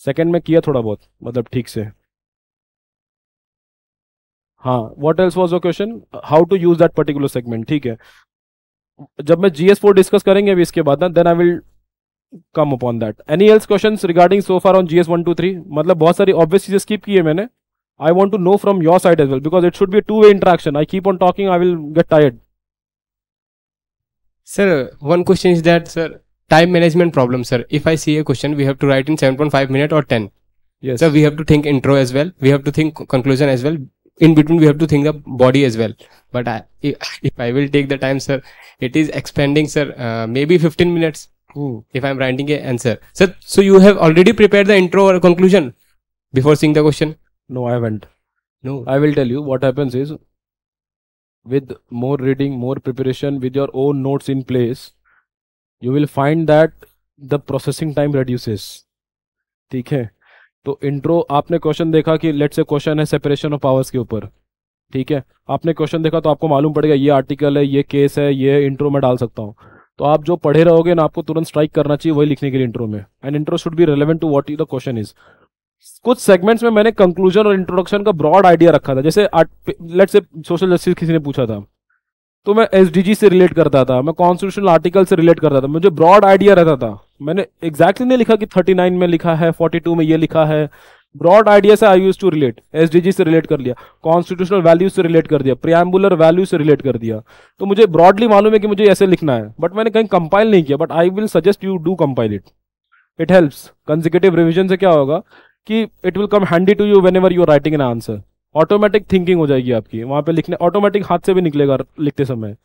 सेकेंड में किया थोड़ा बहुत मतलब ठीक से हाँ what else was a question how to use that particular segment ठीक है जब मैं जी एस फोर डिस्कस करेंगे अभी इसके बाद ना then I will come upon that any else question regarding so far on G S one two three मतलब बहुत सारी ऑब्वियस चीजें स्किप की है मैंने I want to know from your side as well because it should be a two-way interaction. I keep on talking, I will get tired. Sir, one question is that, sir, time management problem, sir. If I see a question, we have to write in 7.5 minute or 10. Yes. So we have to think intro as well. We have to think conclusion as well. In between, we have to think the body as well. But I, if I will take the time, sir, it is expanding, sir. Uh, maybe 15 minutes. Ooh. Hmm. If I'm writing a answer, sir. So you have already prepared the intro or conclusion before seeing the question. No, I haven't. No. I will tell you what happens is with more reading, more preparation, with your own notes in place, you will find that the processing time reduces. ठीक है तो intro आपने question देखा कि late से question है separation of powers के ऊपर ठीक है आपने क्वेश्चन देखा तो आपको मालूम पड़ेगा ये आर्टिकल है ये केस है ये इंट्रो में डाल सकता हूँ तो आप जो पढ़े रहोगे ना आपको तुरंत स्ट्राइक करना चाहिए वही लिखने के लिए इंट्रो में and intro should be relevant to what is the question is कुछ सेगमेंट्स में मैंने कंक्लूजन और इंट्रोडक्शन का ब्रॉड आइडिया रखा था जैसे लेट्स से सोशल जस्टिस किसी ने पूछा था तो मैं एस से रिलेट करता था मैं कॉन्स्टिट्यूशनल आर्टिकल से रिलेट करता था मुझे ब्रॉड आइडिया रहता था मैंने एग्जैक्टली exactly नहीं लिखा कि थर्टी नाइन में लिखा है फोर्टी टू में ये लिखा है ब्रॉड आइडिया से I use to relate as से रिलेट कर लिया कॉन्स्टिट्यूशनल वैल्यू से रिलेट कर दिया प्रियम्बुलर वैल्यू से रिलेट कर दिया तो मुझे ब्रॉडली मालूम है कि मुझे ऐसे लिखना है बट मैंने कहीं कंपाइल नहीं किया but I will suggest you do compile it it helps consecutive revision से क्या होगा कि it will come handy to you whenever you writing an answer automatic thinking हो जाएगी आपकी वहां पे लिखने ऑटोमेटिक हाथ से भी निकलेगा लिखते समय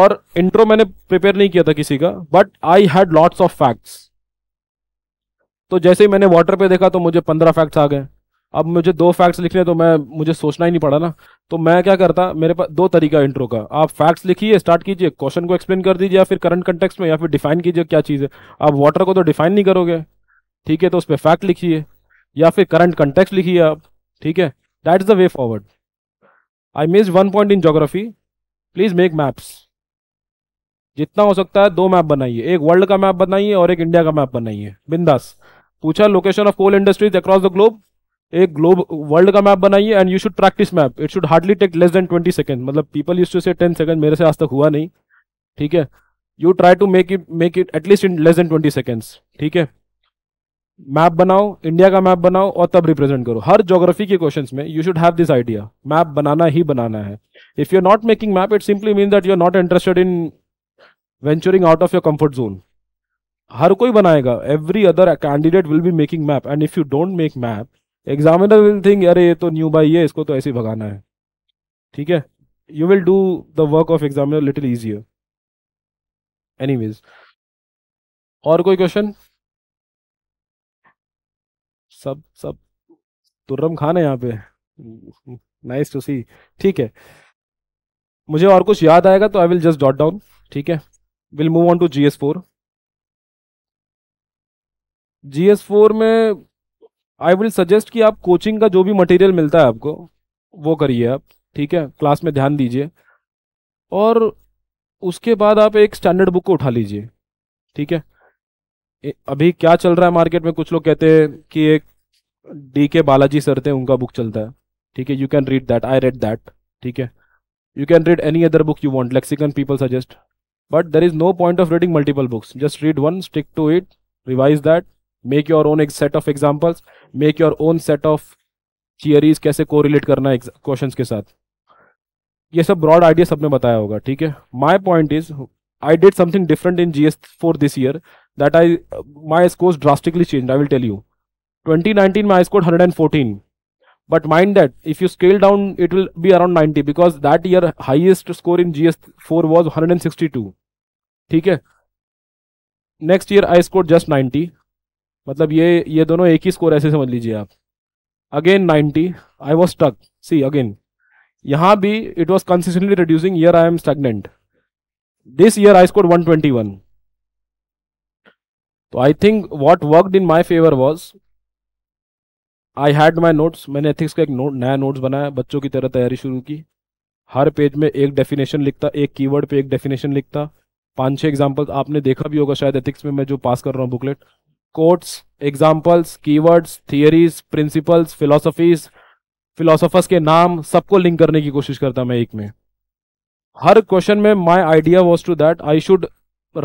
और इंट्रो मैंने प्रिपेयर नहीं किया था किसी का but I had lots of facts तो जैसे ही मैंने वाटर पे देखा तो मुझे पंद्रह फैक्ट्स आ गए अब मुझे दो फैक्ट्स लिखने तो मैं मुझे सोचना ही नहीं पड़ा ना तो मैं क्या करता मेरे पास दो तरीका इंट्रो का आप फैक्ट्स लिखिए स्टार्ट कीजिए क्वेश्चन को एक्सप्लेन कर दीजिए या फिर करंट कंटेक्स में या फिर डिफाइन कीजिए क्या चीज़ है आप वाटर को तो डिफाइन नहीं करोगे ठीक है तो उस पर फैक्ट लिखिए या फिर करंट कंटेक्स लिखिए आप ठीक है that is the way forward I miss one point in geography please make maps जितना हो सकता है दो मैप बनाइए एक वर्ल्ड का मैप बनाइए और एक इंडिया का मैप बनाइए बिंदास पूछा location of coal industries across the globe एक ग्लोब वर्ल्ड का मैप बनाइए and you should practice map it should hardly take less than twenty second मतलब people use to say ten second मेरे से आज तक हुआ नहीं ठीक है you try to make it make it at least in less than twenty seconds ठीक है मैप बनाओ इंडिया का मैप बनाओ और तब रिप्रेजेंट करो हर जोग्राफी के क्वेश्चन में you should have this idea map बनाना ही बनाना है if you are not making map it simply mean that you are not interested in venturing out of your comfort zone हर कोई बनाएगा every other candidate will be making map and if you don't make map examiner will think अरे ये तो new by है इसको तो ऐसे ही भगाना है ठीक है you will do the work of examiner little easier anyways और कोई क्वेश्चन सब सब तुर्रम खान है यहाँ पे नाइस टू सी ठीक है मुझे और कुछ याद आएगा तो I will just dot down ठीक है will move on to G S four G S four में आई विल सजेस्ट कि आप कोचिंग का जो भी मटेरियल मिलता है आपको वो करिए आप ठीक है क्लास में ध्यान दीजिए और उसके बाद आप एक स्टैंडर्ड बुक को उठा लीजिए ठीक है अभी क्या चल रहा है मार्केट में कुछ लोग कहते हैं कि एक डी के बालाजी सर थे उनका बुक चलता है ठीक है you can read that I read that ठीक है you can read any other book you want Lexicon people suggest but there is no point of reading multiple books just read one stick to it revise that make your own एक set of examples make your own set of theories कैसे को relate करना है question के साथ ये सब broad idea सबने बताया होगा ठीक है my point is I did something different in G S four this year that I my scores drastically changed. I will tell you. 2019 my score 114 but mind that if you scale down it will be around 90 because that year highest score in gs4 was 162 ठीक है Next year I scored just 90 मतलब ये ये दोनों एक ही score ऐसे समझ लीजिए आप Again 90 I was stuck. See again. यहाँ भी it was consistently reducing. Year I am stagnant. This year I scored 121 तो I think what worked in my favour was I had my notes मैंने ethics का एक note नया notes बनाया बच्चों की तरह तैयारी शुरू की हर पेज में एक डेफिनेशन लिखता एक कीवर्ड पे एक डेफिनेशन लिखता पाँच छः एग्जाम्पल्स आपने देखा भी होगा शायद एथिक्स में मैं जो पास कर रहा हूँ booklet quotes examples keywords theories principles philosophies philosophers के नाम सबको लिंक करने की कोशिश करता मैं एक में हर क्वेश्चन में my idea was to that I should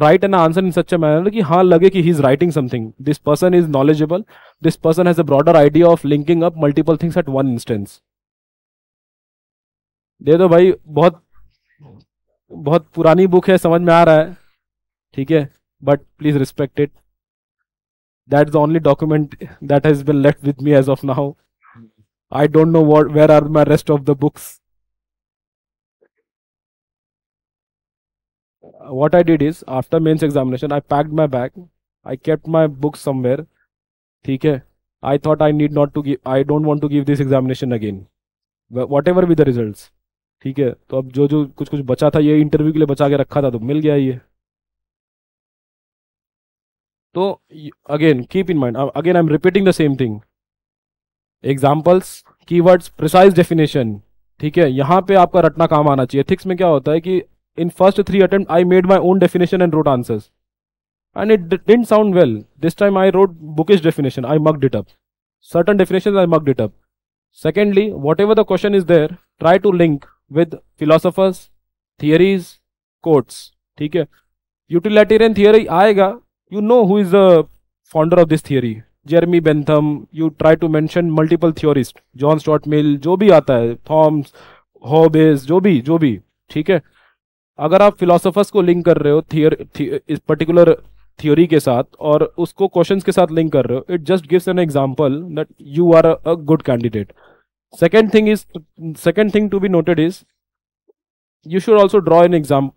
write an answer in such a manner कि हाँ लगे कि he is writing something. This person is knowledgeable. This person has a broader idea of linking up multiple things at one instance. दे दो भाई बहुत बहुत पुरानी book है समझ में आ रहा है ठीक है but please respect it that is only document that has been left with me as of now I don't know what where are my rest of the books what I did is after mains examination, I packed my bag. I kept my book somewhere. ठीक है I thought I need not to give. I don't want to give this examination again. Whatever be the results ठीक है तो अब जो जो कुछ कुछ बचा था ये इंटरव्यू के लिए बचा के रखा था तो मिल गया ये तो again keep in mind again I am repeating the same thing examples keywords precise definition ठीक है यहां पे आपका रटना काम आना चाहिए एथिक्स में क्या होता है कि in first three attempt i made my own definition and wrote answers and it didn't sound well this time i wrote bookish definition i mugged it up certain definitions i mugged it up secondly whatever the question is there try to link with philosophers theories quotes ठीक है Utilitarian theory आएगा you know who is the founder of this theory? Jeremy Bentham. You try to mention multiple theorists. John Stuart Mill. मिल जो भी आता है Thoms hobbies जो भी जो भी ठीक है अगर आप फिलोसोफर्स को लिंक कर रहे हो थियर इस पर्टिकुलर थियोरी के साथ और उसको क्वेश्चन के साथ लिंक कर रहे हो it just gives an example that you are a good candidate second thing is second thing to be noted is you should also draw in exam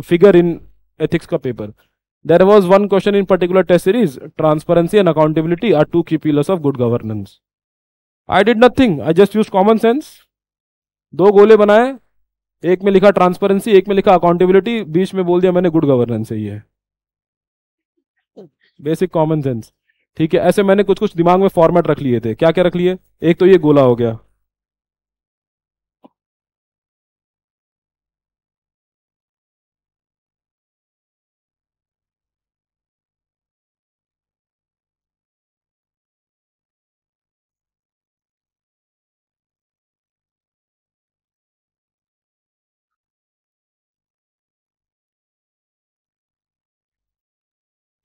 figure in ethics का paper there was one question in particular test series transparency and accountability are two key pillars of good governance I did nothing I just use common sense दो गोले बनाए एक में लिखा transparency एक में लिखा अकाउंटेबिलिटी बीच में बोल दिया मैंने गुड गवर्नेंस है बेसिक कॉमन सेंस ठीक है ऐसे मैंने कुछ कुछ दिमाग में फॉर्मेट रख लिए थे क्या क्या रख लिए एक तो ये गोला हो गया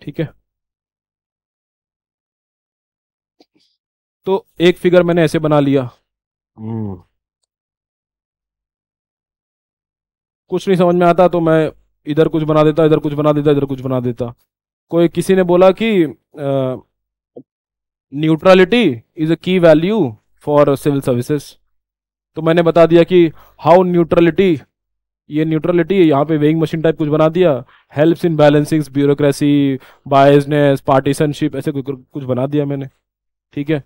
ठीक है तो एक फिगर मैंने ऐसे बना लिया हम्म। कुछ नहीं समझ में आता तो मैं इधर कुछ बना देता इधर कुछ बना देता इधर कुछ बना देता कोई किसी ने बोला कि न्यूट्रलिटी इज अ की वैल्यू फॉर सिविल सर्विसेज तो मैंने बता दिया कि हाउ न्यूट्रलिटी ये न्यूट्रलिटी यहाँ पे वेइंग मशीन टाइप कुछ बना दिया helps in balancing bureaucracy biasness partisanship ऐसे कुछ बना दिया मैंने ठीक है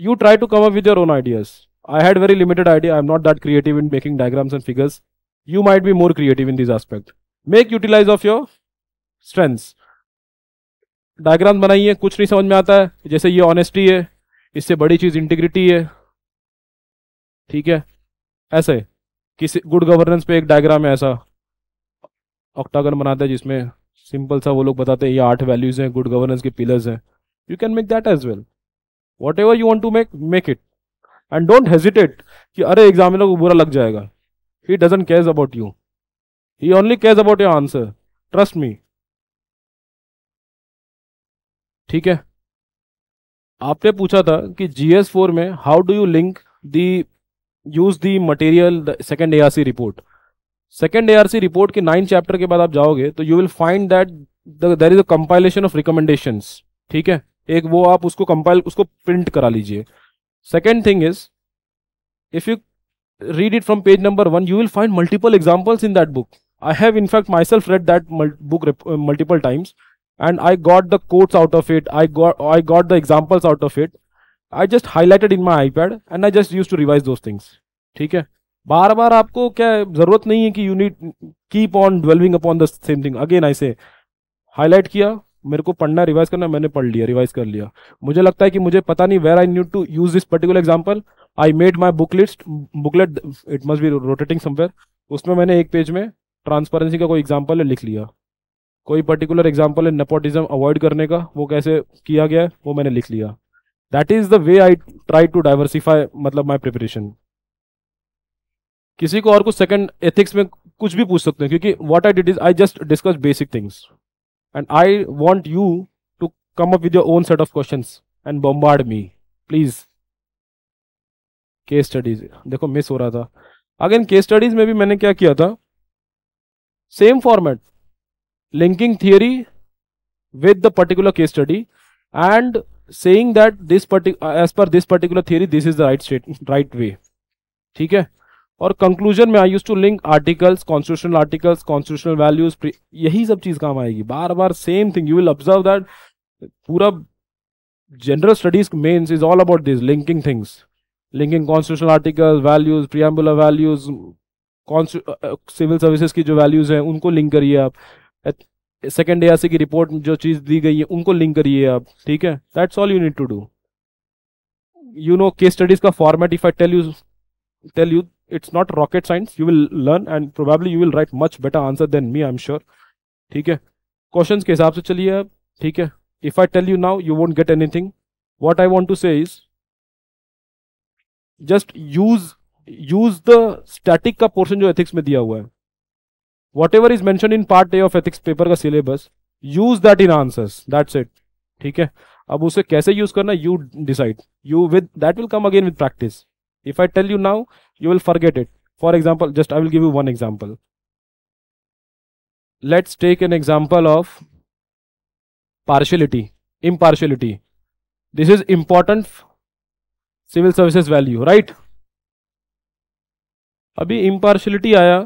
you try to come up with your own ideas I had very limited idea I am not that creative in making diagrams and figures you might be more creative in this aspect make utilise of your strengths diagram बनाइए कुछ नहीं समझ में आता है जैसे ये honesty है इससे बड़ी चीज़ इंटीग्रिटी है ठीक है ऐसे किसी गुड गवर्नेंस पे एक डायग्राम है ऐसा ऑक्टागन बनाता है जिसमें सिंपल सा वो लोग बताते हैं ये आठ वैल्यूज़ हैं गुड गवर्नेंस के पिलर्स हैं you can make that as well whatever you want to make make it and don't hesitate कि अरे एग्जामिनर को तो बुरा लग जाएगा he doesn't cares about you he only cares about your answer trust me ठीक है आपने पूछा था कि जी एस फोर में how do you link the use the material second A R C report second A R C report के nine chapter के बाद आप जाओगे तो you will find that there is a compilation of recommendation ठीक है एक वो आप उसको कंपाइल उसको प्रिंट करा लीजिए second thing is if you read it from page number one you will find multiple examples in that book I have in fact myself read that book multiple times and I got the quotes out of it I I got the examples out of it I just highlighted in my iPad and I just used to revise those things ठीक है बार बार आपको क्या जरूरत नहीं है कि you need keep on dwelling upon the same thing again I say highlight किया मेरे को पढ़ना रिवाइज करना मैंने पढ़ लिया रिवाइज कर लिया मुझे लगता है कि मुझे पता नहीं where I need to use this particular example I made my book list booklet it must be rotating somewhere उसमें मैंने एक पेज में ट्रांसपेरेंसी का कोई एग्जाम्पल लिख लिया कोई पर्टिकुलर एग्जाम्पल है नेपोटिज्म अवॉइड करने का वो कैसे किया गया है वो मैंने लिख लिया that is the way I try to diversify मतलब माई प्रिपरेशन किसी को और कुछ सेकंड एथिक्स में कुछ भी पूछ सकते हैं क्योंकि what I did is I just discuss basic things and I want you to come up with your own set of question and bombard me please case studies देखो मिस हो रहा था अगेन केस स्टडीज में भी मैंने क्या किया था same format linking theory with the particular case study and saying that this as per this particular theory this is the right state right way ठीक है और कंक्लूजन में I use to link articles constitutional articles constitutional values यही सब चीज काम आएगी बार बार same thing you will observe that पूरा general studies mains is all about this linking things linking constitutional articles values प्रियम्बुलर values civil services की जो वैल्यूज हैं उनको लिंक करिए आप सेकेंड ए की रिपोर्ट जो चीज दी गई है उनको लिंक करिए आप ठीक है that's all you need to do you know case studies का format if I tell you tell you it's not rocket science you will learn and probably you will write much better answer than me I am sure ठीक है question के हिसाब से चलिए आप ठीक है if I tell you now you won't get anything what I want to say is just use use the static का पोर्शन जो एथिक्स में दिया हुआ है whatever is mention in part A of ethics paper का syllabus use that in answers that's it ठीक है अब उसे कैसे यूज करना you decide you with that will come again with practice if I tell you now you will forget it for example just I will give you one example let's take an example of partiality impartiality this is important civil services value right अभी impartiality आया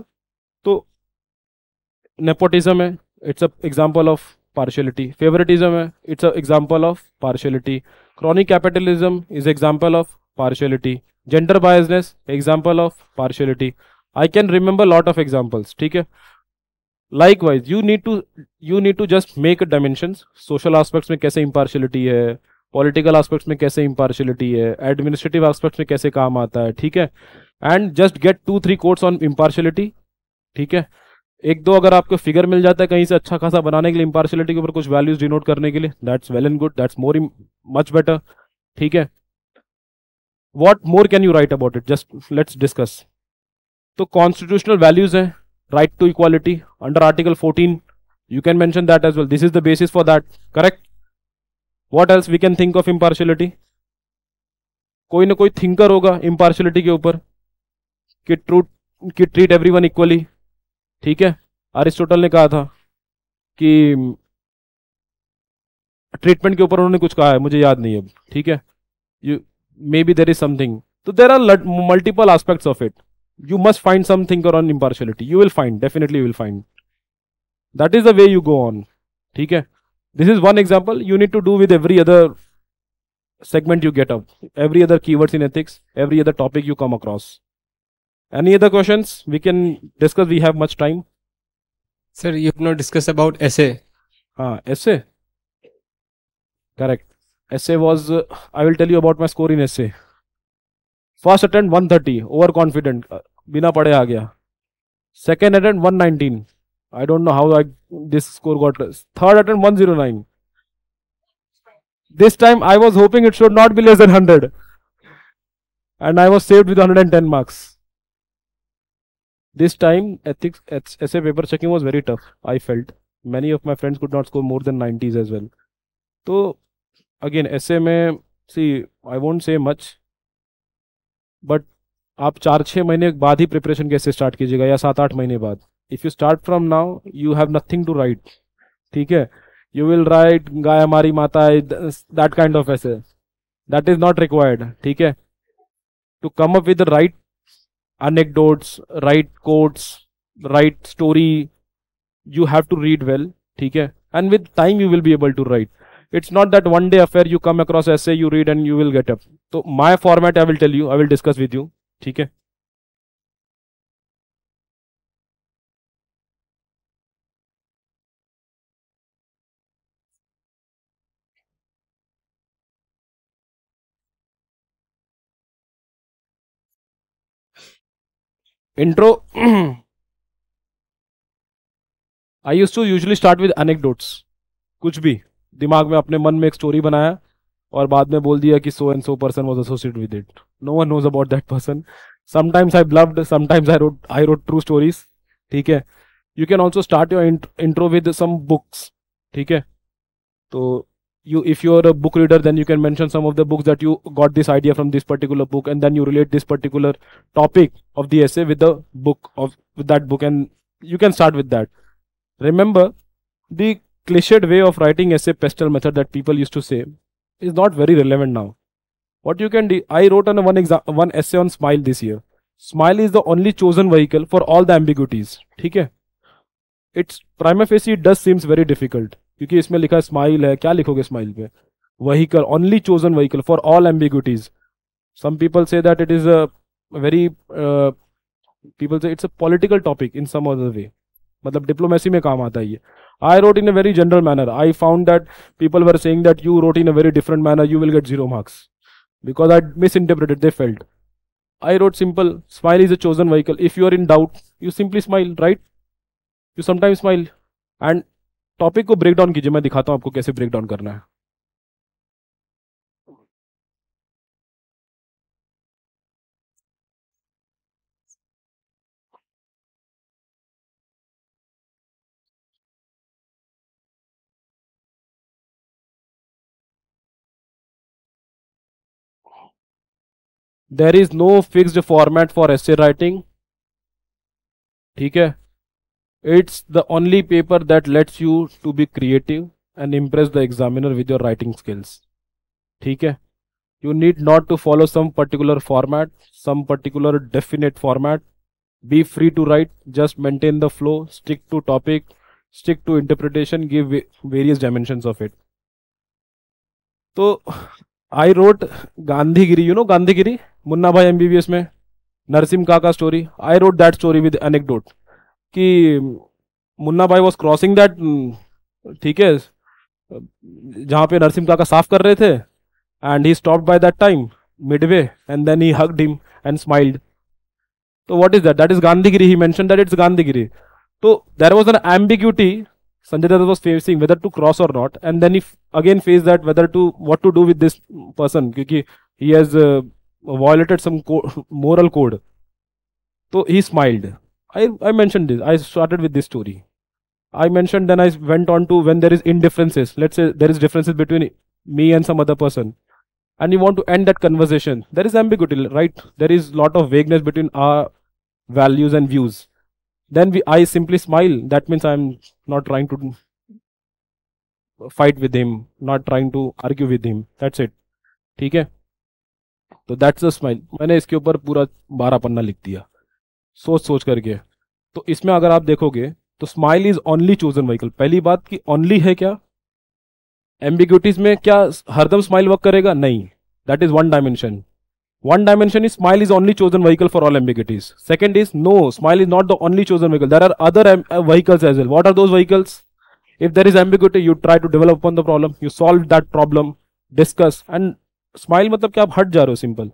तो nepotism है it's a example of partiality favouritism है it's a example of partiality chronic capitalism is example of partiality gender biasness example of partiality I can remember lot of examples ठीक है likewise you need to you need to just make dimension social aspects में कैसे impartiality है political aspects में कैसे impartiality है administrative aspects में कैसे काम आता है ठीक है and just get two three quotes on impartiality ठीक है एक दो अगर आपको फिगर मिल जाता है कहीं से अच्छा खासा बनाने के लिए इम्पार्शलिटी के ऊपर कुछ वैल्यूज डिनोट करने के लिए that's well and good that's more much better ठीक है what more can you write about it just let's discuss तो कॉन्स्टिट्यूशनल वैल्यूज हैं right to equality under article 14 you can mention that as well this is the basis for that correct what else we can think of impartiality कोई ना कोई thinker होगा impartiality के ऊपर कि true कि ट्रीट एवरीवन इक्वली ठीक है अरिस्टोटल ने कहा था कि ट्रीटमेंट के ऊपर उन्होंने कुछ कहा है मुझे याद नहीं अब ठीक है you may be there is something तो there are multiple aspects of it you must find something और on impartiality you will find definitely will find that is the way you go on ठीक है this is one example you need to do with every other segment you get up every other keywords in ethics every other topic you come across Any other questions? We can discuss. We have much time. Sir, you have not discussed about essay. Ah, essay. Correct. Essay was. Uh, I will tell you about my score in essay. First attempt 130. Overconfident. Uh, बिना पढ़े आ गया second attempt 119 I don't know how I this score got. Third attempt 109 this time i was hoping it should not be less than 100 and i was saved with 110 marks this time ethics ऐसे paper checking was very tough I felt many of my friends could not score more than nineties as well तो again ऐसे में see I won't say much but आप चार छः महीने बाद ही preparation कैसे स्टार्ट कीजिएगा या सात आठ महीने बाद if you start from now you have nothing to write ठीक है यू विल राइट गाय हमारी माता दैट काइंड ऑफ ऐसे दैट इज नॉट रिक्वायर्ड ठीक है to come up with the right anecdotes write quotes write story you have to read well okay and with time you will be able to write it's not that one day affair you come across essay you read and you will get up so my format i will tell you i will discuss with you okay intro I use to usually start with dots कुछ भी दिमाग में अपने मन में एक story बनाया और बाद में बोल दिया कि so and so person was associate with it no one knows about that person sometimes I loved sometimes I wrote I wrote true stories ठीक है you can also start your intro with some books ठीक है तो you if you are a book reader then you can mention some of the books that you got this idea from this particular book and then you relate this particular topic of the essay with the book of with that book and you can start with that remember the cliched way of writing essay pestle method that people used to say is not very relevant now what you can do i wrote on one exam one essay on smile this year smile is the only chosen vehicle for all the ambiguities okay it's prima facie does seems very difficult क्योंकि इसमें लिखा smile है क्या लिखोगे smile पे vehicle only chosen vehicle for all ambiguities some people से that it is a very people say it's a political topic in some other way मतलब diplomacy में काम आता है ये I wrote in a very general manner I found that people were saying that you wrote in a very different manner you will get zero marks because I misinterpreted they felt I road simple smile is a chosen vehicle if you are in doubt you simply smile right you sometime smile and topic को break down कीजिए मैं दिखाता हूं आपको कैसे break down करना है there is no fixed format for essay writing ठीक है It's the only paper that lets you to be creative and impress the examiner with your writing skills. ठीक है you need not to follow some particular format, some particular definite format. Be free to write, just maintain the flow, stick to topic, stick to interpretation, give various dimensions of it. So I wrote Gandhigiri, you know Gandhigiri, Munna Bhai MBBS में नरसिम Kaka story. I wrote that story with anecdote. कि मुन्ना भाई was crossing that ठीक है जहाँ पे नरसिम काका साफ कर रहे थे and he stop by that time midway and then he hug them and smiled तो what is that that is Gandhigiri he mention that it's Gandhigiri तो there was an ambiguity Sanjay Dutt was facing whether to cross or not and then he again face that whether to what to do with this person क्योंकि he has violated some moral code तो he smiled I, I mentioned this. I started with this story. I mentioned then I went on to when there is indifferences. Let's say there is differences between me and some other person. And you want to end that conversation. There is ambiguity, right? There is lot of vagueness between our values and views. Then we, I simply smile. That means I'm not trying to fight with him, not trying to argue with him. That's it. ठीक है तो that's a smile मैंने इसके ऊपर पूरा बारह पन्ना लिख दिया सोच सोच करके तो इसमें अगर आप देखोगे तो smile is only chosen vehicle पहली बात कि ओनली है क्या एम्बिग्यूटीज में क्या हरदम स्माइल वर्क करेगा नहीं that is one dimension one dimension is smile is only chosen vehicle for all ambiguities second is no smile is not the only chosen vehicle there are other vehicles as well what are those vehicles if there is ambiguity you try to develop on the problem you solve that problem discuss and smile मतलब क्या आप हट जा रहे हो simple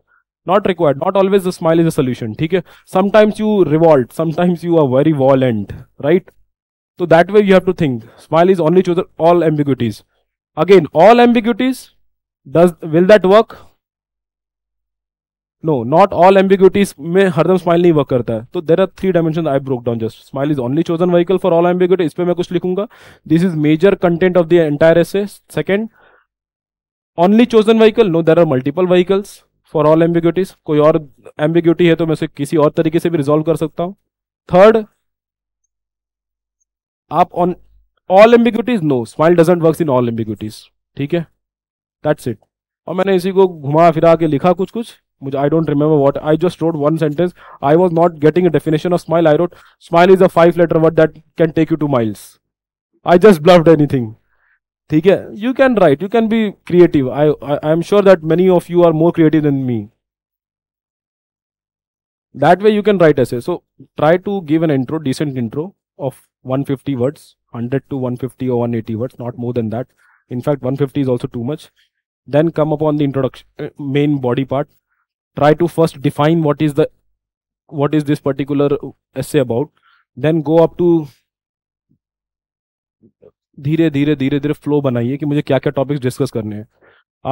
not required not always the smile is a solution ठीक है sometimes you revolt sometimes you are very violent right तो that way you have to think smile is only choose all ambiguities again all ambiguities does will that work no not all ambiguities में हरदम smile नहीं work करता है तो there are three dimension I broke down just smile is only chosen vehicle for all ambiguity इस पर मैं कुछ लिखूंगा this is major content of the entire essay second only chosen vehicle no there are multiple vehicles for all ambiguities कोई और ambiguity है तो मैं उसे किसी और तरीके से भी रिजोल्व कर सकता हूं थर्ड आप on all ambiguities no smile doesn't work in all ambiguities ठीक है दैट्स इट और मैंने इसी को घुमा फिरा के लिखा कुछ कुछ मुझे I don't remember what I just wrote one sentence I was not getting definition of smile I wrote smile is a five letter word that can take you two miles I just bluff anything ठीक है you can write you can be creative I I am sure that many of you are more creative than me that way you can write essay so try to give an intro decent intro of 150 words 100 to 150 or 180 words not more than that in fact 150 is also too much then come upon the introduction uh, main body part try to first define what is the what is this particular essay about then go up to धीरे धीरे धीरे धीरे flow बनाइए कि मुझे क्या क्या topics discuss करने हैं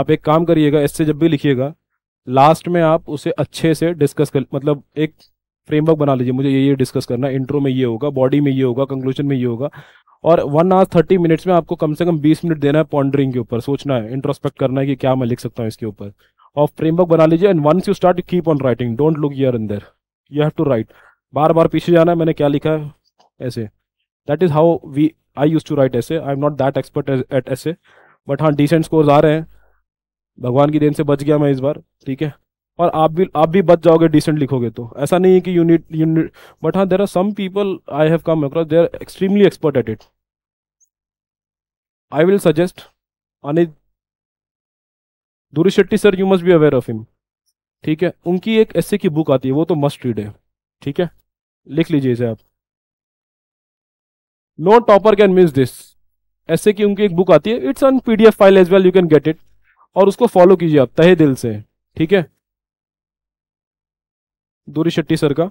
आप एक काम करिएगा इससे जब भी लिखिएगा लास्ट में आप उसे अच्छे से डिस्कस कर मतलब एक फ्रेमवर्क बना लीजिए मुझे ये ये डिस्कस करना इंट्रो में ये होगा बॉडी में ये होगा कंक्लूजन में ये होगा और वन आवर थर्टी मिनट्स में आपको कम से कम बीस मिनट देना है पॉन्डरिंग के ऊपर सोचना है इंट्रोस्पेक्ट करना है कि क्या मैं लिख सकता हूँ इसके ऊपर और फ्रेमवर्क बना लीजिए and once you start keep on writing don't look your अंदर यू हैव टू राइट बार बार पीछे जाना है मैंने क्या लिखा है ऐसे that is how we I use to write essay I am not that expert at essay but हाँ डिसेंट स्कोर आ रहे हैं भगवान की देन से बच गया मैं इस बार ठीक है और आप भी आप भी बच जाओगे डिसेंट लिखोगे तो ऐसा नहीं है कि यूनिट यूनिट बट हाँ there are some people I have come across they are extremely expert at it I will suggest अनि Durishetty sir you must be aware of him ठीक है उनकी एक ऐसे की बुक आती है वो तो मस्ट रीड है ठीक है लिख लीजिए इसे आप no topper can miss this essay की उनकी एक बुक आती है it's on PDF file as well you can get it और उसको फॉलो कीजिए आप तहे दिल से ठीक है दूरी शेट्टी सर का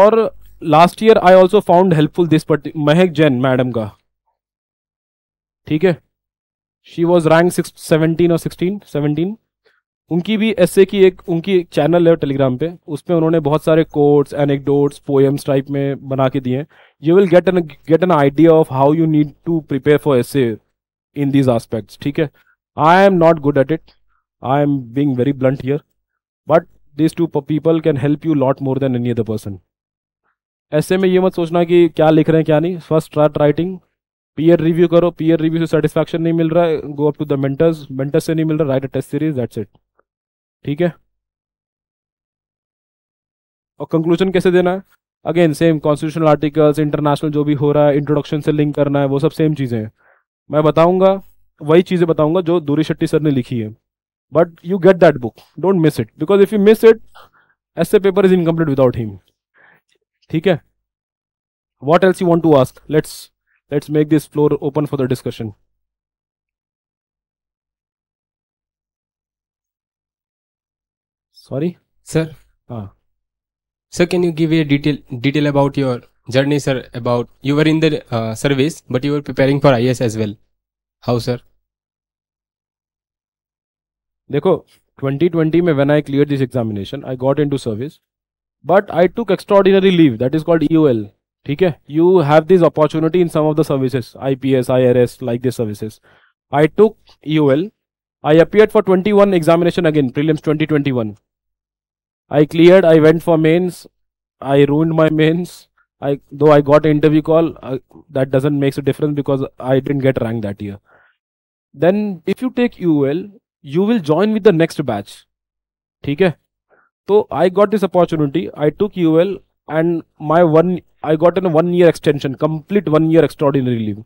और last year I also found helpful this party Mahak Jain madam का ठीक है she was rank six seventeen और सिक्सटीन सेवनटीन उनकी भी ऐसे की एक उनकी एक चैनल है टेलीग्राम पे उसमें उन्होंने बहुत सारे कोड्स एनेक्डोट्स पोएम्स टाइप में बना के दिए you will get an get an idea of how you need to prepare for essay in these aspects ठीक है I am not good at it I am being very blunt here but this two people can help you lot more than any other person ऐसे में ये मत सोचना कि क्या लिख रहे हैं क्या नहीं first start writing peer review करो पीयर रिव्यू से सेटिस्फैक्शन नहीं मिल रहा है go up to the mentors mentors से नहीं मिल रहा write a test series that's it ठीक है और कंक्लूजन कैसे देना है again same constitutional articles international जो भी हो रहा है इंट्रोडक्शन से लिंक करना है वो सब सेम चीज़ें हैं मैं बताऊंगा वही चीज़ें बताऊंगा जो दूरी शेट्टी सर ने लिखी है but you get that book don't miss it because if you miss it essay paper is incomplete without him ठीक है what else you want to ask let's let's make this floor open for the discussion Sorry? Sir? Ah. Sir, can you give a detail detail about your journey, sir? About you were in the uh, service, but you were preparing for IS as well. How, sir? देखो 2020 में when I cleared this examination, I got into service, but I took extraordinary leave. That is called EOL. ठीक है You have this opportunity in some of the services, IPS, IRS, like R services. I took services I appeared for 21 examination again, prelims 2021. I cleared, I went for mains, I ruined my mains. I though I got an interview call, I, that doesn't make a difference because I didn't get ranked that year. Then if you take UL, you will join with the next batch. ठीक है तो I got this opportunity I took U L and my one I got an one year extension complete one year extraordinary leave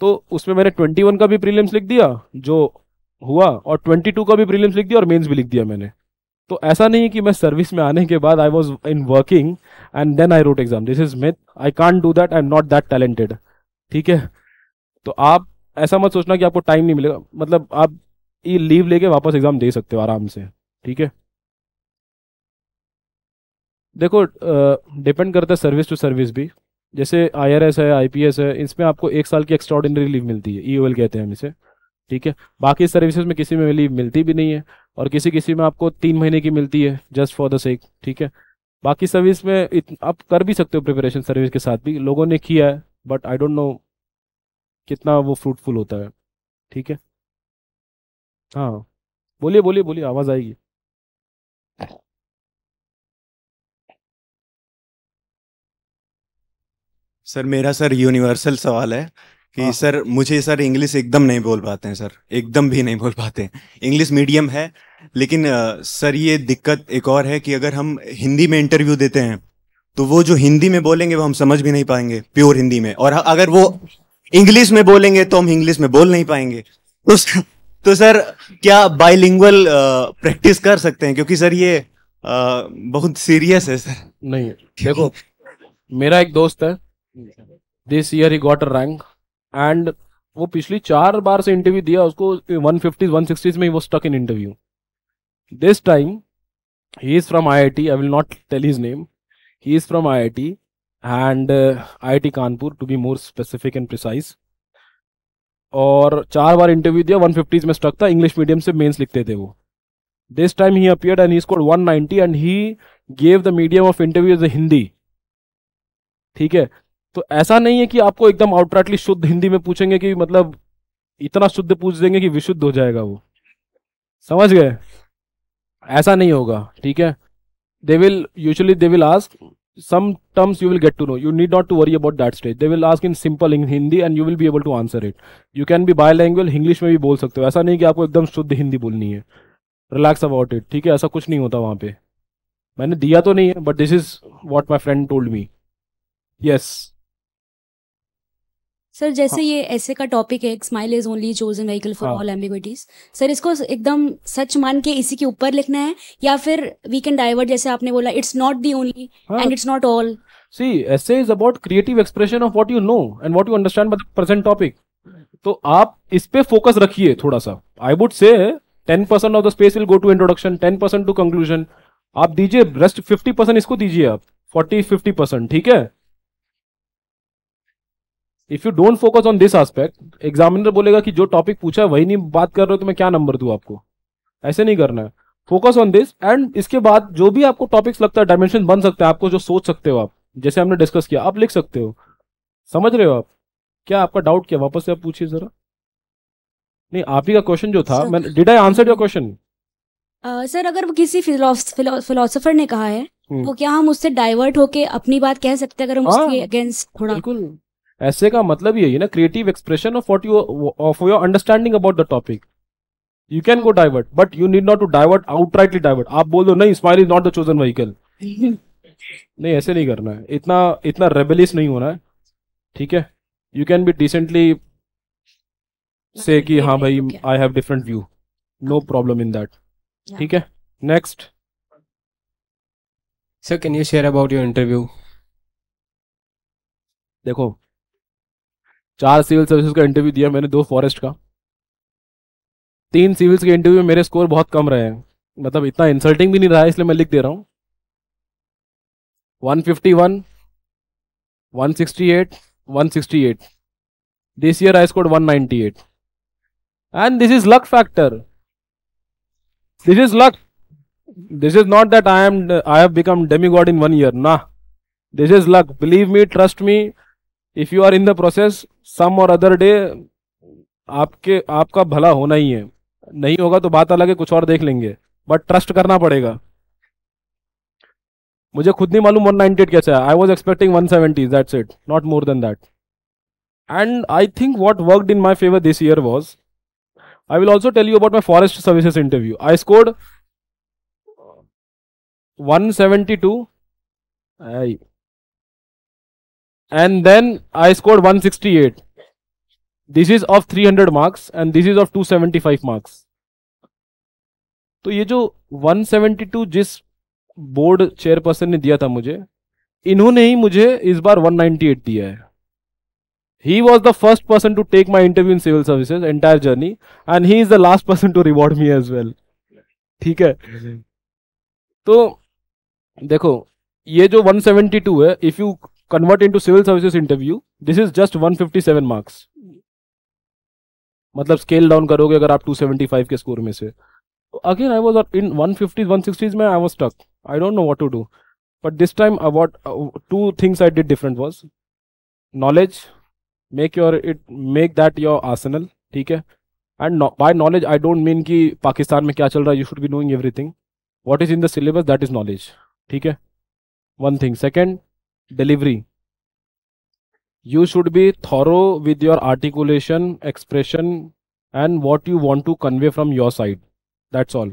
तो उसमें मैंने twenty one का भी prelims लिख दिया जो हुआ और ट्वेंटी टू का भी प्रीलियम्स लिख दिया और मेन्स भी लिख दिया मैंने तो ऐसा नहीं है कि मैं सर्विस में आने के बाद I was in working and then I wrote exam this is myth I can do that I am not that talented ठीक है तो आप ऐसा मत सोचना कि आपको टाइम नहीं मिलेगा मतलब आप ये लीव लेके वापस एग्जाम दे सकते हो आराम से ठीक है देखो डिपेंड करता है सर्विस टू सर्विस भी जैसे आईआरएस है आईपीएस है इसमें आपको एक साल की एक्स्ट्रॉर्डिनरी लीव मिलती है ईओएल e कहते हैं हम इसे ठीक है बाकी सर्विसेज में किसी में लीव मिलती भी नहीं है और किसी किसी में आपको तीन महीने की मिलती है जस्ट फॉर द सेक ठीक है बाकी सर्विस में इत, आप कर भी सकते हो प्रिपरेशन सर्विस के साथ भी लोगों ने किया है बट आई डोंट नो कितना वो फ्रूटफुल होता है ठीक है हाँ बोलिए बोलिए बोलिए आवाज़ आएगी सर मेरा सर यूनिवर्सल सवाल है कि हाँ। सर मुझे सर इंग्लिश एकदम नहीं बोल पाते हैं सर एकदम भी नहीं बोल पाते इंग्लिश मीडियम है लेकिन सर ये दिक्कत एक और है कि अगर हम हिंदी में इंटरव्यू देते हैं तो वो जो हिंदी में बोलेंगे वो हम समझ भी नहीं पाएंगे प्योर हिंदी में और अगर वो इंग्लिश में बोलेंगे तो हम इंग्लिश में बोल नहीं पाएंगे तो तो सर क्या बाइलिंगुअल प्रैक्टिस कर सकते हैं क्योंकि सर ये आ, बहुत सीरियस है सर नहीं देखो मेरा एक दोस्त है this year he got a rank and वो पिछली चार बार से इंटरव्यू दिया उसको 150 160 में ही वो stuck in interview this time he is from IIT. I will not tell his name. He is from IIT and uh, IIT Kanpur to be more specific and precise. और चार बार इंटरव्यू दिया 150s में struck था English medium से mains लिखते थे वो this time he appeared and he score 190 and he gave the medium of interview is Hindi ठीक है तो ऐसा नहीं है कि आपको एकदम आउटराइटली शुद्ध हिंदी में पूछेंगे कि मतलब इतना शुद्ध पूछ देंगे कि विशुद्ध हो जाएगा वो समझ गए ऐसा नहीं होगा ठीक है they will usually they will ask some terms you will get to know you need not to worry about that stage they will ask in simple in Hindi and you will be able to answer it you can be by language English में भी बोल सकते हो ऐसा नहीं कि आपको एकदम शुद्ध हिंदी बोलनी है रिलैक्स अबाउट इट ठीक है ऐसा कुछ नहीं होता वहाँ पे मैंने दिया तो नहीं है but this is what my friend told me yes sir जैसे हाँ. ये ऐसे का टॉपिक है smile is only chosen vehicle for all ambiguities sir इसको एकदम सच मान के इसी के ऊपर लिखना है या फिर वी कैन डाइवर्ट जैसे आपने बोला it's not the only and it's not all see essay is about creative expression of what you know and what you understand by the present topic तो आप इस पे फोकस रखिए थोड़ा सा I would say ten percent of the space will go to introduction ten percent to conclusion आप दीजिए रेस्ट फिफ्टी परसेंट इसको दीजिए आप फोर्टी फिफ्टी परसेंट ठीक है if you don't focus on this aspect examiner बोलेगा कि जो टॉपिक पूछा है वही नहीं बात कर रहे हो तो मैं क्या नंबर दू आपको ऐसे नहीं करना है फोकस ऑन दिस एंड इसके बाद जो भी आपको टॉपिक्स लगता है डायमेंशन बन सकते हैं आपको जो सोच सकते हो आप जैसे हमने डिस्कस किया आप लिख सकते हो समझ रहे हो आप क्या आपका डाउट क्या वापस से आप पूछिए जरा नहीं आप ही का क्वेश्चन जो था मैं did I answer your question sir अगर वो किसी फिलोसोफर ने कहा है हम्म। तो क्या हम उससे डाइवर्ट होके अपनी बात कह सकते हैं अगर हम हाँ। उसके अगेंस्ट थोड़ा बिल्कुल ऐसे का मतलब यही है ना creative expression of what you of your understanding about the topic you can go divert but you need not to divert outrightly divert आप बोल दो नहीं smile is not the chosen vehicle नहीं ऐसे नहीं करना है इतना इतना रेबेलिस नहीं होना है ठीक है यू कैन बी डिसेंटली से कि हाँ भाई I have different view no problem in that ठीक है next sir can you share about your interview देखो चार सिविल सर्विसेज का इंटरव्यू दिया मैंने दो फॉरेस्ट का तीन सिविल्स के इंटरव्यू में मेरे स्कोर बहुत कम रहे हैं मतलब इतना इंसल्टिंग भी नहीं रहा है इसलिए मैं लिख दे रहा हूँ one fifty one one sixty eight one sixty eight this year I score one ninety eight and this is luck factor this is luck this is not that I am I have become demi god in one year ना this is luck believe me trust me if you are in the process some और other day आपके आपका भला होना ही है नहीं होगा तो बात अलग है कुछ और देख लेंगे बट ट्रस्ट करना पड़ेगा मुझे खुद नहीं मालूम 198 एट कैसे I was expecting seventy that's it not more than that and I think what worked in my favour this year was I will also tell you about my forest services interview I scored two I and then I scored 168. This is of 300 marks and this is of 275 marks. तो ये जो 172 जिस board chairperson ने दिया था मुझे इन्होंने ही मुझे इस बार 198 दिया है he was the first person to take my interview in civil services entire journey and he is the last person to reward me as well ठीक है mm-hmm. तो देखो ये जो 172 है if you convert into civil services interview this is just 157 marks मतलब scale down करोगे अगर आप 275 के स्कोर में से again I was in one one sixties में I was stuck I don't know what to do but this time what two things I did different was knowledge make your it make that your arsenal ठीक है and by knowledge I don't mean कि पाकिस्तान में क्या चल रहा है you should be knowing everything what is in the syllabus that is knowledge ठीक है one thing second delivery you should be thorough with your articulation expression and what you want to convey from your side that's all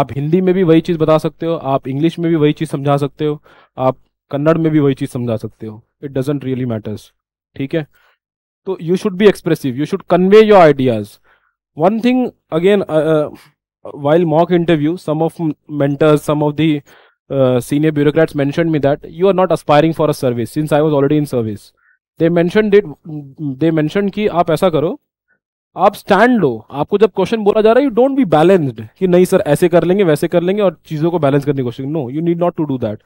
आप हिंदी में भी वही चीज बता सकते हो आप इंग्लिश में भी वही चीज समझा सकते हो आप कन्नड़ में भी वही चीज समझा सकते हो इट डजेंट रियली मैटर्स ठीक है तो you should be expressive you should convey your ideas one thing again while mock interview some of mentors some of the uh, senior bureaucrats mentioned me that you are not aspiring for a service since I was already in service. They mentioned it. They mentioned कि आप ऐसा करो आप stand लो आपको जब question बोला जा रहा है यू डोंट बी बैलेंस्ड कि नहीं सर ऐसे कर लेंगे वैसे कर लेंगे और चीज़ों को बैलेंस करने की कोशिश no you need not to do that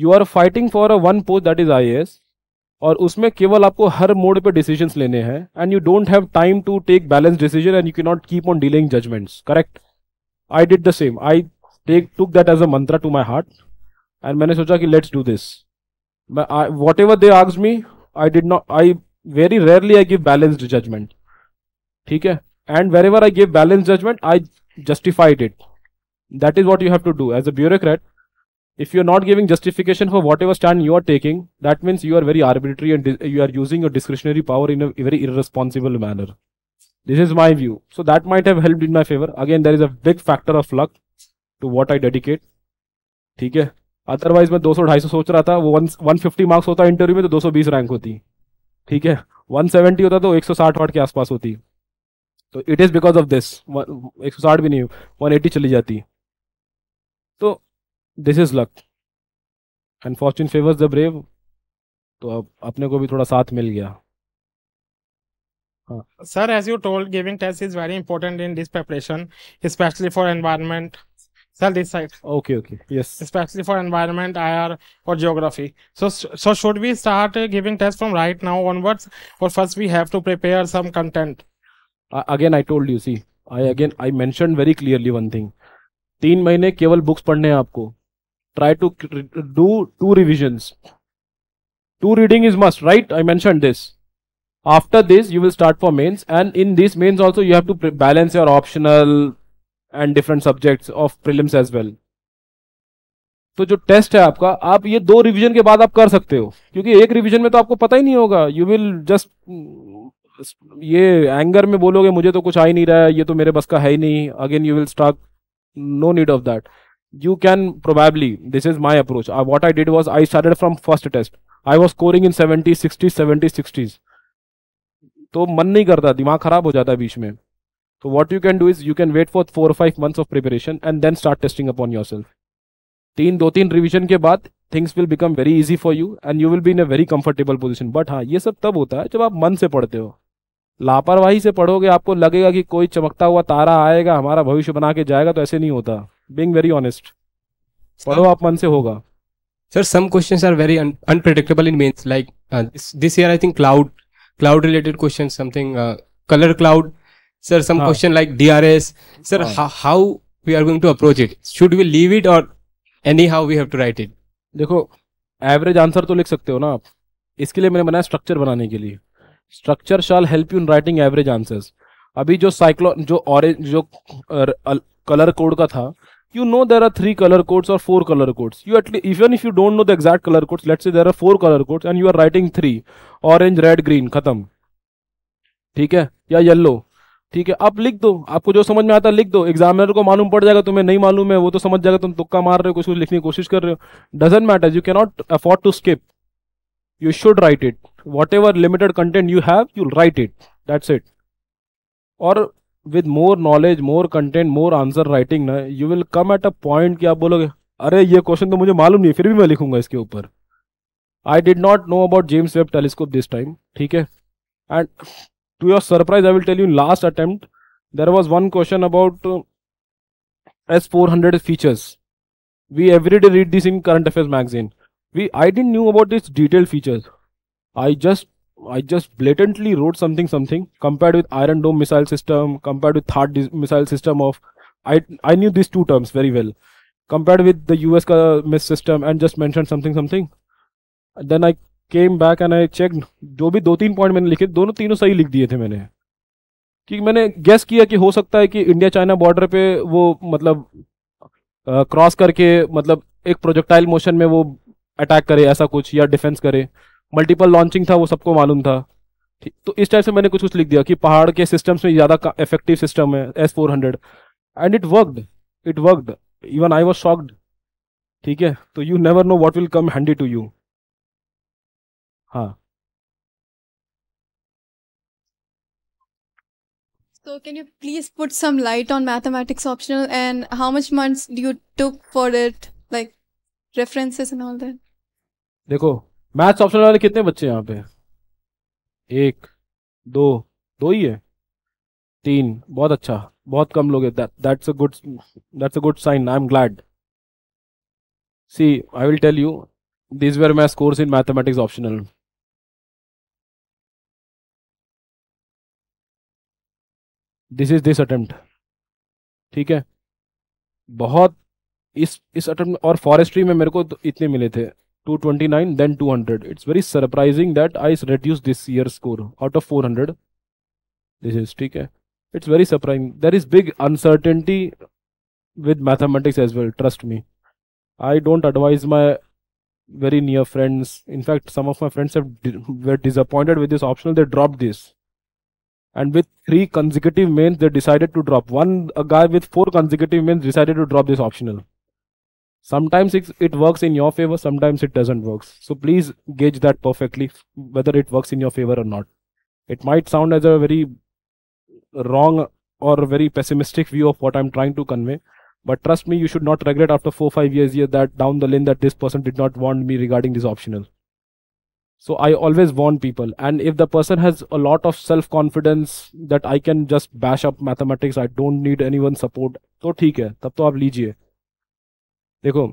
you are fighting for a one post that is I और उसमें केवल आपको हर मोड पे डिसीजन लेने हैं and you don't have time to take balance decision and you के not keep on dealing judgments correct I did the same I take took that as a mantra to my heart And मैंने सोचा let's do this. Whatever they asked me, I did not. I very rarely I give balanced judgment. Balanced judgment ठीक है and wherever I give balance judgment I justified it that is what you have if you're not giving justification for whatever stand you are taking that means you are very arbitrary and you are using your discretionary power in a very irresponsible manner this is my view so that might have helped in my favor again there is a big factor of luck to what i dedicate theek hai otherwise मैं 200 250 सोच रहा था वो 150 marks होता interview में तो 220 rank होती ठीक है 170 होता तो 160 वाट के आसपास होती तो it is because of this 160 भी नहीं 180 चली जाती तो this is luck and fortune favours the brave तो अब अपने को भी थोड़ा साथ मिल गया sir as you told giving test is very important in this preparation specially for environment sell this site. Okay, okay, yes. Especially for environment, IR, or geography. So, so should we start uh, giving tests from right now onwards, or first we have to prepare some content? again, I told you, see, I again, I mentioned very clearly one thing. Three months, only books read. Try to do two revisions. Two reading is must, right? I mentioned this. After this, you will start for mains, and in this mains also, you have to balance your optional and different subjects of prelims as well तो जो test है आपका आप ये दो revision के बाद आप कर सकते हो क्योंकि एक रिवीजन में तो आपको पता ही नहीं होगा यू विल जस्ट ये एंगर में बोलोगे मुझे तो कुछ आ ही नहीं रहा है ये तो मेरे बस का है ही नहीं again you will start no need of that you can probably this is my approach what I did was I i from first test I was scoring in seventy sixty seventy sixties तो मन नहीं करता दिमाग खराब हो जाता है बीच में So what you can do is you can wait for four or five months of preparation and then start testing upon yourself. तीन दो तीन revision के बाद things will become very easy for you and you will be in a very comfortable position but हाँ ये सब तब होता है जब आप मन से पढ़ते हो लापरवाही से पढ़ोगे आपको लगेगा कि कोई चमकता हुआ तारा आएगा हमारा भविष्य बना के जाएगा तो ऐसे नहीं होता बींग वेरी ऑनेस्ट पढ़ो आप मन से होगा sir some question are very unpredictable in means like this year I think cloud cloud related question something colour cloud sir some question like like drs sir ah. how, how we are it to approach it should we leave it or anyhow we have to देखो average answer तो लिख सकते हो ना आप इसके लिए मैंने बनाया स्ट्रक्चर बनाने के लिए structure shall help you in writing average answers अभी जो साइक्लो जो ऑरेंज जो कलर कोड का था you know there are three colour codes और four colour codes you at least even if you don't know the exact colour codes let's say there are four colour codes and you are writing three orange red green खत्म ठीक है या yellow ठीक है आप लिख दो आपको जो समझ में आता है लिख दो एग्जामिनर को मालूम पड़ जाएगा तुम्हें नहीं मालूम है वो तो समझ जाएगा तुम तुक्का मार रहे हो कुछ कुछ लिखने की कोशिश कर रहे हो doesn't matter you cannot afford to skip you should write it whatever limited content you have you write it that's it और with more knowledge more content more answer writing ना you will come at a point कि आप बोलोगे अरे ये question तो मुझे मालूम नहीं फिर भी मैं लिखूंगा इसके ऊपर I did not know about James Webb telescope this time ठीक है and to your surprise i will tell you last attempt there was one question about uh, s400 features we every day read this in current affairs magazine we i didn't knew about this detailed features i just i just blatantly wrote something something compared with iron dome missile system compared with third missile system of i i knew these two terms very well compared with the us uh, miss system and just mentioned something something then i came back and I check जो भी दो तीन point मैंने लिखे दोनों तीनों सही लिख दिए थे मैंने कि मैंने गैस किया कि हो सकता है कि इंडिया चाइना बॉर्डर पे वो मतलब क्रॉस करके मतलब एक प्रोजेक्टाइल मोशन में वो अटैक करे ऐसा कुछ या डिफेंस करे मल्टीपल लॉन्चिंग था वो सबको मालूम था ठीक तो इस टाइप से मैंने कुछ कुछ लिख दिया कि पहाड़ के सिस्टम्स में ज़्यादा इफेक्टिव सिस्टम है S four hundred and it worked it worked even I was shocked ठीक है तो you never know what will come handy to you हाँ So can you please put some light on mathematics optional and how much months do you took for it like references and all that? देखो maths optional वाले कितने बच्चे यहाँ पे एक दो दो ही है तीन बहुत अच्छा बहुत कम लोग हैं that's a good that's a good sign I am glad see I will tell you this were my scores in mathematics optional this is this attempt ठीक है बहुत इस इस अटेम्प्ट और फॉरेस्ट्री में मेरे को तो इतने मिले थे 229 twenty nine then two it's very surprising that I reduce this year score out of 400 hundred this is ठीक है it's very surprising there is big uncertainty with mathematics as well trust me I don't advise my very near friends in fact some of my friends disappointed with this option they drop this and with three consecutive mains they decided to drop one a guy with four consecutive mains decided to drop this optional sometimes it, it works in your favor sometimes it doesn't work so please gauge that perfectly whether it works in your favor or not it might sound as a very wrong or very pessimistic view of what i'm trying to convey but trust me you should not regret after four five years here that down the lane that this person did not want me regarding this optional so i always warn people and if the person has a lot of self confidence that i can just bash up mathematics i don't need anyone support तो ठीक है तब तो आप लीजिए देखो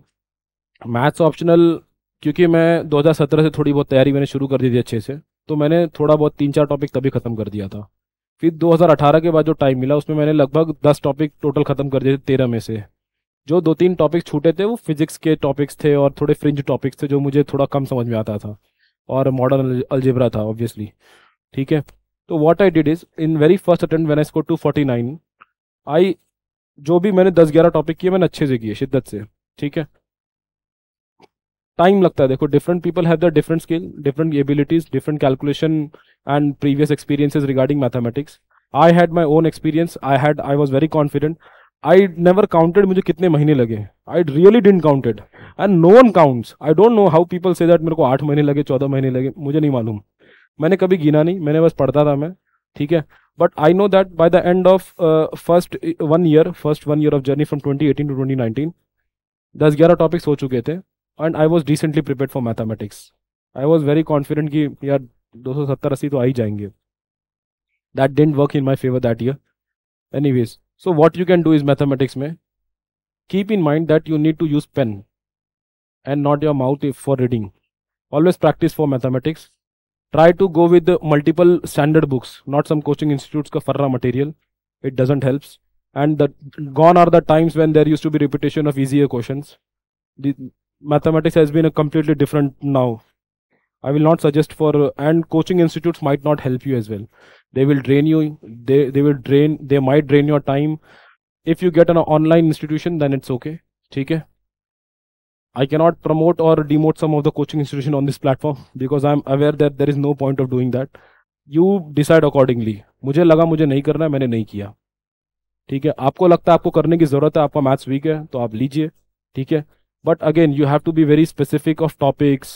maths optional क्योंकि मैं 2017 से थोड़ी बहुत तैयारी मैंने शुरू कर दी थी अच्छे से तो मैंने थोड़ा बहुत तीन चार टॉपिक तभी ख़त्म कर दिया था फिर 2018 के बाद जो टाइम मिला उसमें मैंने लगभग 10 टॉपिक टोटल ख़त्म कर दिए थे तेरह में से जो दो तीन टॉपिक छूटे थे वो फिजिक्स के टॉपिक्स थे और थोड़े फ्रिंज टॉपिक्स थे जो मुझे थोड़ा कम समझ में आता था और मॉडर्न अलजेब्रा था ऑब्वियसली ठीक है तो what I did is in very first attempt when I score nine I जो भी मैंने दस ग्यारह टॉपिक किए मैंने अच्छे से किए शिद्दत से ठीक है टाइम लगता है देखो different people have the different skill different abilities different calculation and previous experiences regarding mathematics I had my own experience I had I was very confident I never counted मुझे कितने महीने लगे I really didn't counted and no one counts I don't know how people से that मेरे को आठ महीने लगे चौदह महीने लगे मुझे नहीं मालूम मैंने कभी गिना नहीं मैंने बस पढ़ता था मैं ठीक है but I know that by the end of first one year first one year of journey from twenty eighteen to twenty nineteen दस ग्यारह टॉपिक्स हो चुके थे and I was recently prepare for mathematics I was very confident कि यार दो सौ सत्तर अस्सी तो आ ही जाएंगे that didn't work in my favour that year anyways So what you can do is mathematics may keep in mind that you need to use pen and not your mouth if for reading. Always practice for mathematics. Try to go with multiple standard books, not some coaching institutes ka farra material. It doesn't helps. And gone are the times when there used to be repetition of easier questions. The mathematics has been a completely different now. I will not suggest for and coaching institutes might not help you as well. they will drain you they, they will drain they might drain your time if you get an online institution then it's okay theek hai I cannot promote or demote some of the coaching institution on this platform because i am aware that there is no point of doing that. You decide accordingly. mujhe laga mujhe nahi karna hai maine nahi kiya theek hai aapko lagta hai aapko karne ki zarurat hai aapka maths weak hai to aap lijiye theek hai but again you have to be very specific of topics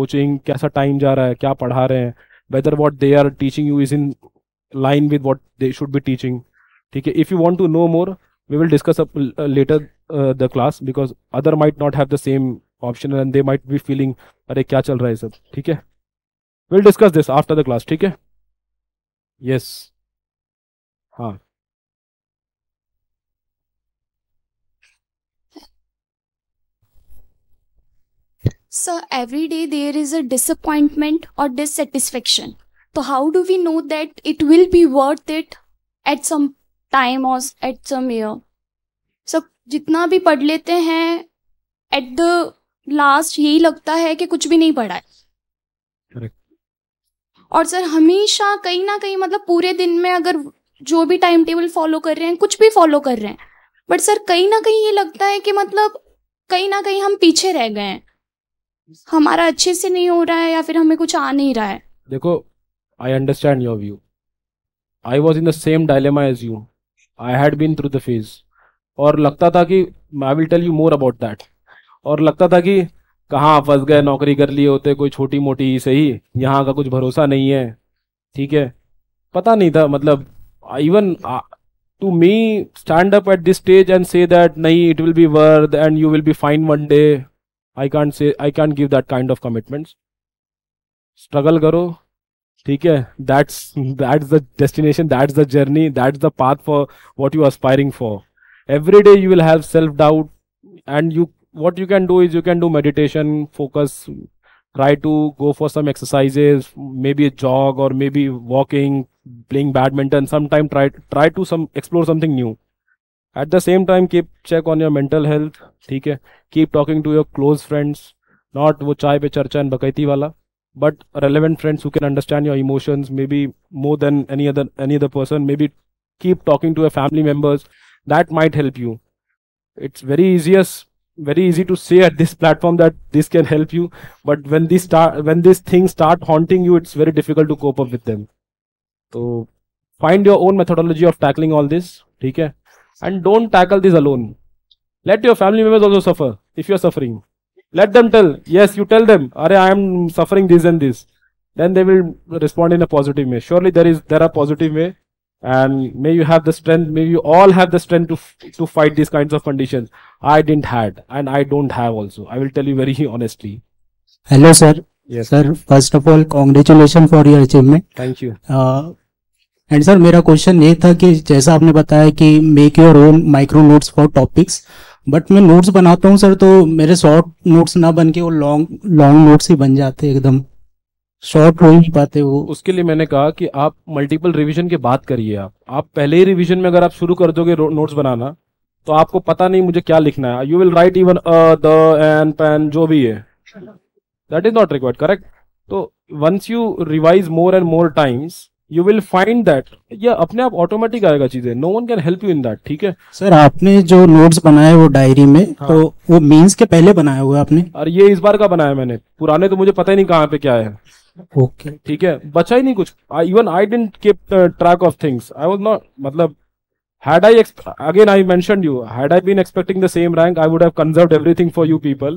coaching kaisa time ja raha hai kya padha rahe hain whether what they are teaching you is in line with what they should be teaching ठीक है if you want to know more we will discuss up, later uh, the class because other might not have the same option and they might be feeling are kya chal raha hai sab theek hai we'll discuss this after the class theek hai yes ha huh. So every day there is a disappointment और dissatisfaction तो how do we know that it will be worth it at some time or at some year? So जितना भी पढ़ लेते हैं at the last यही लगता है कि कुछ भी नहीं पढ़ा है और सर हमेशा कहीं ना कहीं मतलब पूरे दिन में अगर जो भी टाइम टेबल फॉलो कर रहे हैं कुछ भी फॉलो कर रहे हैं बट सर कहीं ना कहीं ये लगता है कि मतलब कहीं ना कहीं हम पीछे रह गए हैं हमारा अच्छे से नहीं हो रहा है या फिर हमें कुछ आ नहीं रहा है देखो I understand your view I was in the same dilemma as you I had been through the phase और लगता था कि I will tell you more about that और लगता था कि कहाँ फंस गए नौकरी कर लिए होते कोई छोटी मोटी ही सही यहाँ का कुछ भरोसा नहीं है ठीक है पता नहीं था मतलब even to me stand up at this stage and say that नहीं it will be worth and you will be fine one day I can't say I can't give that kind of commitments struggle करो ठीक है that's that's the destination that's the journey that's the path for what you aspiring for every day you will have self doubt and you what you can do is you can do meditation focus try to go for some exercises maybe a jog or maybe walking playing badminton sometime try try to some explore something new at the same time keep check on your mental health ठीक है keep talking to your close friends not वो चाय पे चर्चा and बकैती वाला but relevant friends who can understand your emotions maybe more than any other any other person maybe keep talking to your family members that might help you it's very easiest very easy to say at this platform that this can help you but when these start when these things start haunting you it's very difficult to cope up with them so find your own methodology of tackling all this Okay and don't tackle this alone. Let your family members also suffer if you are suffering. Let them tell, yes, you tell them, Are I am suffering this and this. Then they will respond in a positive way. Surely there is there are positive way, and may you have the strength. May you all have the strength to to fight these kinds of conditions. I didn't had, and I don't have also. I will tell you very honestly. Hello, sir. Yes, sir. First of all, congratulations for your achievement. Thank you. Uh, and sir मेरा question ये था कि जैसा आपने बताया कि make your own micro notes for topics but मैं notes बनाता हूँ सर तो मेरे शॉर्ट नोट्स ना बन के वो लॉन्ग लॉन्ग नोट्स ही बन जाते एकदम शॉर्ट हो ही पाते वो उसके लिए मैंने कहा कि आप मल्टीपल रिविजन की बात करिए आप आप पहले ही रिविजन में अगर आप शुरू कर दोगे नोट्स बनाना तो आपको पता नहीं मुझे क्या लिखना है you will write even a the an pen जो भी है that is not required correct तो once you revise more and more times you will find that ये अपने आप ऑटोमेटिक आएगा चीजें no one can help you in that ठीक है सर आपने जो नोट्स बनाए वो डायरी में हाँ. तो वो मीन्स के पहले बनाया हुआ आपने और ये इस बार का बनाया मैंने पुराने तो मुझे पता ही नहीं कहाँ पे क्या है ओके ठीक है बचा ही नहीं कुछ even I didn't keep track of things I was not मतलब had i exp- again i mentioned you had i been expecting the same rank i would have conserved everything for you people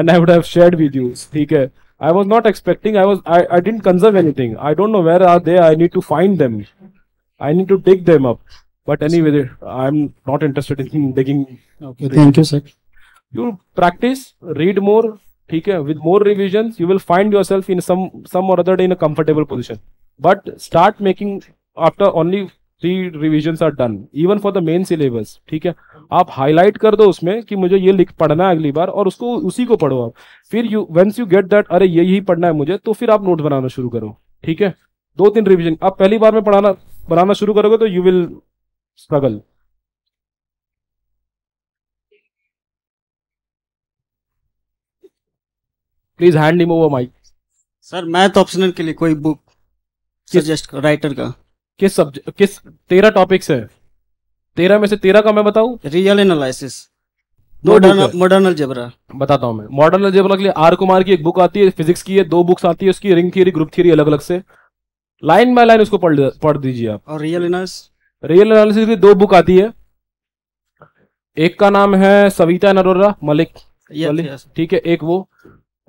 and i would have shared with you theek hai I was not expecting. I was I, I didn't conserve anything. I don't know where are they. I need to find them. I need to dig them up. But anyway, I'm not interested in digging. Okay, thank you, sir. You practice, read more. Okay, with more revisions, you will find yourself in some some or other day in a comfortable position. But start making after only three revision are done even for the main syllabus ठीक है आप highlight कर दो उसमें कि मुझे ये लिख पढ़ना है अगली बार और उसको उसी को पढ़ो आप फिर you once you get that अरे ये ही पढ़ना है मुझे तो फिर आप नोट बनाना शुरू करो ठीक है दो तीन रिविजन आप पहली बार में पढ़ाना बनाना शुरू करोगे तो you will struggle please hand him mic sir math optional के लिए कोई बुक सजेस्ट राइटर का किस सब्जेक्ट किस तेरह टॉपिक्स है तेरह में से तेरह का मैं बताऊं रियल एनालिसिस मॉडर्न अलजेब्रा बताता हूँ मैं मॉडर्न अलजेब्रा के लिए आर कुमार की एक बुक आती है फिजिक्स की है दो बुक्स आती है उसकी रिंग थियरी ग्रुप थियरी अलग अलग से लाइन बाय लाइन उसको पढ़ पढ़ दीजिए आप और रियल एनालिसिस रियल एनालिसिस की दो बुक आती है एक का नाम है सविता नरोरा मलिक ठीक है एक वो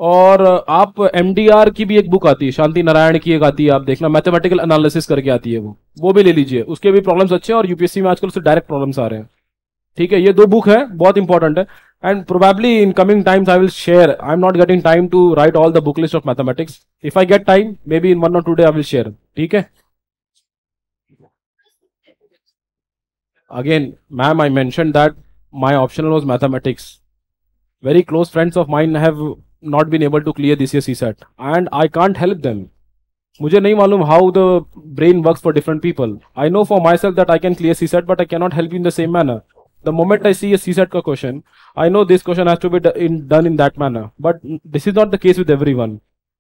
और आप एम की भी एक बुक आती है शांति नारायण की एक आती है आप देखना मैथमेटिकल एनालिसिस करके आती है वो वो भी ले लीजिए उसके भी प्रॉब्लम्स अच्छे हैं और यूपीएससी में आजकल उससे डायरेक्ट प्रॉब्लम्स आ रहे हैं ठीक है ये दो बुक है बहुत इंपॉर्टेंट है and probably in coming times I will share I am not getting time to write all the book list of mathematics if I get time maybe in one not today I will share ठीक है again ma'am I mention that my optional was mathematics very close friends of mine have not been able to clear this year's CSAT and I can't help them. मुझे नहीं मालूम how the brain works for different people I know for my self that I can clear C set but I cannot help in the same manner the moment I C A C set का question I know this question has to be in done in that manner but this is not the case with every one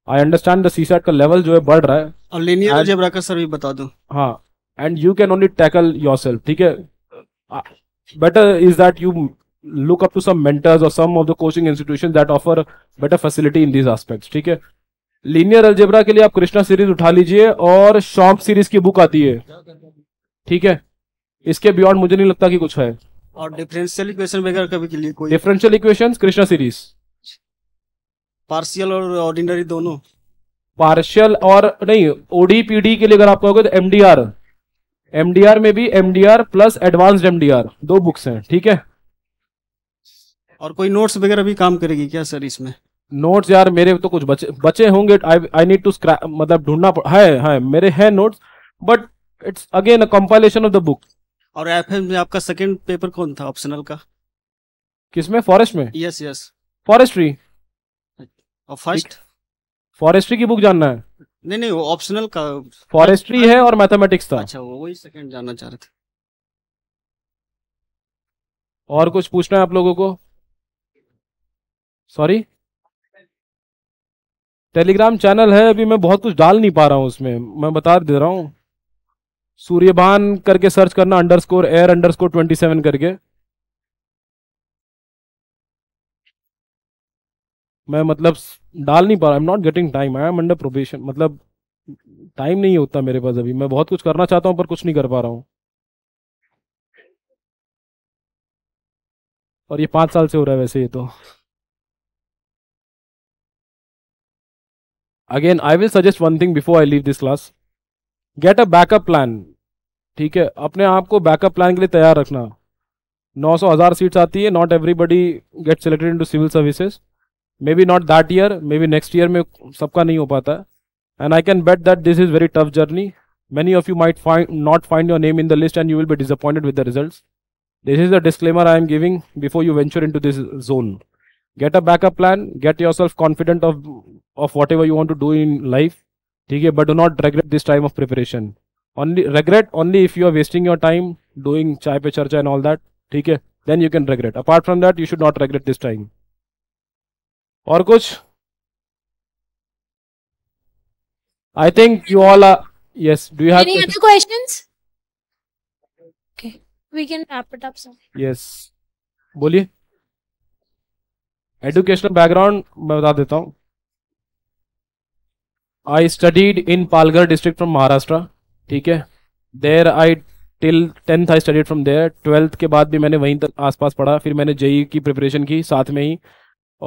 I understand the C set का level जो है बढ़ रहा है और linear algebra का sir भी बता दूं हाँ and you can only tackle yourself ठीक है better is that you look up to some mentors or some of the coaching institutions that offer better facility in these aspects theek hai linear algebra ke liye aap krishna series utha lijiye aur shop series ki book aati hai theek hai iske beyond mujhe nahi lagta ki kuch hai और differential equation वगैरह कभी के लिए कोई differential equations Krishna series partial और ordinary दोनों partial और नहीं ओडीपीडी के लिए अगर आप कहोगे तो एमडीआर एमडीआर में भी एमडीआर प्लस एडवांस्ड एमडीआर दो बुक्स हैं ठीक है और कोई नोट्स वगैरह भी काम करेगी क्या सर इसमें नोट्स यार मेरे तो कुछ बचे बचे होंगे आई नीड टू मतलब ढूंढना है है मेरे है notes but it's again a compilation of the book और एफ में आपका सेकंड पेपर कौन था ऑप्शनल का किसमें फॉरेस्ट में यस यस फॉरेस्ट्री और फर्स्ट फॉरेस्ट्री की बुक जानना है नहीं नहीं वो ऑप्शनल का फॉरेस्ट्री है और मैथमेटिक्स था अच्छा वो वही सेकंड जानना चाह रहे थे और कुछ पूछना है आप लोगों को सॉरी टेलीग्राम चैनल है अभी मैं बहुत कुछ डाल नहीं पा रहा हूँ उसमें मैं बता दे रहा हूँ सूर्यभान करके सर्च करना underscore air underscore twenty seven करके मैं मतलब डाल नहीं पा रहा I am not getting time I am under probation मतलब टाइम नहीं होता मेरे पास अभी मैं बहुत कुछ करना चाहता हूँ पर कुछ नहीं कर पा रहा हूँ और ये पाँच साल से हो रहा है वैसे ये तो again I will suggest one thing before I leave this class get a backup plan ठीक है अपने आप को बैकअप प्लान के लिए तैयार रखना नौ सौ हज़ार सीट्स आती है not everybody get selected into civil services maybe not that year maybe next year में सबका नहीं हो पाता है and I can bet that this is very tough journey many of you might find not find your name in the list and you will be disappointed with the results this is the disclaimer i am giving before you venture into this zone get a backup plan get yourself confident of of whatever you want to do in life okay but do not regret this time of preparation only regret only if you are wasting your time doing chai pe charcha and all that okay then you can regret apart from that you should not regret this time or kuch i think you all are yes do you have any other questions okay we can wrap it up sir yes बोलिए. Educational background मैं बता देता हूँ I studied in Palghar district from Maharashtra ठीक है there I till tenth I studied from there twelfth के बाद भी मैंने वहीं तक आसपास पढ़ा फिर मैंने जेई e की प्रिपरेशन की साथ में ही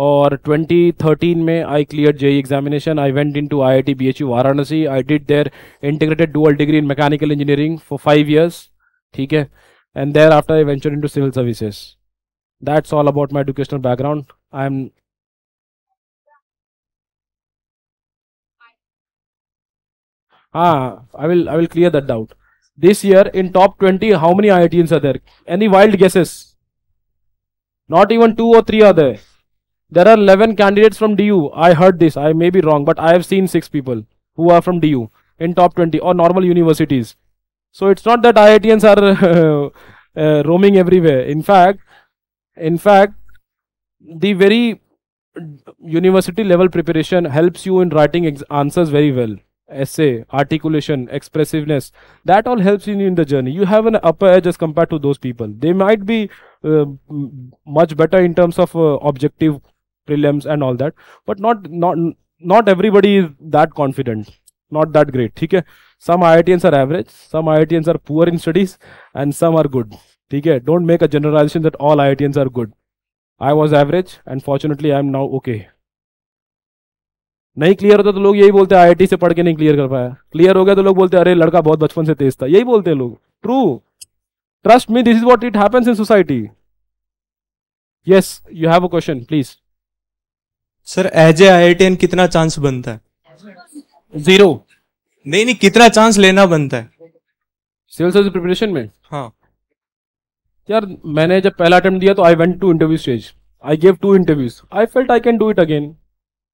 और 2013 में I clear JEE examination I went into I I T B H U Varanasi I did there integrated dual degree in mechanical engineering for five years ठीक है and thereafter I venture into civil services that's all about my educational background i'm ah i will i will clear that doubt this year in top 20 how many iitians are there any wild guesses not even two or three are there there are 11 candidates from du i heard this i may be wrong but i have seen six people who are from du in top 20 or normal universities so it's not that iitians are uh, uh, roaming everywhere in fact in fact, the very university level preparation helps you in writing answers very well essay articulation expressiveness that all helps you in the journey you have an upper edge as compared to those people they might be uh, much better in terms of uh, objective prelims and all that but not not not everybody is that confident not that great okay some iitns are average some iitns are poor in studies and some are good ठीक है don't make a generalisation that all I are good I was average and fortunately I am now okay नहीं clear होता तो लोग यही बोलते हैं आई से पढ़ के नहीं क्लियर कर पाया क्लियर हो गया तो लोग बोलते अरे लड़का बहुत बचपन से तेज था यही बोलते हैं लोग true trust me this is what it happens in society yes you have a question please sir as a I कितना चांस बनता है जीरो नहीं नहीं कितना चांस लेना बनता है सिविल सर्विस प्रिपरेशन में हाँ यार मैंने जब पहला अटेम्प्ट दिया तो I went to interview stage I gave two interviews I felt I can do it again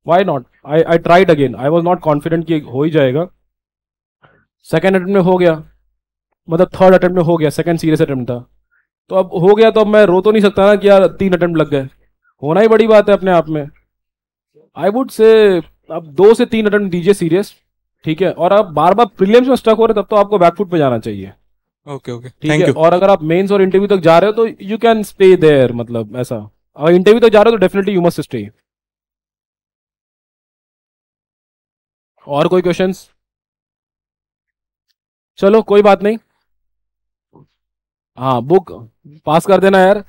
why not I I tried again I was not confident कि हो ही जाएगा सेकेंड अटैम्प्ट में हो गया मतलब थर्ड अटैम्प्ट में हो गया सेकेंड सीरियस अटैम्प्ट था तो अब हो गया तो अब मैं रो तो नहीं सकता ना कि यार तीन अटैम्प्ट लग गए होना ही बड़ी बात है अपने आप में आई वुड से आप दो से तीन अटैम्प्ट दीजिए सीरियस ठीक है और आप बार बार प्रीलिम्स में स्टक हो रहे तब तो आपको बैकफुट पे जाना चाहिए ओके ओके ठीक है और अगर आप मेंस और इंटरव्यू तक जा रहे हो तो यू कैन स्टे देयर मतलब ऐसा अगर इंटरव्यू तक जा रहे हो तो डेफिनेटली यू मस्ट स्टे और कोई क्वेश्चन चलो कोई बात नहीं हाँ बुक पास कर देना यार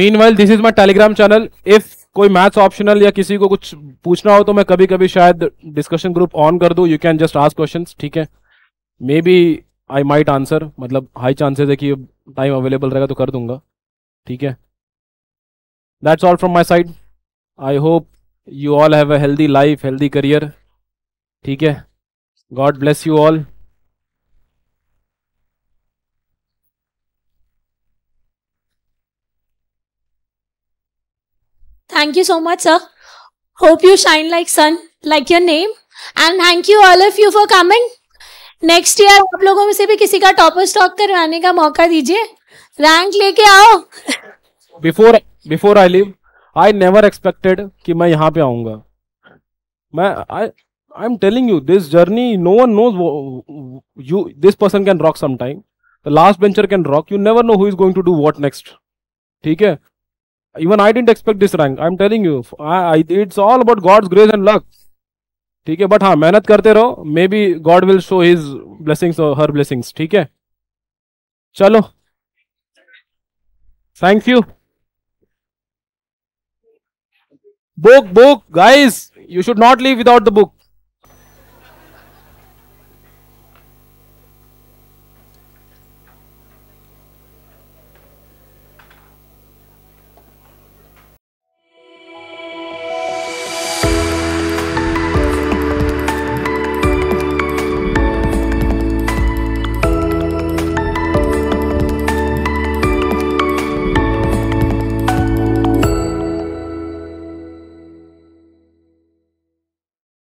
meanwhile this is my Telegram channel if कोई मैथ्स ऑप्शनल या किसी को कुछ पूछना हो तो मैं कभी कभी शायद डिस्कशन ग्रुप ऑन कर दूँ you can just ask question ठीक है may B I might answer मतलब हाई चांसेस है कि टाइम अवेलेबल रहेगा तो कर दूंगा ठीक है that's all from my side I hope you all have a healthy life healthy career ठीक है God bless you all Thank you so much, sir. Hope you shine like sun, like your name. and thank you all of you for coming next year आप लोगों में से भी किसी का topper stock करवाने का मौका दीजिए रैंक लेके आओ before before I live I never expected कि मैं यहाँ पे आऊंगा मैं I am telling you this journey no one knows you this person can rock some time the last venture can rock you never know who is going to do what next ठीक है even i didn't expect this rank i'm telling you I, it's all about god's grace and luck ठीक है but हाँ मेहनत करते रहो may be God will show his blessings और हर ब्लेसिंग्स ठीक है चलो thank you book book guys you should not leave without the book